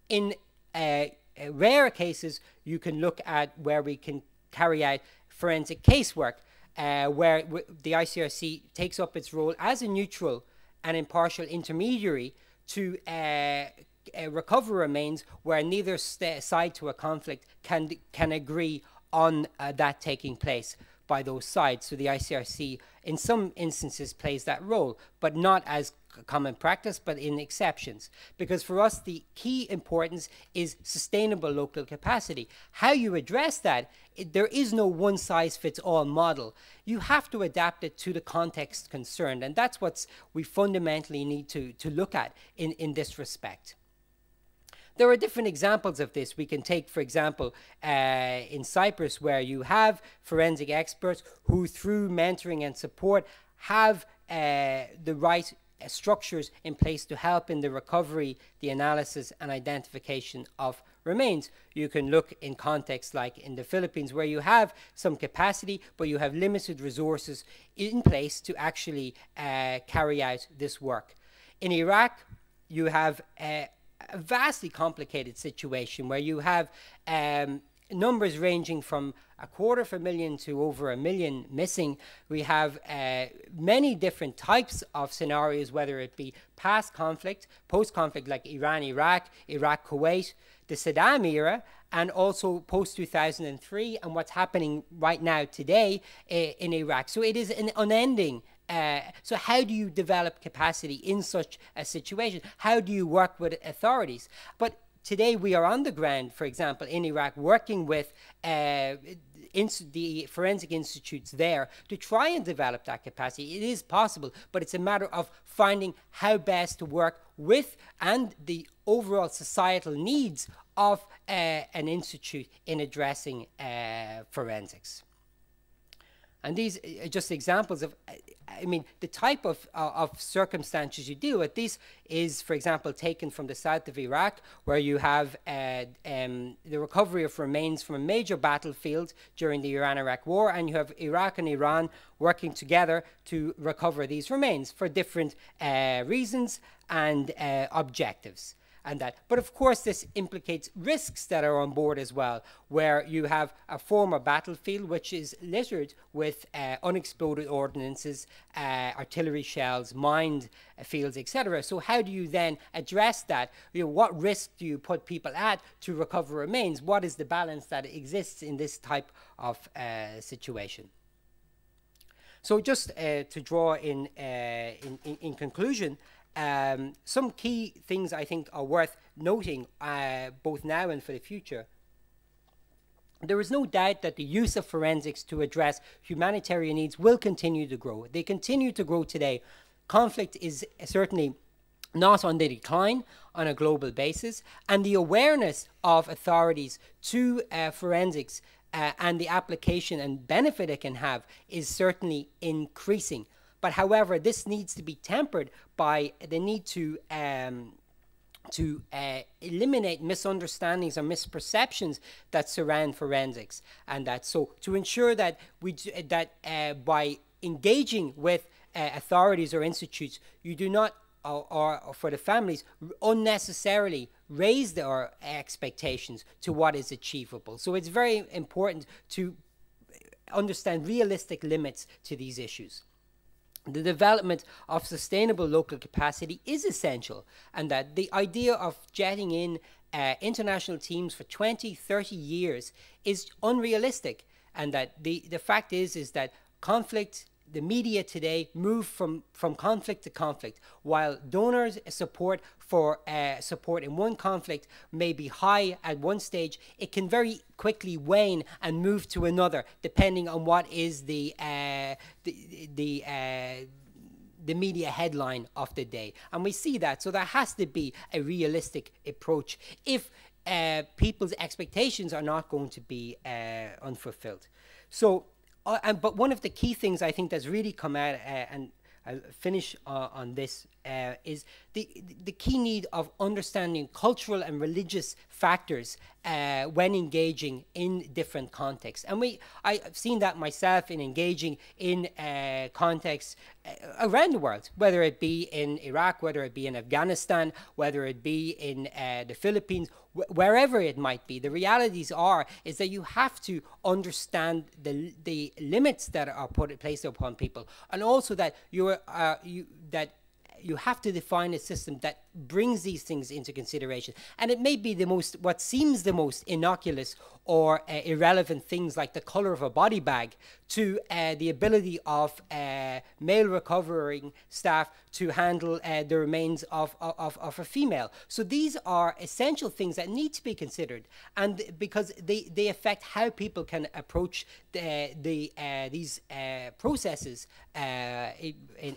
In uh, Rare cases, you can look at where we can carry out forensic casework, uh, where the ICRC takes up its role as a neutral and impartial intermediary to uh, uh recover remains where neither side to a conflict can, can agree on uh, that taking place by those sides. So the ICRC, in some instances, plays that role, but not as common practice, but in exceptions. Because for us, the key importance is sustainable local capacity. How you address that, it, there is no one size fits all model. You have to adapt it to the context concerned. And that's what we fundamentally need to, to look at in, in this respect there are different examples of this. We can take, for example, uh, in Cyprus, where you have forensic experts who, through mentoring and support, have uh, the right uh, structures in place to help in the recovery, the analysis and identification of remains. You can look in contexts like in the Philippines where you have some capacity, but you have limited resources in place to actually uh, carry out this work. In Iraq, you have a, a vastly complicated situation where you have um, numbers ranging from a quarter of a million to over a million missing. We have uh, many different types of scenarios, whether it be past conflict, post conflict like Iran, Iraq, Iraq, Kuwait, the Saddam era, and also post 2003 and what's happening right now today uh, in Iraq. So it is an unending uh, so how do you develop capacity in such a situation? How do you work with authorities? But today we are on the ground, for example, in Iraq, working with uh, the forensic institutes there to try and develop that capacity. It is possible, but it's a matter of finding how best to work with and the overall societal needs of uh, an institute in addressing uh, forensics. And these are uh, uh, just examples of, uh, I mean, the type of, uh, of circumstances you deal with. This is, for example, taken from the south of Iraq, where you have uh, um, the recovery of remains from a major battlefield during the Iran Iraq War, and you have Iraq and Iran working together to recover these remains for different uh, reasons and objectives and that. But of course, this implicates risks that are on board as well, where you have a former battlefield which is littered with uh, unexploded ordnances, uh, artillery shells, mined fields, etc. So how do you then address that? You know, what risk do you put people at to recover remains? What is the balance that exists in this type of uh, situation? So just uh, to draw uh, in, in, in conclusion, um, some key things I think are worth noting uh, both now and for the future. There is no doubt that the use of forensics to address humanitarian needs will continue to grow. They continue to grow today. Conflict is certainly not on the decline on a global basis, and the awareness of authorities to uh, forensics uh, and the application and benefit it can have is certainly increasing. But however, this needs to be tempered by the need to um, to uh, eliminate misunderstandings or misperceptions that surround forensics, and that so to ensure that we that uh, by engaging with uh, authorities or institutes, you do not or, or, for the families unnecessarily raise their expectations to what is achievable. So it's very important to understand realistic limits to these issues the development of sustainable local capacity is essential, and that the idea of jetting in uh, international teams for 20, 30 years is unrealistic. And that the, the fact is, is that conflict, the media today move from, from conflict to conflict. While donors' support for uh, support in one conflict may be high at one stage, it can very quickly wane and move to another, depending on what is the uh, the the. Uh, the media headline of the day. And we see that. So there has to be a realistic approach if uh, people's expectations are not going to be uh, unfulfilled. So uh, and but one of the key things I think that's really come out, uh, and I'll finish uh, on this, uh, is the the key need of understanding cultural and religious factors uh, when engaging in different contexts. And we, I've seen that myself in engaging in uh, contexts uh, around the world, whether it be in Iraq, whether it be in Afghanistan, whether it be in uh, the Philippines, wh wherever it might be. The realities are is that you have to understand the, the limits that are put placed upon people, and also that you are uh, you that you have to define a system that brings these things into consideration. And it may be the most, what seems the most innocuous or uh, irrelevant things like the color of a body bag to uh, the ability of uh, male recovering staff to handle uh, the remains of, of, of a female. So these are essential things that need to be considered. And because they, they affect how people can approach the, the, uh, these uh, processes in, in,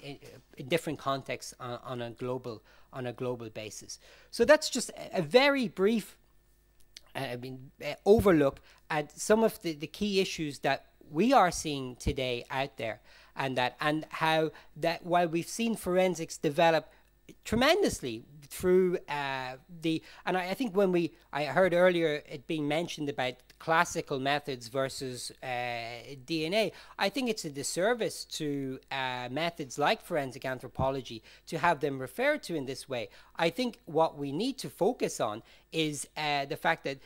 in, different contexts on, on a global on a global basis. So that's just a, very brief uh, I mean, uh, overlook at some of the, the key issues that we are seeing today out there and that and how that while we've seen forensics develop tremendously through uh, the and I, I, think when we I heard earlier it being mentioned about classical methods versus uh, DNA, I think it's a disservice to uh, methods like forensic anthropology to have them referred to in this way. I think what we need to focus on is uh, the fact that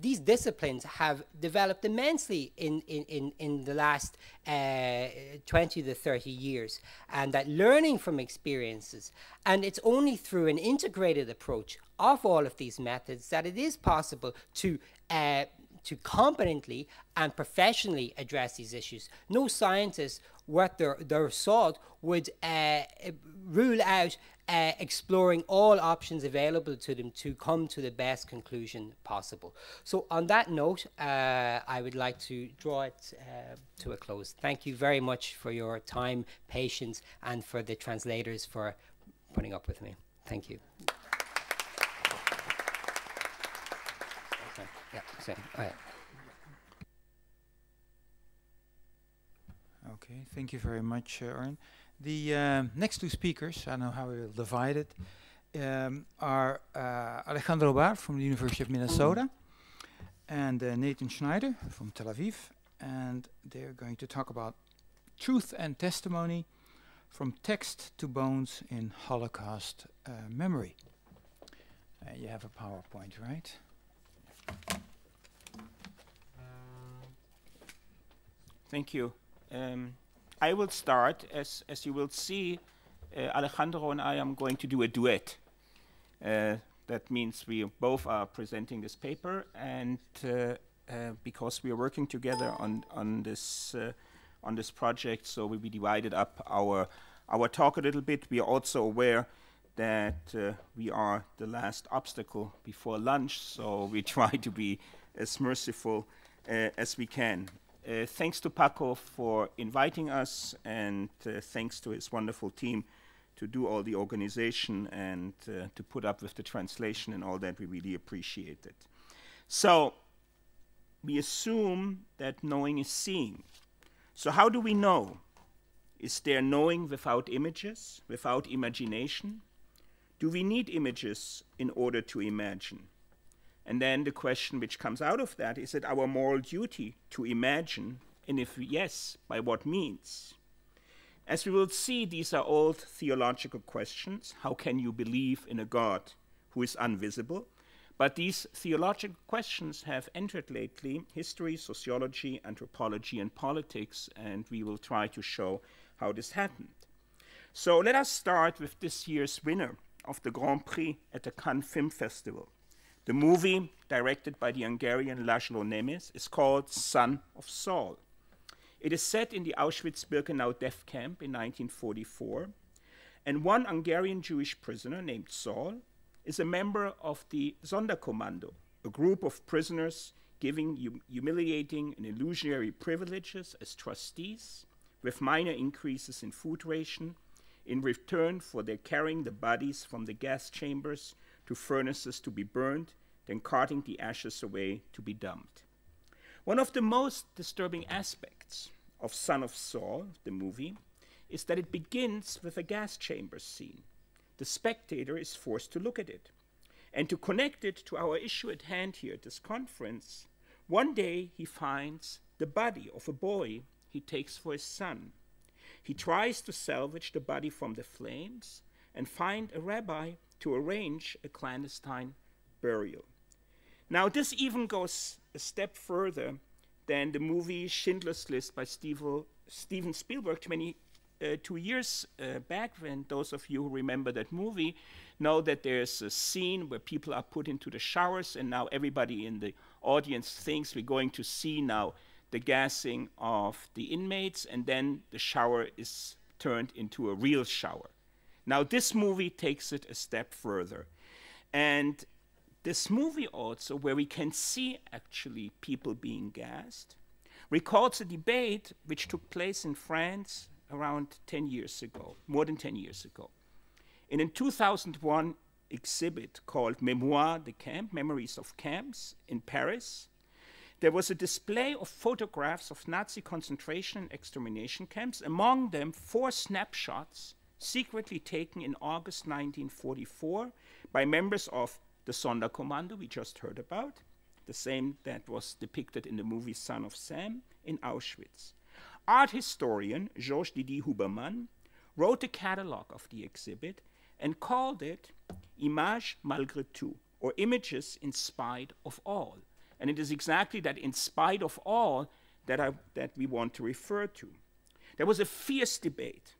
these disciplines have developed immensely in, in, in, in the last uh, 20 to 30 years, and that learning from experiences. And it's only through an integrated approach of all of these methods that it is possible to. Uh, to competently and professionally address these issues. No scientist worth their, their salt would uh, rule out uh, exploring all options available to them to come to the best conclusion possible. So on that note, uh, I would like to draw it uh, to a close. Thank you very much for your time, patience, and for the translators for putting up with me. Thank you. okay. Okay, thank you very much, uh, Aaron. The uh, next two speakers, I know how we will divide it, um, are uh, Alejandro Bar from the University of Minnesota and uh, Nathan Schneider from Tel Aviv. And they're going to talk about truth and testimony from text to bones in Holocaust eh, memory. you have a PowerPoint, right? Thank you. Um, I will start, as, as you will see, uh, Alejandro and I am going to do a duet. Uh, that means we both are presenting this paper, and uh, because we are working together on, on, this, on this project, so we divided up our, our talk a little bit. We are also aware that uh, we are the last obstacle before lunch, so we try to be as merciful uh, as we can. Uh, thanks to Paco for inviting us, and uh, thanks to his wonderful team to do all the organization and uh, to put up with the translation and all that. We really appreciate it. So, we assume that knowing is seeing. So, how do we know? Is there knowing without images, without imagination? Do we need images in order to imagine? And then the question which comes out of that is it our moral duty to imagine? And if yes, by what means? As we will see, these are old theological questions. How can you believe in a God who is invisible? But these theological questions have entered lately history, sociology, anthropology, and politics, and we will try to show how this happened. So let us start with this year's winner of the Grand Prix at the Cannes Film Festival. The movie, directed by the Hungarian Laszlo Nemes, is called Son of Saul. It is set in the Auschwitz Birkenau death camp in 1944, and one Hungarian Jewish prisoner named Saul is a member of the Sonderkommando, a group of prisoners giving hum humiliating and illusionary privileges as trustees with minor increases in food ration in return for their carrying the bodies from the gas chambers to furnaces to be burned, then carting the ashes away to be dumped. One of the most disturbing aspects of Son of Saul, the movie, is that it begins with a gas chamber scene. The spectator is forced to look at it. And to connect it to our issue at hand here at this conference, one day he finds the body of a boy he takes for his son. He tries to salvage the body from the flames and find a rabbi to arrange a clandestine burial. Now, this even goes a step further than the movie Schindler's List by Steven Spielberg 22 uh, years uh, back. When those of you who remember that movie know that there's a scene where people are put into the showers, and now everybody in the audience thinks we're going to see now the gassing of the inmates, and then the shower is turned into a real shower. Now, this movie takes it a step further. And this movie also, where we can see actually people being gassed, records a debate which took place in France around 10 years ago, more than 10 years ago. In a 2001 exhibit called Mémoires de Camp, Memories of Camps in Paris, there was a display of photographs of Nazi concentration and extermination camps, among them four snapshots secretly taken in August 1944 by members of the Sonderkommando we just heard about, the same that was depicted in the movie Son of Sam in Auschwitz. Art historian Georges didi Huberman wrote a catalog of the exhibit and called it Images malgré tout, or Images in Spite of All. And it is exactly that in spite of all that, I, that we want to refer to. There was a fierce debate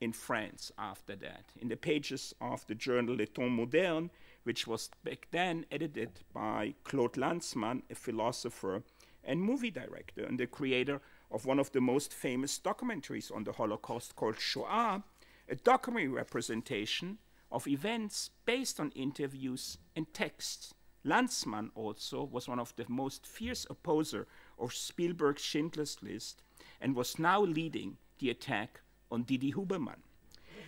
in France after that. In the pages of the journal Le Temps Moderne, which was back then edited by Claude Lanzmann, a philosopher and movie director, and the creator of one of the most famous documentaries on the Holocaust called Shoah, a documentary representation of events based on interviews and texts. Lanzmann also was one of the most fierce opposer of Spielberg's Schindler's List and was now leading the attack on Didi Huberman.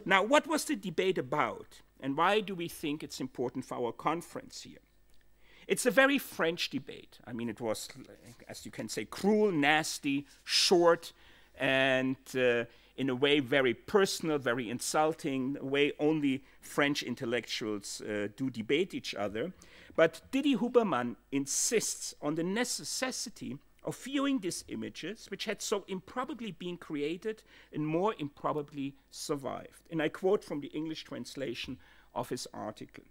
Now, what was the debate about, and why do we think it's important for our conference here? It's a very French debate. I mean, it was, as you can say, cruel, nasty, short, and uh, in a way very personal, very insulting, a way only French intellectuals uh, do debate each other. But Didi Huberman insists on the necessity of viewing these images, which had so improbably been created and more improbably survived. And I quote from the English translation of his article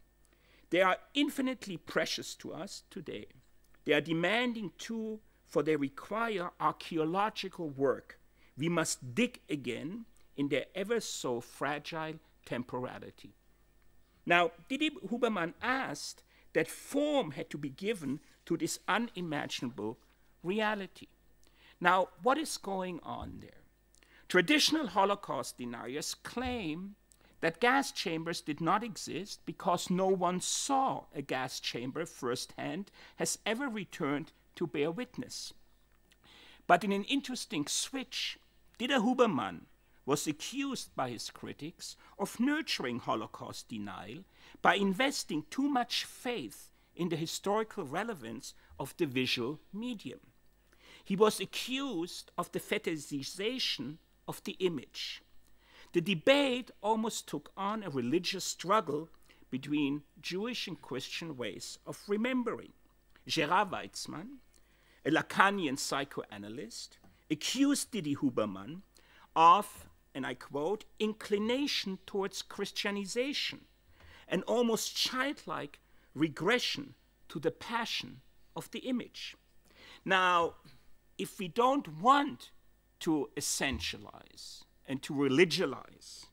They are infinitely precious to us today. They are demanding too, for they require archaeological work. We must dig again in their ever so fragile temporality. Now, Didi Huberman asked that form had to be given to this unimaginable reality. Now, what is going on there? Traditional Holocaust deniers claim that gas chambers did not exist because no one saw a gas chamber firsthand has ever returned to bear witness. But in an interesting switch, Dieter Huberman was accused by his critics of nurturing Holocaust denial by investing too much faith in the historical relevance of the visual medium. He was accused of the fetishization of the image. The debate almost took on a religious struggle between Jewish and Christian ways of remembering. Gerard Weizmann, a Lacanian psychoanalyst, accused Didi Huberman of, and I quote, inclination towards Christianization, an almost childlike regression to the passion of the image. Now, if we don't want to essentialize and to religialize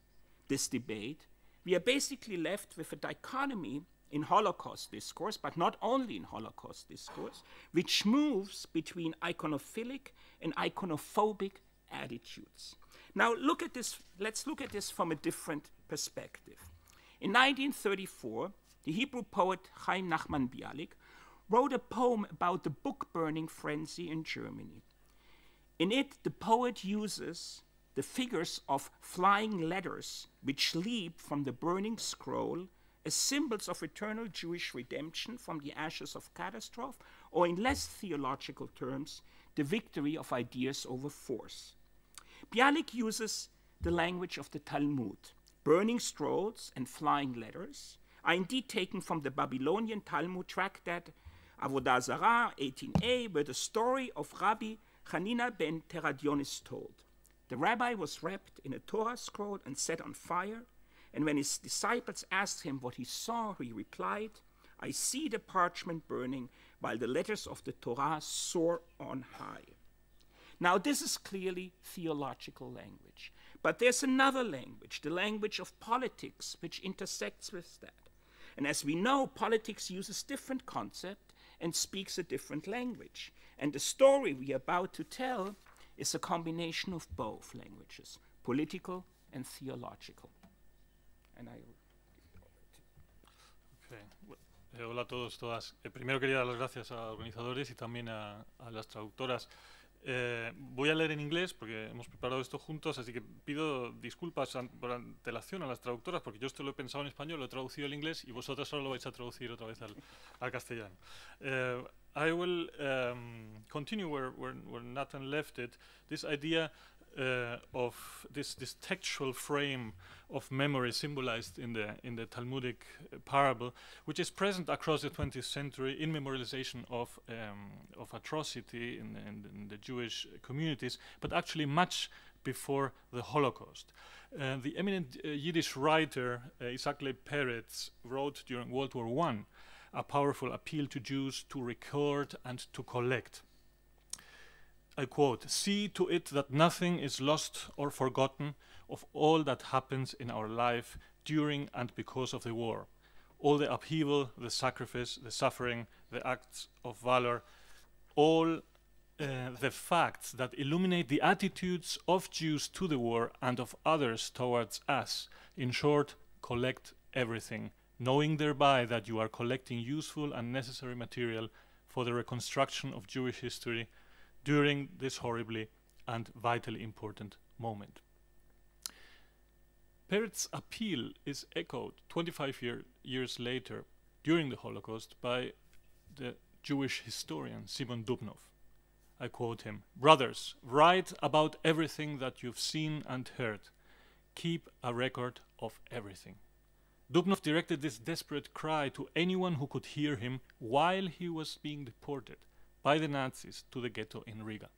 this debate, we are basically left with a dichotomy in Holocaust discourse, but not only in Holocaust discourse, which moves between iconophilic and iconophobic attitudes. Now look at this, let's look at this from a different perspective. In 1934, the Hebrew poet Chaim Nachman Bialik wrote a poem about the book burning frenzy in Germany. In it, the poet uses the figures of flying letters which leap from the burning scroll as symbols of eternal Jewish redemption from the ashes of catastrophe, or in less theological terms, the victory of ideas over force. Bialik uses the language of the Talmud. Burning scrolls and flying letters are indeed taken from the Babylonian Talmud tractate Avodah Zarah 18a, where the story of Rabbi Hanina ben Teradion is told. The rabbi was wrapped in a Torah scroll and set on fire, and when his disciples asked him what he saw, he replied, I see the parchment burning, while the letters of the Torah soar on high. Now, this is clearly theological language, but there's another language, the language of politics, which intersects with that. And as we know, politics uses different concepts and speaks a different language. And the story we are about to tell is a combination of both languages, political and theological. And I okay. eh, hola a todos, todas. Eh, primero quería dar las gracias a organizadores y también a, a las traductoras. Eh, voy a leer en inglés porque hemos preparado esto juntos, así que pido disculpas por antelación a las traductoras porque yo esto lo he pensado en español, lo he traducido al inglés y vosotros solo lo vais a traducir otra vez al, castellano. Eh, I will um, continue where, left This idea uh, of this this textual frame of memory symbolized in the in the Talmudic uh, parable, which is present across the 20th century in memorialization of um, of atrocity in, in, in, the Jewish communities, but actually much before the Holocaust. Uh, the eminent uh, Yiddish writer uh, Isaac Le Peretz wrote during World War I a powerful appeal to Jews to record and to collect I quote, see to it that nothing is lost or forgotten of all that happens in our life during and because of the war. All the upheaval, the sacrifice, the suffering, the acts of valor, all uh, the facts that illuminate the attitudes of Jews to the war and of others towards us. In short, collect everything, knowing thereby that you are collecting useful and necessary material for the reconstruction of Jewish history during this horribly and vitally important moment. Peretz's appeal is echoed 25 year, years later during the Holocaust by the Jewish historian Simon Dubnov. I quote him Brothers, write about everything that you've seen and heard. Keep a record of everything. Dubnov directed this desperate cry to anyone who could hear him while he was being deported by the Nazis to the ghetto in Riga.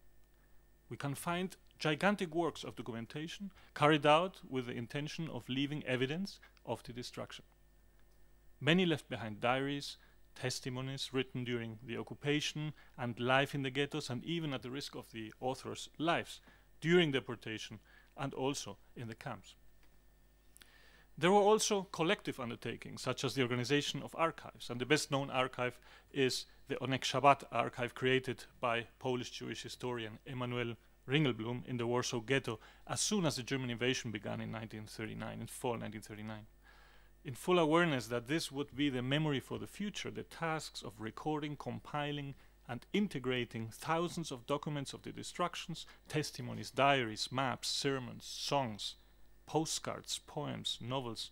We can find gigantic works of documentation carried out with the intention of leaving evidence of the destruction. Many left behind diaries, testimonies written during the occupation and life in the ghettos and even at the risk of the authors' lives during deportation and also in the camps. There were also collective undertakings, such as the organization of archives, and the best known archive is the Onek Shabbat archive created by Polish Jewish historian Emanuel Ringelblum in the Warsaw Ghetto as soon as the German invasion began in 1939, in fall 1939. In full awareness that this would be the memory for the future, the tasks of recording, compiling, and integrating thousands of documents of the destructions, testimonies, diaries, maps, sermons, songs, postcards, poems, novels,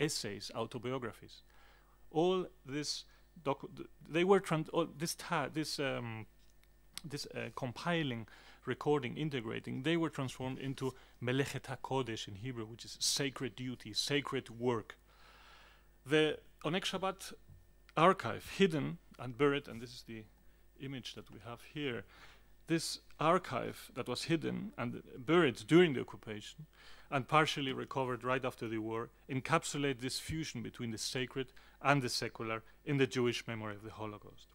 essays, autobiographies. All this they were trans oh, this this um, this uh, compiling, recording, integrating, they were transformed into melechet kodesh in Hebrew, which is sacred duty, sacred work. The Oneg Shabbat archive, hidden and buried, and this is the image that we have here, this archive that was hidden and buried during the occupation and partially recovered right after the war encapsulate this fusion between the sacred and the secular in the Jewish memory of the Holocaust.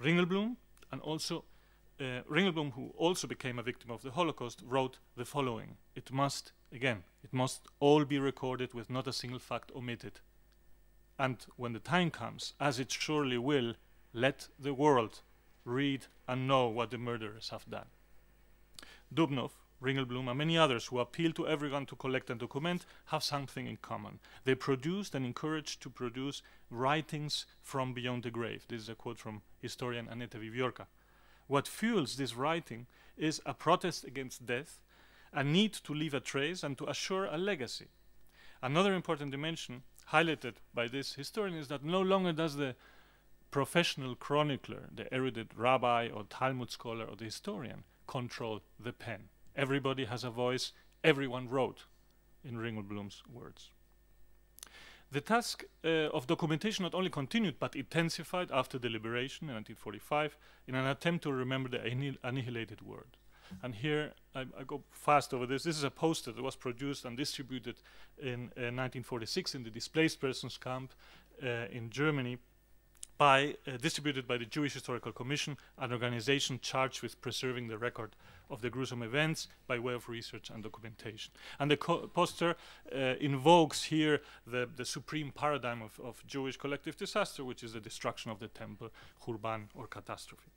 Ringelblum and also uh, Ringelblum, who also became a victim of the Holocaust, wrote the following. It must, again, it must all be recorded with not a single fact omitted. And when the time comes, as it surely will, let the world read, and know what the murderers have done. Dubnov, Ringelblum, and many others who appeal to everyone to collect and document have something in common. They produced and encouraged to produce writings from beyond the grave. This is a quote from historian Aneta Viviorca. What fuels this writing is a protest against death, a need to leave a trace and to assure a legacy. Another important dimension highlighted by this historian is that no longer does the professional chronicler, the erudite rabbi or Talmud scholar or the historian, controlled the pen. Everybody has a voice, everyone wrote, in Ringelblum's words. The task uh, of documentation not only continued but intensified after the liberation in 1945 in an attempt to remember the annihilated world. And here I, I, go fast over this. This is a poster that was produced and distributed in uh, 1946 in the displaced persons camp uh, in Germany by, uh, distributed by the Jewish Historical Commission, an organization charged with preserving the record of the gruesome events by way of research and documentation. And the poster uh, invokes here the, the supreme paradigm of, of Jewish collective disaster, which is the destruction of the temple, *Hurban* or catastrophe.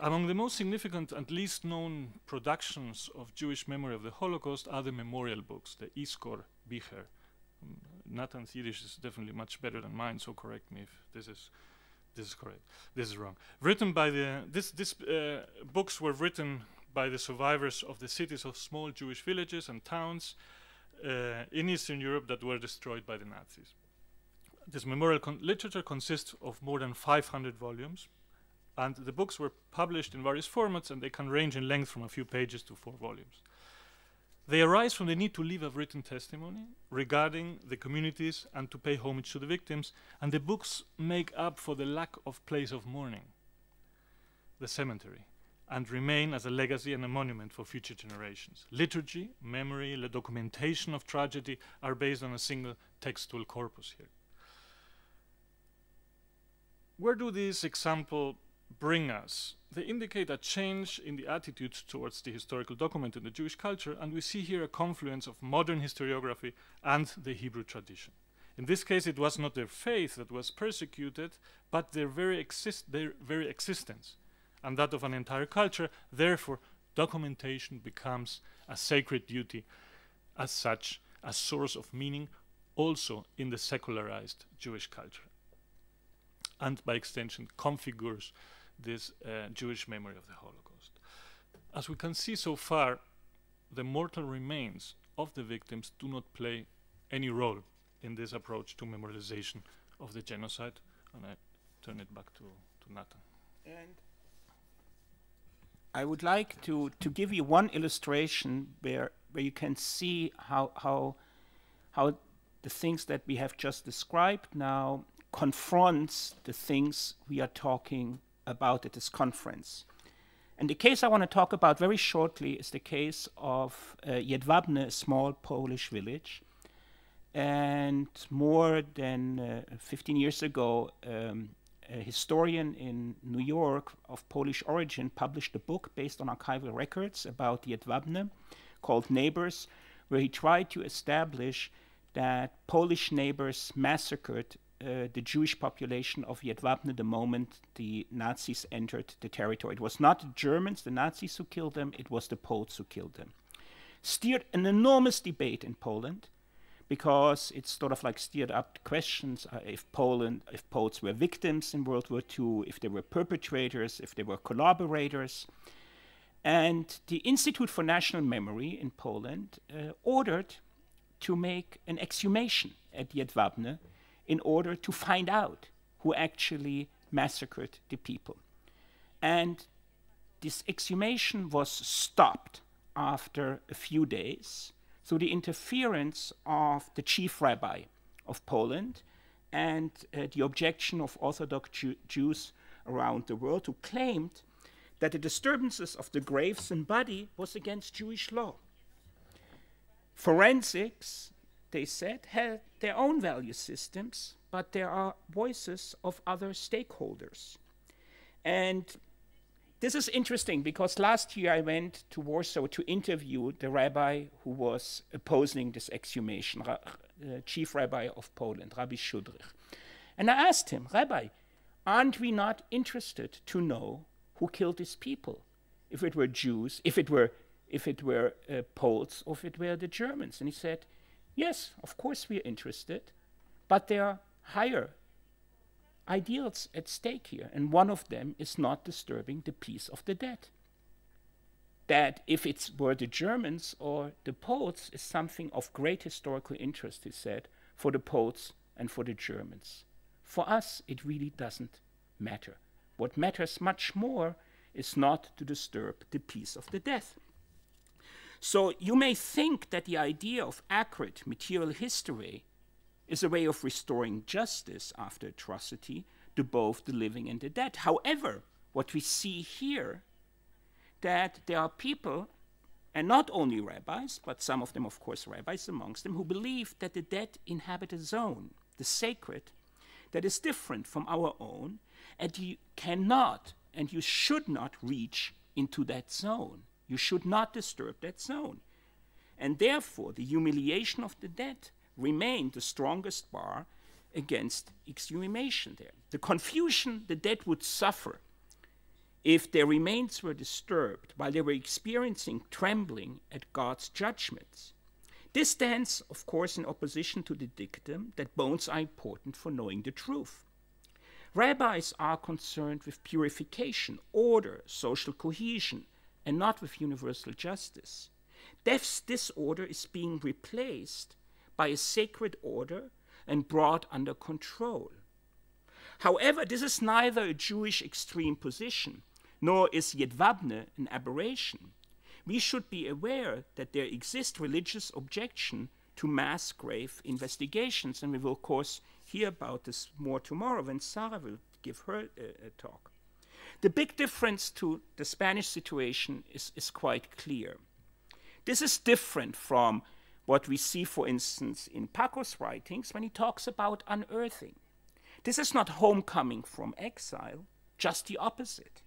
Among the most significant and least known productions of Jewish memory of the Holocaust are the memorial books, the Iskor Bicher, Nathan's Yiddish is definitely much better than mine, so correct me if this is this is correct. This is wrong. Written by the this this uh, books were written by the survivors of the cities of small Jewish villages and towns uh, in Eastern Europe that were destroyed by the Nazis. This memorial con literature consists of more than 500 volumes, and the books were published in various formats, and they can range in length from a few pages to four volumes. They arise from the need to leave a written testimony regarding the communities and to pay homage to the victims, and the books make up for the lack of place of mourning, the cemetery, and remain as a legacy and a monument for future generations. Liturgy, memory, the documentation of tragedy are based on a single textual corpus here. Where do these examples? bring us. They indicate a change in the attitudes towards the historical document in the Jewish culture, and we see here a confluence of modern historiography and the Hebrew tradition. In this case, it was not their faith that was persecuted, but their very, exist their very existence, and that of an entire culture. Therefore, documentation becomes a sacred duty, as such, a source of meaning also in the secularized Jewish culture, and by extension, configures this uh, Jewish memory of the Holocaust. As we can see so far, the mortal remains of the victims do not play any role in this approach to memorialization of the genocide. And I turn it back to, to Nathan. And I would like to, to give you one illustration where, where you can see how, how, how the things that we have just described now confronts the things we are talking about at this conference. And the case I want to talk about very shortly is the case of uh, Jedwabne, a small Polish village. And more than uh, 15 years ago, um, a historian in New York of Polish origin published a book based on archival records about Jedwabne called Neighbors, where he tried to establish that Polish neighbors massacred uh, the Jewish population of Yedvabne the moment the Nazis entered the territory. It was not the Germans, the Nazis who killed them, it was the Poles who killed them. Steered an enormous debate in Poland because it sort of like steered up questions uh, if Poland, if Poles were victims in World War II, if they were perpetrators, if they were collaborators. And the Institute for National Memory in Poland uh, ordered to make an exhumation at Jedwabne in order to find out who actually massacred the people. And this exhumation was stopped after a few days through the interference of the chief rabbi of Poland and uh, the objection of Orthodox Jew Jews around the world who claimed that the disturbances of the graves and body was against Jewish law. Forensics, they said, had their own value systems, but there are voices of other stakeholders. And this is interesting because last year I went to Warsaw to interview the rabbi who was opposing this exhumation, Ra uh, chief rabbi of Poland, Rabbi Shudrich. And I asked him, Rabbi, aren't we not interested to know who killed these people? If it were Jews, if it were, if it were uh, Poles, or if it were the Germans? And he said, Yes, of course we are interested, but there are higher ideals at stake here, and one of them is not disturbing the peace of the dead. That if it were the Germans or the Poles is something of great historical interest, he said, for the Poles and for the Germans. For us, it really doesn't matter. What matters much more is not to disturb the peace of the death. So you may think that the idea of accurate material history is a way of restoring justice after atrocity to both the living and the dead. However, what we see here that there are people and not only rabbis, but some of them, of course, rabbis amongst them, who believe that the dead inhabit a zone, the sacred, that is different from our own, and you cannot and you should not reach into that zone. You should not disturb that zone. And therefore, the humiliation of the dead remained the strongest bar against exhumation there. The confusion the dead would suffer if their remains were disturbed while they were experiencing trembling at God's judgments. This stands, of course, in opposition to the dictum that bones are important for knowing the truth. Rabbis are concerned with purification, order, social cohesion, and not with universal justice. Death's disorder is being replaced by a sacred order and brought under control. However, this is neither a Jewish extreme position nor is Yedvabne an aberration. We should be aware that there exists religious objection to mass grave investigations, and we will, of course, hear about this more tomorrow when Sarah will give her uh, a talk. The big difference to the Spanish situation is, is quite clear. This is different from what we see, for instance, in Paco's writings when he talks about unearthing. This is not homecoming from exile, just the opposite.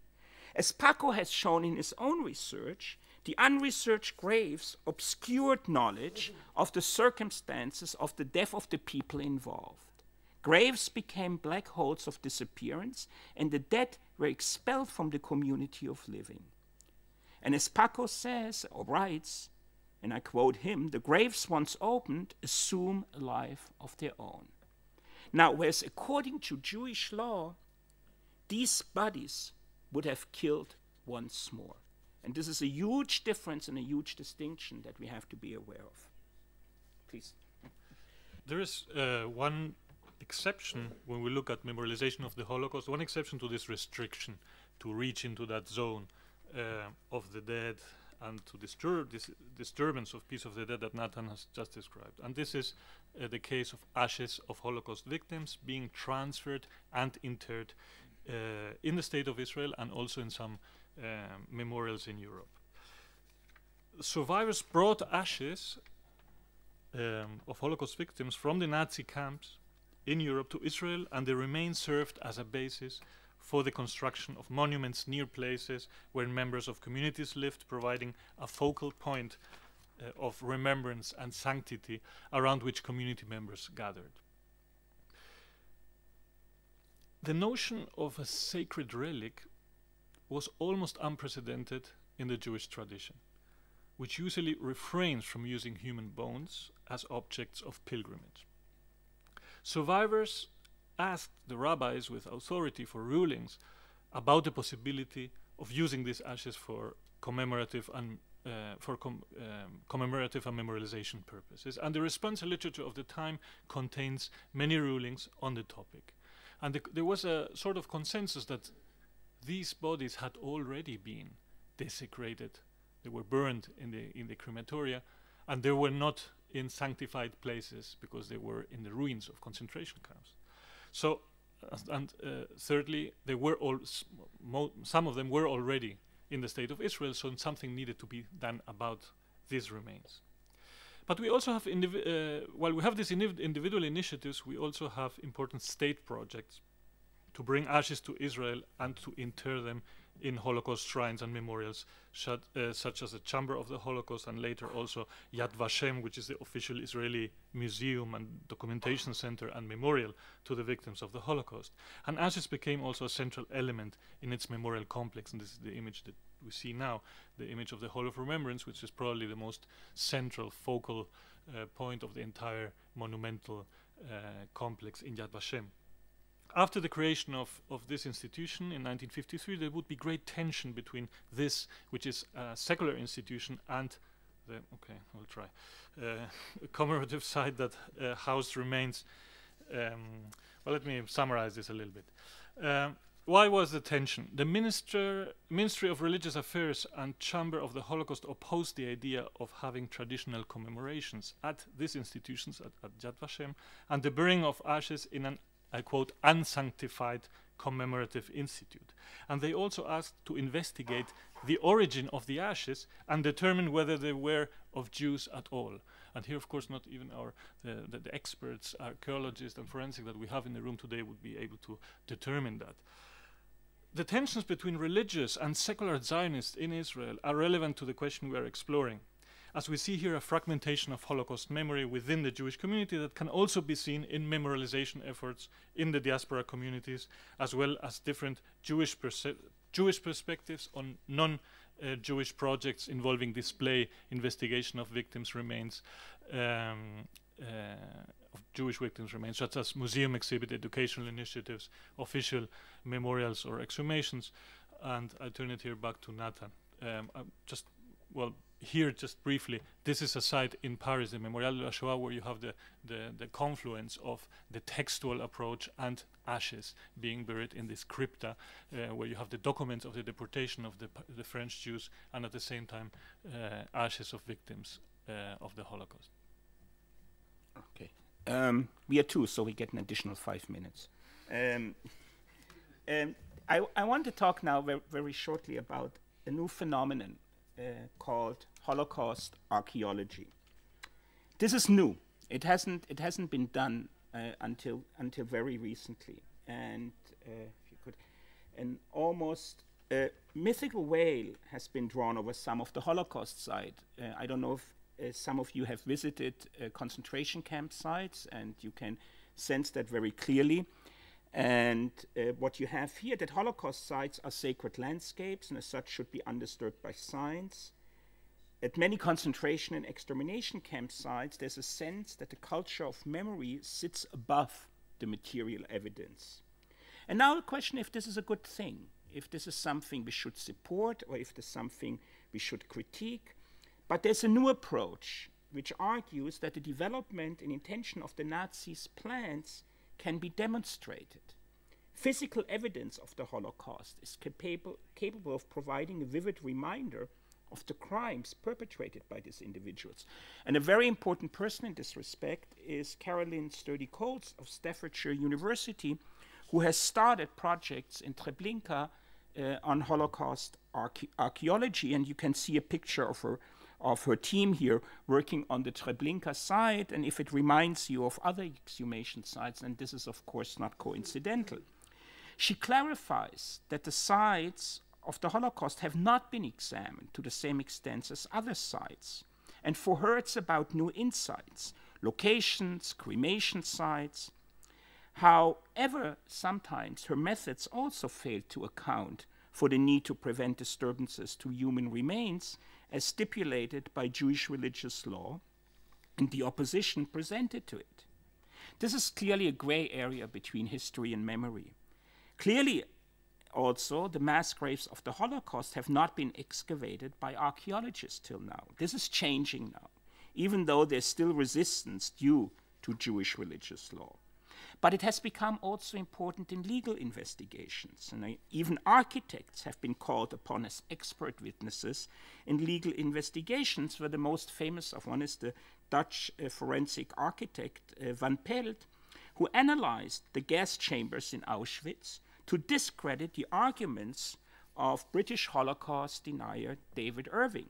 As Paco has shown in his own research, the unresearched graves obscured knowledge of the circumstances of the death of the people involved. Graves became black holes of disappearance, and the dead were expelled from the community of living. And as Paco says or writes, and I quote him, the graves once opened assume a life of their own. Now, whereas according to Jewish law, these bodies would have killed once more. And this is a huge difference and a huge distinction that we have to be aware of. Please. There is uh, one exception when we look at memorialization of the Holocaust, one exception to this restriction to reach into that zone uh, of the dead and to disturb this disturbance of peace of the dead that Nathan has just described. And this is uh, the case of ashes of Holocaust victims being transferred and interred uh, in the state of Israel and also in some uh, memorials in Europe. Survivors brought ashes um, of Holocaust victims from the Nazi camps in Europe to Israel, and the remains served as a basis for the construction of monuments near places where members of communities lived, providing a focal point uh, of remembrance and sanctity around which community members gathered. The notion of a sacred relic was almost unprecedented in the Jewish tradition, which usually refrains from using human bones as objects of pilgrimage. Survivors asked the rabbis with authority for rulings about the possibility of using these ashes for commemorative and uh, for com um, commemorative and memorialization purposes. And the response literature of the time contains many rulings on the topic. And the there was a sort of consensus that these bodies had already been desecrated. They were burned in the in the crematoria, and they were not in sanctified places because they were in the ruins of concentration camps. So, and uh, thirdly, they were all some of them were already in the state of Israel, so something needed to be done about these remains. But we also have, uh, while we have these individual initiatives, we also have important state projects to bring ashes to Israel and to inter them in Holocaust shrines and memorials, shut, uh, such as the Chamber of the Holocaust and later also Yad Vashem, which is the official Israeli museum and documentation center and memorial to the victims of the Holocaust. And ashes became also a central element in its memorial complex, and this is the image that we see now, the image of the Hall of Remembrance, which is probably the most central focal uh, point of the entire monumental uh, complex in Yad Vashem after the creation of, of this institution in 1953, there would be great tension between this, which is a secular institution, and the, okay, will try, uh, commemorative site that uh, house remains. Um, well, let me summarize this a little bit. Um, why was the tension? The minister, Ministry of Religious Affairs and Chamber of the Holocaust opposed the idea of having traditional commemorations at these institutions, at, at Yad Vashem, and the burying of ashes in an I quote, unsanctified commemorative institute. And they also asked to investigate the origin of the ashes and determine whether they were of Jews at all. And here, of course, not even our the, the, the experts, archaeologists and forensic that we have in the room today would be able to determine that. The tensions between religious and secular Zionists in Israel are relevant to the question we are exploring as we see here, a fragmentation of Holocaust memory within the Jewish community that can also be seen in memorialization efforts in the diaspora communities, as well as different Jewish, Jewish perspectives on non uh, Jewish projects involving display, investigation of victims' remains, um, uh, of Jewish victims' remains, such as museum exhibit, educational initiatives, official memorials or exhumations. And I turn it here back to Nathan. Um, just, well, here, just briefly, this is a site in Paris, the Memorial de la Shoah, where you have the, the, the, confluence of the textual approach and ashes being buried in this crypta, uh, where you have the documents of the deportation of the, the French Jews and at the same time uh, ashes of victims uh, of the Holocaust. Okay. Um, we are two, so we get an additional five minutes. Um, um, I, I, want to talk now very, very shortly about a new phenomenon uh, called Holocaust archaeology. This is new. It hasn't it hasn't been done uh, until until very recently, and uh, if you could, an almost uh, mythical veil has been drawn over some of the Holocaust site. Uh, I don't know if some of you have visited uh, concentration camp sites, and you can sense that very clearly. And uh, what you have here, that Holocaust sites are sacred landscapes, and as such should be understood by science. At many concentration and extermination campsites, there's a sense that the culture of memory sits above the material evidence. And now the question if this is a good thing, if this is something we should support, or if there's something we should critique. But there's a new approach which argues that the development and intention of the Nazis' plans can be demonstrated. Physical evidence of the Holocaust is capable, capable of providing a vivid reminder of the crimes perpetrated by these individuals. And a very important person in this respect is Caroline Sturdy Coles of Staffordshire University, who has started projects in Treblinka uh, on Holocaust archaeology. And you can see a picture of her, of her team here working on the Treblinka site. And if it reminds you of other exhumation sites, and this is, of course, not coincidental. She clarifies that the sites of the Holocaust have not been examined to the same extent as other sites. And for her, it's about new insights, locations, cremation sites. However, sometimes her methods also fail to account for the need to prevent disturbances to human remains as stipulated by Jewish religious law and the opposition presented to it. This is clearly a gray area between history and memory. Clearly, also, the mass graves of the Holocaust have not been excavated by archaeologists till now. This is changing now, even though there's still resistance due to Jewish religious law. But it has become also important in legal investigations, and uh, even architects have been called upon as expert witnesses in legal investigations, where the most famous of one is the Dutch uh, forensic architect uh, Van Pelt, who analyzed the gas chambers in Auschwitz to discredit the arguments of British Holocaust denier David Irving.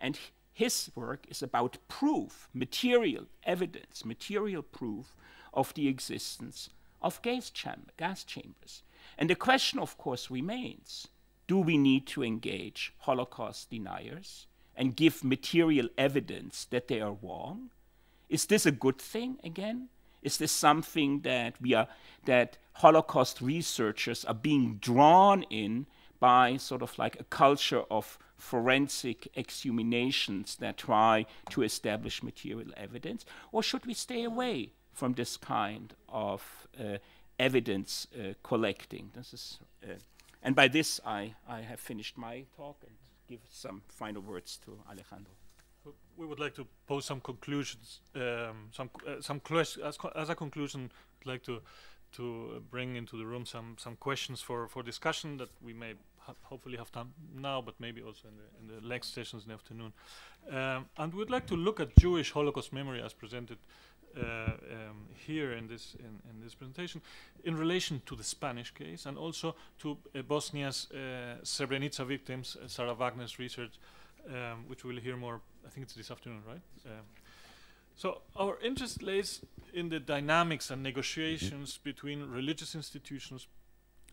And his work is about proof, material evidence, material proof of the existence of gas, chamber, gas chambers. And the question, of course, remains do we need to engage Holocaust deniers and give material evidence that they are wrong? Is this a good thing again? Is this something that we are that Holocaust researchers are being drawn in by sort of like a culture of forensic exhumations that try to establish material evidence? Or should we stay away from this kind of uh, evidence uh, collecting? This is, uh, and by this, I, I have finished my talk and give some final words to Alejandro we would like to pose some conclusions, um, some uh, some questions as, as, a conclusion. I'd like to to bring into the room some some questions for for discussion that we may ha hopefully have time now, but maybe also in the in the next sessions in the afternoon. Um, and we'd like to look at Jewish Holocaust memory as presented. Uh, um, here in this in, in, this presentation in relation to the Spanish case and also to uh, Bosnia's uh, Srebrenica victims, uh, Sarah Wagner's research um, which we'll hear more, I think it's this afternoon, right? Um, so our interest lays in the dynamics and negotiations mm-hmm. between religious institutions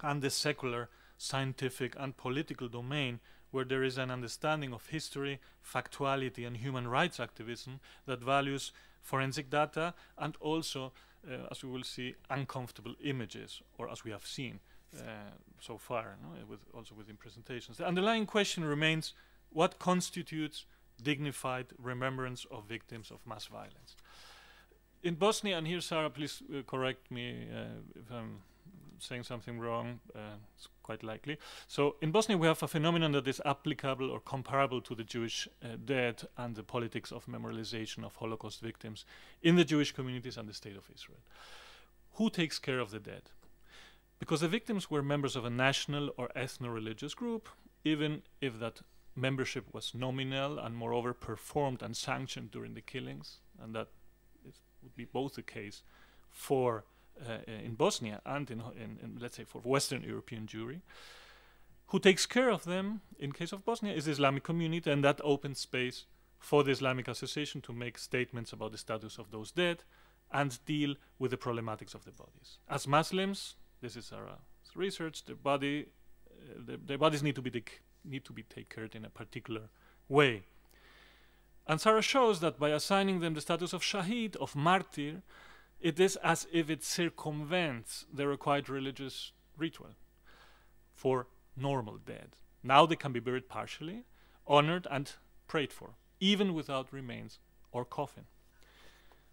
and the secular, scientific and political domain where there is an understanding of history, factuality and human rights activism that values forensic data and also, uh, as we will see, uncomfortable images, or as we have seen uh, so far, no? with also within presentations. The underlying question remains what constitutes dignified remembrance of victims of mass violence. In Bosnia, and here, Sarah, please uh, correct me uh, if I'm saying something wrong, uh, it's quite likely. So in Bosnia, we have a phenomenon that is applicable or comparable to the Jewish uh, dead and the politics of memorialization of Holocaust victims in the Jewish communities and the state of Israel. Who takes care of the dead? Because the victims were members of a national or ethno-religious group, even if that membership was nominal and moreover performed and sanctioned during the killings, and that would be both the case for uh, in Bosnia and in, in, in, let's say for Western European Jewry. Who takes care of them in case of Bosnia is the Islamic community, and that opens space for the Islamic Association to make statements about the status of those dead and deal with the problematics of the bodies. As Muslims, this is our uh, research, the body, uh, the, the bodies need to be need to be taken in a particular way. Ansara shows that by assigning them the status of Shahid, of martyr, it is as if it circumvents the required religious ritual for normal dead. Now they can be buried partially, honored and prayed for, even without remains or coffin.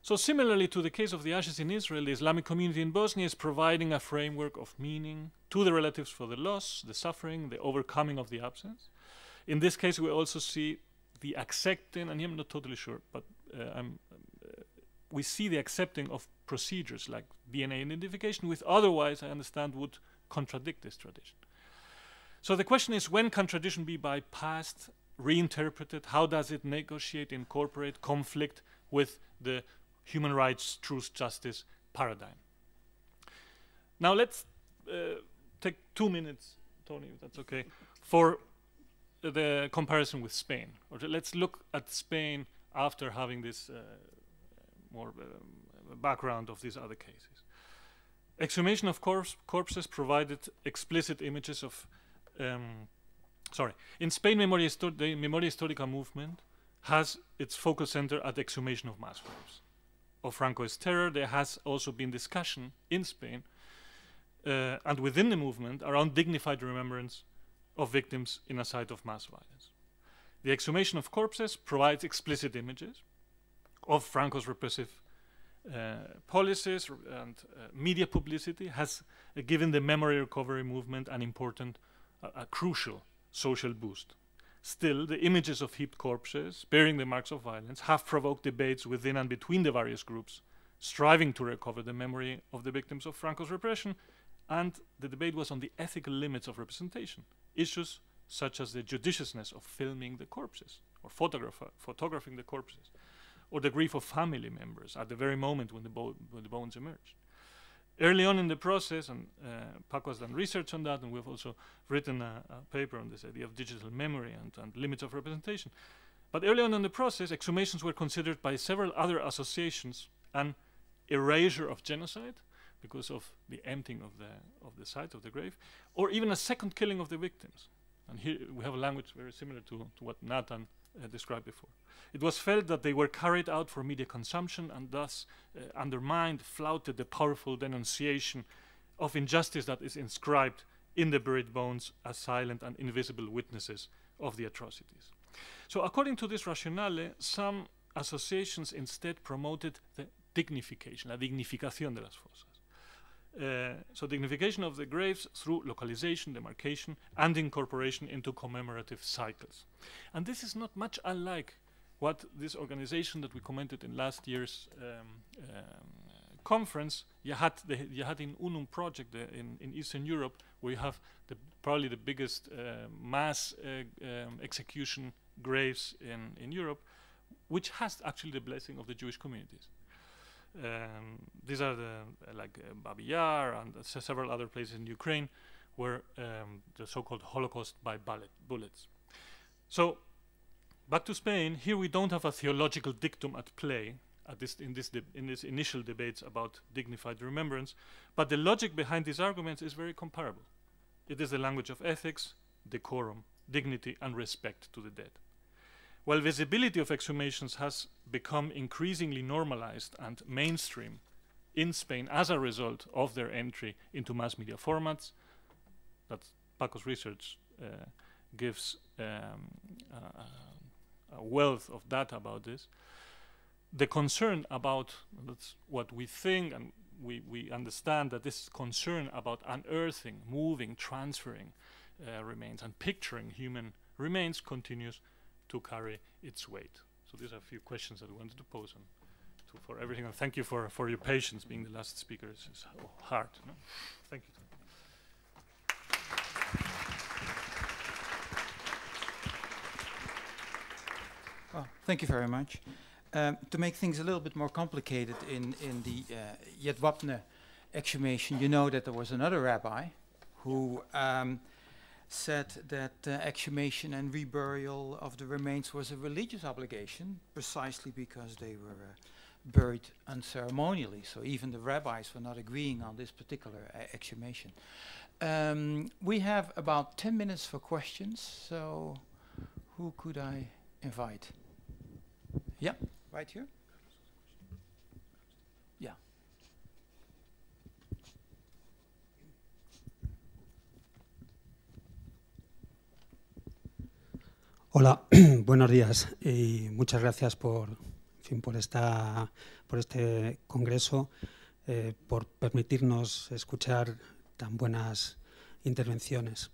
So similarly to the case of the ashes in Israel, the Islamic community in Bosnia is providing a framework of meaning to the relatives for the loss, the suffering, the overcoming of the absence. In this case, we also see the accepting, and I'm not totally sure, but uh, uh, we see the accepting of procedures like DNA identification, which otherwise I understand would contradict this tradition. So the question is, when can tradition be bypassed, reinterpreted? How does it negotiate, incorporate conflict with the human rights, truth, justice paradigm. Now let's uh, take two minutes, Tony, if that's okay, for the comparison with Spain. Or let's look at Spain after having this uh, more um, background of these other cases. Exhumation of corpses provided explicit images of, um, sorry, in Spain, Memoria the Memoria Histórica movement has its focus center at exhumation of mass graves of Franco's terror, there has also been discussion in Spain uh, and within the movement around dignified remembrance of victims in a site of mass violence. The exhumation of corpses provides explicit images of Franco's repressive uh, policies and uh, media publicity has given the memory recovery movement an important, a crucial social boost. Still, the images of heaped corpses, bearing the marks of violence, have provoked debates within and between the various groups striving to recover the memory of the victims of Franco's repression, and the debate was on the ethical limits of representation, issues such as the judiciousness of filming the corpses or photographing the corpses, or the grief of family members at the very moment when the, when the bones emerge early on in the process, and uh, Paco has done research on that, and we've also written a, a paper on this idea of digital memory and, and, limits of representation. But early on in the process, exhumations were considered by several other associations an erasure of genocide because of the emptying of the, of the site of the grave, or even a second killing of the victims. And here we have a language very similar to, to what Nathan uh, described before. It was felt that they were carried out for media consumption and thus uh, undermined, flouted the powerful denunciation of injustice that is inscribed in the buried bones as silent and invisible witnesses of the atrocities. So according to this rationale, some associations instead promoted the dignification, la dignificación de las fosas. Uh, so dignification of the graves through localization, demarcation, and incorporation into commemorative cycles. And this is not much unlike what this organization that we commented in last year's um, um, conference, Yahat, the Yahatin Unum project uh, in, in, Eastern Europe, where you have the probably the biggest uh, mass uh, um, execution graves in, in Europe, which has actually the blessing of the Jewish communities um, these are the like uh, Babi Yar and several other places in Ukraine where um, the so-called Holocaust by bullet, bullets. So back to Spain, here we don't have a theological dictum at play at this, in, this in this initial debates about dignified remembrance, but the logic behind these arguments is very comparable. It is the language of ethics, decorum, dignity, and respect to the dead. While visibility of exhumations has become increasingly normalized and mainstream in Spain as a result of their entry into mass media formats, that's Paco's research uh, gives um, uh, a wealth of data about this. The concern about that's what we think and we, we understand that this concern about unearthing, moving, transferring uh, remains and picturing human remains continues to carry its weight. So these are a few questions that I wanted to pose on to for everything. And thank you for, for your patience. Being the last speaker is, is hard. No? Thank you. Well, thank you very much. Um, to make things a little bit more complicated in, in the uh, Yedwapne exhumation, you know that there was another rabbi who um, said that uh, exhumation and reburial of the remains was a religious obligation precisely because they were uh, buried unceremonially. So even the rabbis were not agreeing on this particular uh, exhumation. Um, we have about 10 minutes for questions, so who could I invite? Yeah, right here. Hola, buenos días y muchas gracias por, por, esta, por este congreso, eh, por permitirnos escuchar tan buenas intervenciones.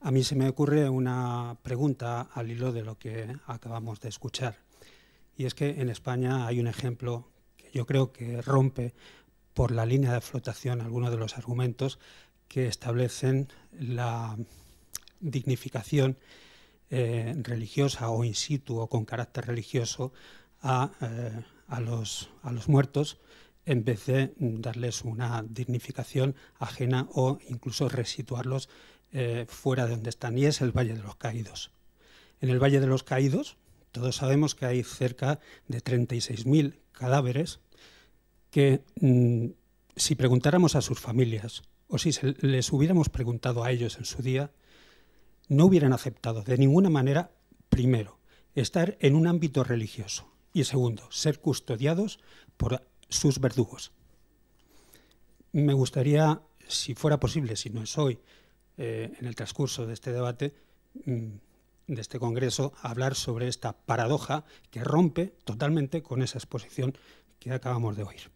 A mí se me ocurre una pregunta al hilo de lo que acabamos de escuchar. Y es que en España hay un ejemplo que yo creo que rompe por la línea de flotación algunos de los argumentos que establecen la dignificación eh, religiosa o in situ o con carácter religioso eh, a, los, muertos en vez de darles una dignificación ajena o incluso resituarlos eh, fuera de donde están. Y es el Valle de los Caídos. En el Valle de los Caídos todos sabemos que hay cerca de 36.000 cadáveres que mm, si preguntáramos a sus familias o si les hubiéramos preguntado a ellos en su día, no hubieran aceptado de ninguna manera, primero, estar en un ámbito religioso y segundo, ser custodiados por sus verdugos. Me gustaría, si fuera posible, si no es hoy, eh, en el transcurso de este debate, mm, de este Congreso, hablar sobre esta paradoja que rompe totalmente con esa exposición que acabamos de oír.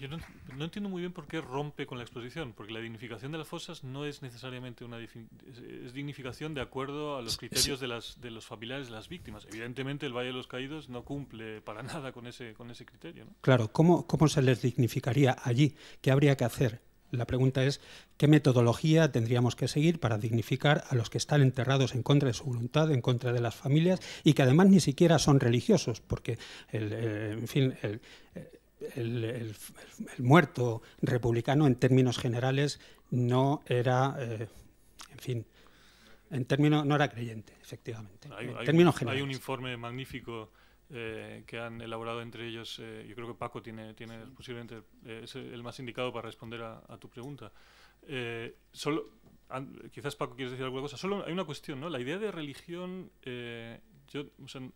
Yo no, entiendo muy bien por qué rompe con la exposición, porque la dignificación de las fosas no es necesariamente una es dignificación de acuerdo a los criterios de, las, de los familiares de las víctimas. Evidentemente el Valle de los Caídos no cumple para nada con ese, con ese criterio. Claro, ¿cómo, ¿cómo se les dignificaría allí? ¿Qué habría que hacer? La pregunta es, ¿qué metodología tendríamos que seguir para dignificar a los que están enterrados en contra de su voluntad, en contra de las familias, y que además ni siquiera son religiosos? Porque, eh, en fin, el, eh, el, muerto republicano en términos generales no era, eh, en fin, en términos, no era creyente, efectivamente. Hay, un, informe magnífico eh, que han elaborado entre ellos, eh, yo creo que Paco tiene, tiene posiblemente es el más indicado para responder a, tu pregunta. solo, quizás Paco quieres decir alguna cosa. Solo hay una cuestión, ¿no? La idea de religión yo,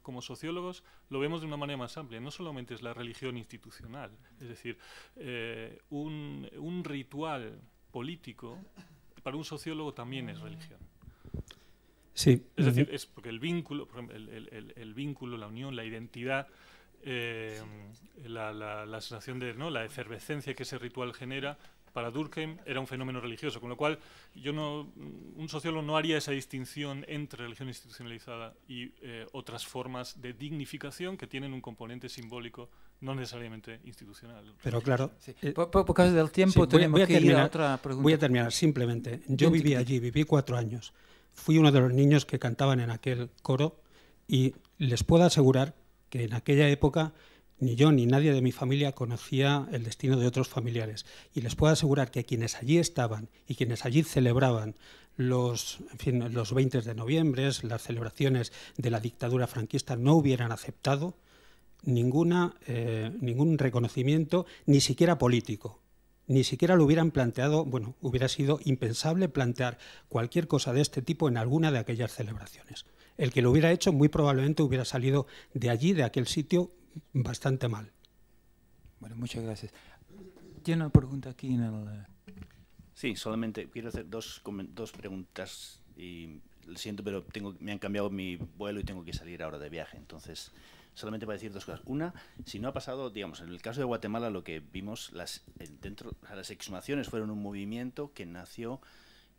como sociólogos lo vemos de una manera más amplia, no solamente es la religión institucional, es decir, eh, un, ritual político para un sociólogo también es religión. Sí. Es decir, es porque el vínculo, el, vínculo, la unión, la identidad, eh, la, sensación de ¿no? la efervescencia que ese ritual genera, para Durkheim era un fenómeno religioso, con lo cual yo no, un sociólogo no haría esa distinción entre religión institucionalizada y eh, otras formas de dignificación que tienen un componente simbólico no necesariamente institucional. Pero claro, eh, por, causa del tiempo tenemos que ir a otra Voy a terminar simplemente. Yo viví allí, viví cuatro años. Fui uno de los niños que cantaban en aquel coro y les puedo asegurar que en aquella época ni yo ni nadie de mi familia conocía el destino de otros familiares. Y les puedo asegurar que quienes allí estaban y quienes allí celebraban los, fin, los 20 de noviembre, las celebraciones de la dictadura franquista, no hubieran aceptado ninguna, eh, ningún reconocimiento, ni siquiera político. Ni siquiera lo hubieran planteado, bueno, hubiera sido impensable plantear cualquier cosa de este tipo en alguna de aquellas celebraciones. El que lo hubiera hecho muy probablemente hubiera salido de allí, de aquel sitio, bastante mal. Bueno, muchas gracias. Tiene una pregunta aquí en el... Eh. Sí, solamente quiero hacer dos, dos preguntas y lo siento, pero tengo, me han cambiado mi vuelo y tengo que salir ahora de viaje. Entonces, solamente para decir dos cosas. Una, si no ha pasado, digamos, en el caso de Guatemala lo que vimos, las, dentro, las exhumaciones fueron un movimiento que nació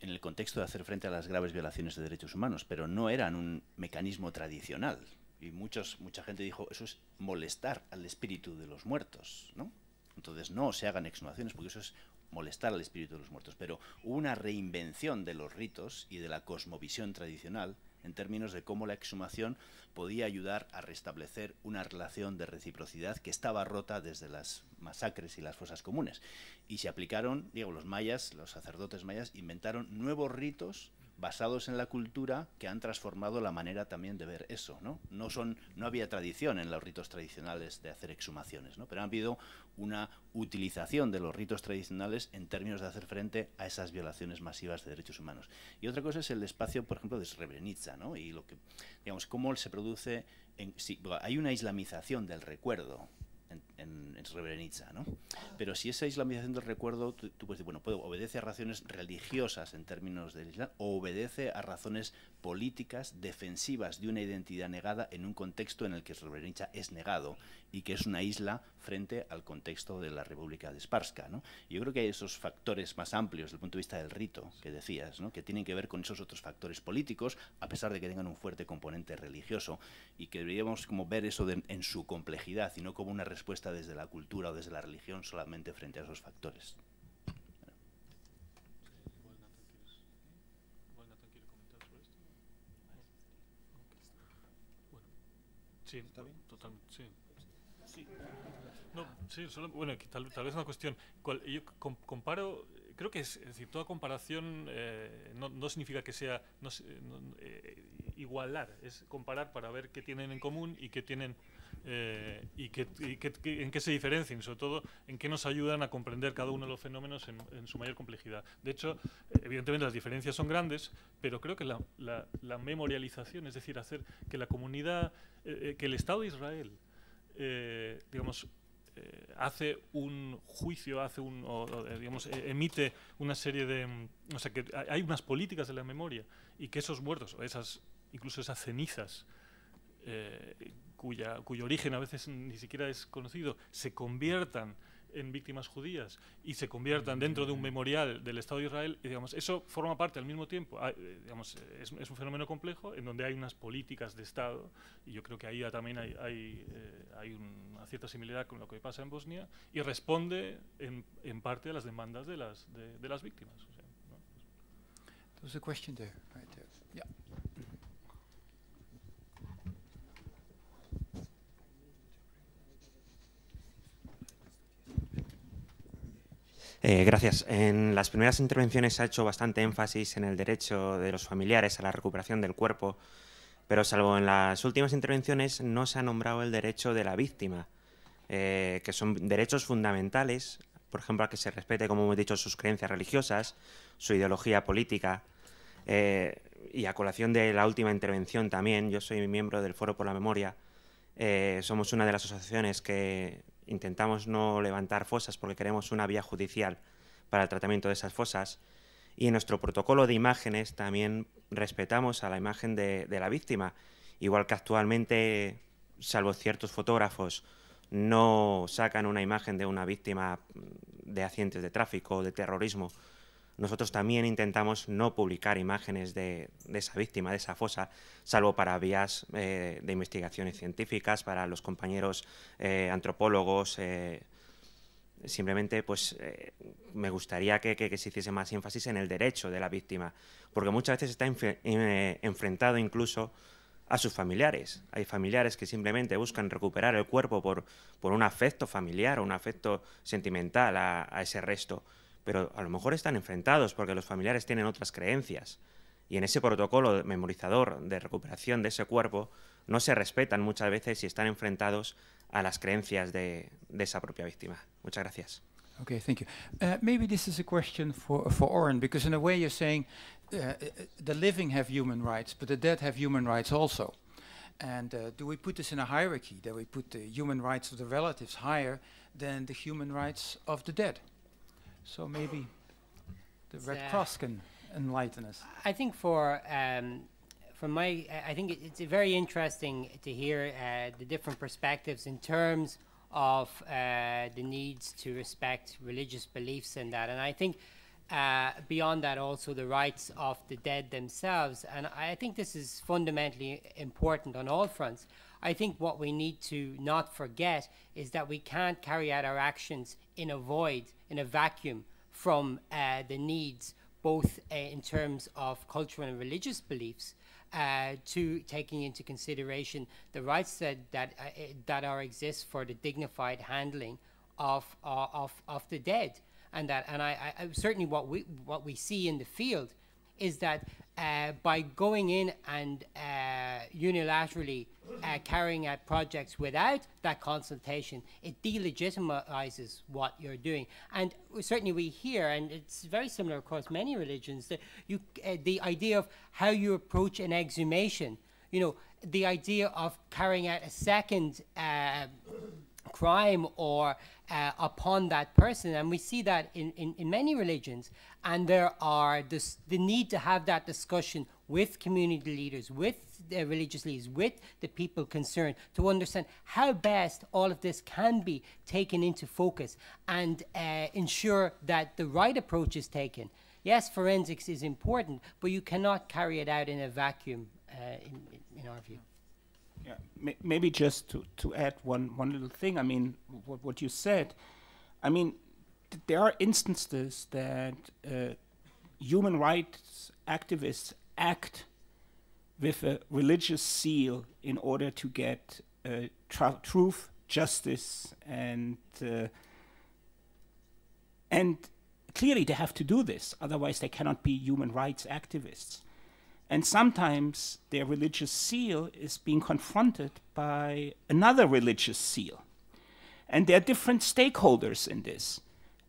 en el contexto de hacer frente a las graves violaciones de derechos humanos, pero no eran un mecanismo tradicional y muchos, mucha gente dijo, eso es molestar al espíritu de los muertos, ¿no? Entonces no se hagan exhumaciones porque eso es molestar al espíritu de los muertos, pero hubo una reinvención de los ritos y de la cosmovisión tradicional en términos de cómo la exhumación podía ayudar a restablecer una relación de reciprocidad que estaba rota desde las masacres y las fosas comunes. Y se aplicaron, digo, los mayas, los sacerdotes mayas, inventaron nuevos ritos basados en la cultura que han transformado la manera también de ver eso, ¿no? No son no había tradición en los ritos tradicionales de hacer exhumaciones, ¿no? Pero han habido una utilización de los ritos tradicionales en términos de hacer frente a esas violaciones masivas de derechos humanos. Y otra cosa es el espacio, por ejemplo, de Srebrenica, ¿no? Y lo que digamos cómo se produce hay una islamización del recuerdo en, en, ¿no? Pero si esa islamización del recuerdo, tú, puedes bueno, pues obedece a razones religiosas en términos del Islam, o obedece a razones políticas defensivas de una identidad negada en un contexto en el que Srebrenica es negado y que es una isla frente al contexto de la República de Sparska, Yo creo que hay esos factores más amplios desde el punto de vista del rito que decías, Que tienen que ver con esos otros factores políticos, a pesar de que tengan un fuerte componente religioso y que deberíamos como ver eso en su complejidad y no como una respuesta desde la cultura o desde la religión solamente frente a esos factores. Sí, totalmente, sí. sí. sí, solo, bueno, tal, vez una cuestión. yo comparo, creo que es, decir, toda comparación eh, no, significa que sea eh, igualar, es comparar para ver qué tienen en común y qué tienen eh, y, en qué se diferencian, sobre todo en qué nos ayudan a comprender cada uno de los fenómenos en, su mayor complejidad. De hecho, evidentemente las diferencias son grandes, pero creo que la, memorialización, es decir, hacer que la comunidad, eh, eh, que el Estado de Israel, digamos, hace un juicio, hace un, digamos, e, emite una serie de, mm, o sea, que hay unas políticas de la memoria y que esos muertos, o esas, incluso esas cenizas, cuya, cuyo origen a veces ni siquiera es conocido, se conviertan en víctimas judías y se conviertan dentro de un mm. memorial del Estado de Israel, y, digamos, eso forma parte al mismo tiempo, eh, digamos, es, un fenómeno complejo en donde hay unas políticas de Estado, y yo creo que ahí también hay, hay, eh, una cierta similitud con lo que pasa en Bosnia, y responde en, parte a las demandas de las, de, las víctimas. O sea, Eh, gracias. En las primeras intervenciones se ha hecho bastante énfasis en el derecho de los familiares a la recuperación del cuerpo, pero salvo en las últimas intervenciones no se ha nombrado el derecho de la víctima, eh, que son derechos fundamentales, por ejemplo, a que se respete, como hemos dicho, sus creencias religiosas, su ideología política. Eh, y a colación de la última intervención también, yo soy miembro del Foro por la Memoria. somos una de las asociaciones que intentamos no levantar fosas porque queremos una vía judicial para el tratamiento de esas fosas. Y en nuestro protocolo de imágenes también respetamos a la imagen de, la víctima, igual que actualmente, salvo ciertos fotógrafos, no sacan una imagen de una víctima de accidentes de tráfico o de terrorismo nosotros también intentamos no publicar imágenes de, esa víctima, de esa fosa, salvo para vías eh, de investigaciones científicas, para los compañeros eh, antropólogos. Eh, simplemente pues me gustaría que, se hiciese más énfasis en el derecho de la víctima, porque muchas veces está em, enfrentado incluso a sus familiares. Hay familiares que simplemente buscan recuperar el cuerpo por, un afecto familiar o un afecto sentimental a ese resto pero a lo mejor están enfrentados porque los familiares tienen otras creencias. Y en ese protocolo memorizador de recuperación de ese cuerpo no se respetan muchas veces y están enfrentados a las creencias de, esa propia víctima. Muchas gracias. Okay, thank you. Uh, maybe this is a question for for Oren, because in a way you're saying uh, uh, the living have human rights, but the dead have human rights also. And uh, do we put this in a hierarchy that we put the human rights of the relatives higher than the human rights of the dead? So maybe the Red uh, Cross can enlighten us. I think for um, from my, I think it's very interesting to hear uh, the different perspectives in terms of uh, the needs to respect religious beliefs and that. And I think uh, beyond that, also the rights of the dead themselves. And I think this is fundamentally important on all fronts. I think what we need to not forget is that we can't carry out our actions in a void, in a vacuum from uh, the needs, both uh, in terms of cultural and religious beliefs, uh, to taking into consideration the rights that that, uh, eh, that are exist for the dignified handling of uh, of of the dead, and that and I, I certainly what we what we see in the field is that uh, by going in and uh, unilaterally uh, carrying out projects without that consultation, it delegitimizes what you're doing. And certainly we hear, and it's very similar across many religions, that you, uh, the idea of how you approach an exhumation, you know, the idea of carrying out a second uh, crime or uh, upon that person. And we see that in, in, in many religions. And there are this, the need to have that discussion with community leaders, with the religious leaders, with the people concerned to understand how best all of this can be taken into focus and uh, ensure that the right approach is taken. Yes, forensics is important, but you cannot carry it out in a vacuum, uh, in, in our view. Yeah, maybe just to, to add one, one little thing. I mean, what, what you said, I mean, there are instances that uh, human rights activists act with a religious seal in order to get uh, truth, justice, and uh, and clearly they have to do this, otherwise they cannot be human rights activists. And sometimes their religious seal is being confronted by another religious seal. And there are different stakeholders in this.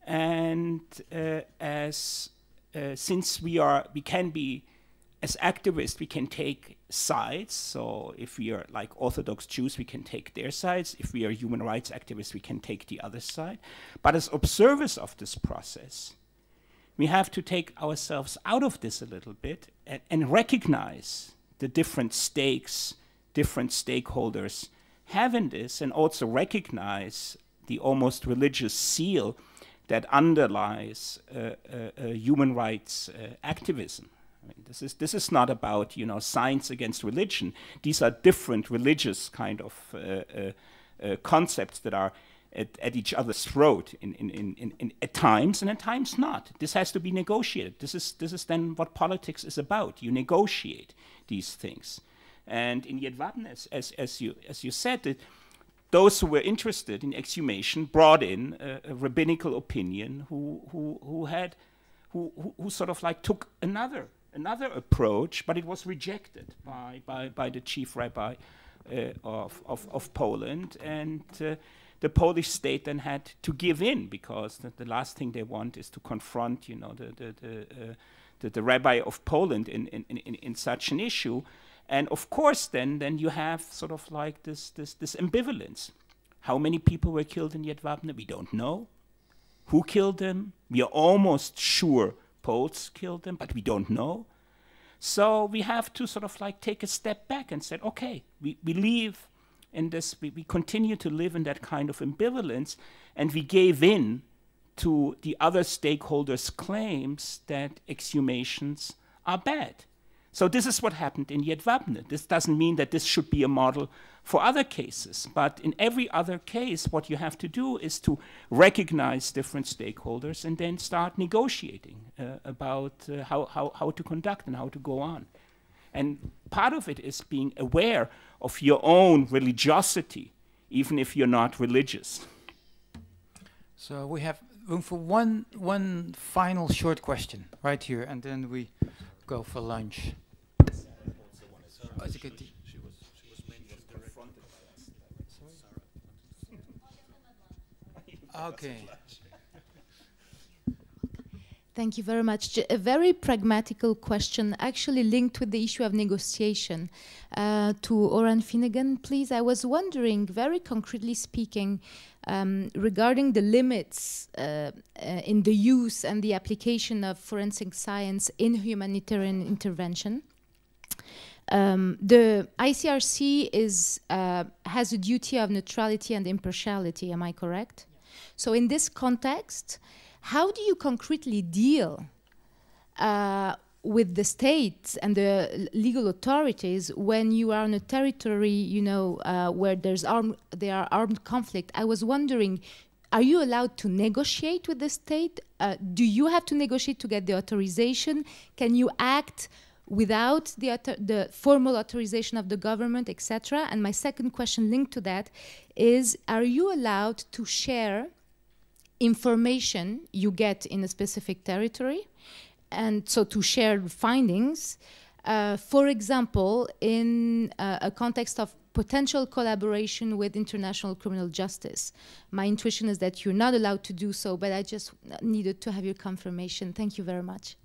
And uh, as uh, since we are, we can be, as activists, we can take sides. So if we are like Orthodox Jews, we can take their sides. If we are human rights activists, we can take the other side. But as observers of this process, we have to take ourselves out of this a little bit and, and recognize the different stakes different stakeholders have in this and also recognize the almost religious seal that underlies uh, uh, uh human rights uh, activism. I mean, this is this is not about you know science against religion. These are different religious kind of uh, uh, uh, concepts that are at, at each other's throat in, in, in, in, at times and at times not. This has to be negotiated. This is, this is then what politics is about. You negotiate these things. And in Yedvatn, as, as, as, you, as you said, it, those who were interested in exhumation brought in a, a rabbinical opinion who, who, who had who, who, who sort of like took another another approach, but it was rejected by, by, by the chief rabbi uh, of, of, of, Poland. And uh, the Polish state then had to give in because the, the last thing they want is to confront, you know, the the the, uh, the, the, rabbi of Poland in, in, in, in such an issue. And of course, then then you have sort of like this this this ambivalence. How many people were killed in Jedwabne? We don't know. Who killed them? We are almost sure Poles killed them, but we don't know. So we have to sort of like take a step back and say, okay, we, we leave in this, we, we continue to live in that kind of ambivalence, and we gave in to the other stakeholders' claims that exhumations are bad. So this is what happened in Jedwabne. This doesn't mean that this should be a model for other cases, but in every other case, what you have to do is to recognize different stakeholders and then start negotiating uh, about uh, how, how, how to conduct and how to go on. And part of it is being aware of your own religiosity, even if you're not religious. So we have room for one, one final short question right here, and then we go for lunch. Okay. Thank you very much. A very pragmatical question, actually linked with the issue of negotiation. Uh, to Oran Finnegan, please. I was wondering, very concretely speaking, um, regarding the limits uh, uh, in the use and the application of forensic science in humanitarian intervention. Um, the ICRC is, uh, has a duty of neutrality and impartiality, am I correct? Yeah. So in this context, how do you concretely deal uh, with the states and the legal authorities when you are on a territory, you know, uh, where there's there are armed conflict? I was wondering, are you allowed to negotiate with the state? Uh, do you have to negotiate to get the authorization? Can you act without the, the formal authorization of the government, etc.? And my second question linked to that is, are you allowed to share information you get in a specific territory, and so to share findings. Uh, for example, in uh, a context of potential collaboration with international criminal justice. My intuition is that you're not allowed to do so, but I just needed to have your confirmation. Thank you very much.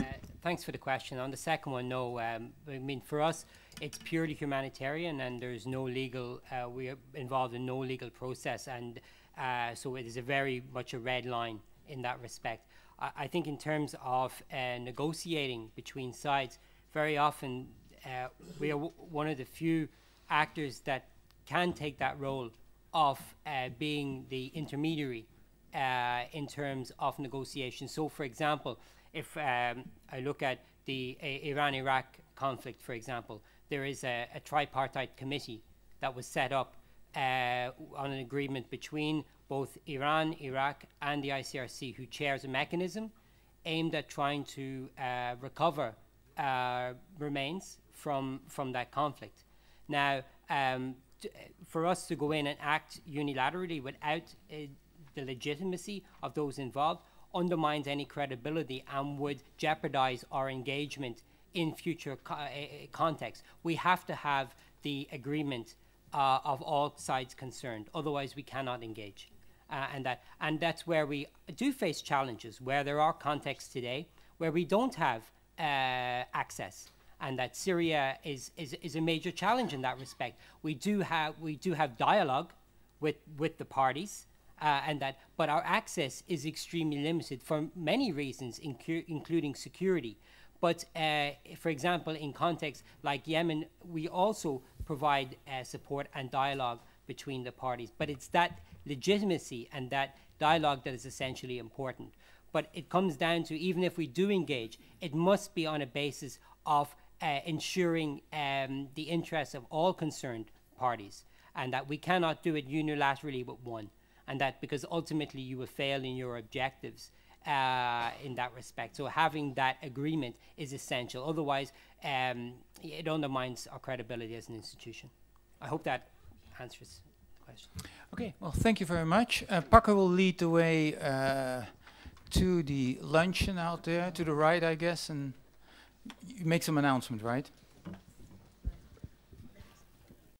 Uh, thanks for the question. On the second one, no. Um, I mean, for us, it's purely humanitarian, and there's no legal. Uh, we are involved in no legal process, and uh, so it is a very much a red line in that respect. I, I think in terms of uh, negotiating between sides, very often uh, we are one of the few actors that can take that role of uh, being the intermediary uh, in terms of negotiation. So, for example, if um, I look at the Iran-Iraq conflict, for example, there is a, a tripartite committee that was set up uh, on an agreement between both Iran, Iraq, and the ICRC, who chairs a mechanism aimed at trying to uh, recover uh, remains from from that conflict. Now, um, for us to go in and act unilaterally without uh, the legitimacy of those involved undermines any credibility and would jeopardize our engagement in future co uh, uh, contexts. We have to have the agreement uh, of all sides concerned. Otherwise, we cannot engage. Uh, and, that, and that's where we do face challenges, where there are contexts today where we don't have uh, access. And that Syria is, is, is a major challenge in that respect. We do have, we do have dialogue with, with the parties. Uh, and that, but our access is extremely limited for many reasons, including security. But uh, for example, in contexts like Yemen, we also provide uh, support and dialogue between the parties. But it's that legitimacy and that dialogue that is essentially important. But it comes down to even if we do engage, it must be on a basis of uh, ensuring um, the interests of all concerned parties and that we cannot do it unilaterally with one and that because ultimately you will fail in your objectives uh, in that respect. So having that agreement is essential. Otherwise, um, it undermines our credibility as an institution. I hope that answers the question. Okay, well, thank you very much. Uh, Parker will lead the way uh, to the luncheon out there, to the right, I guess, and make some announcement, right?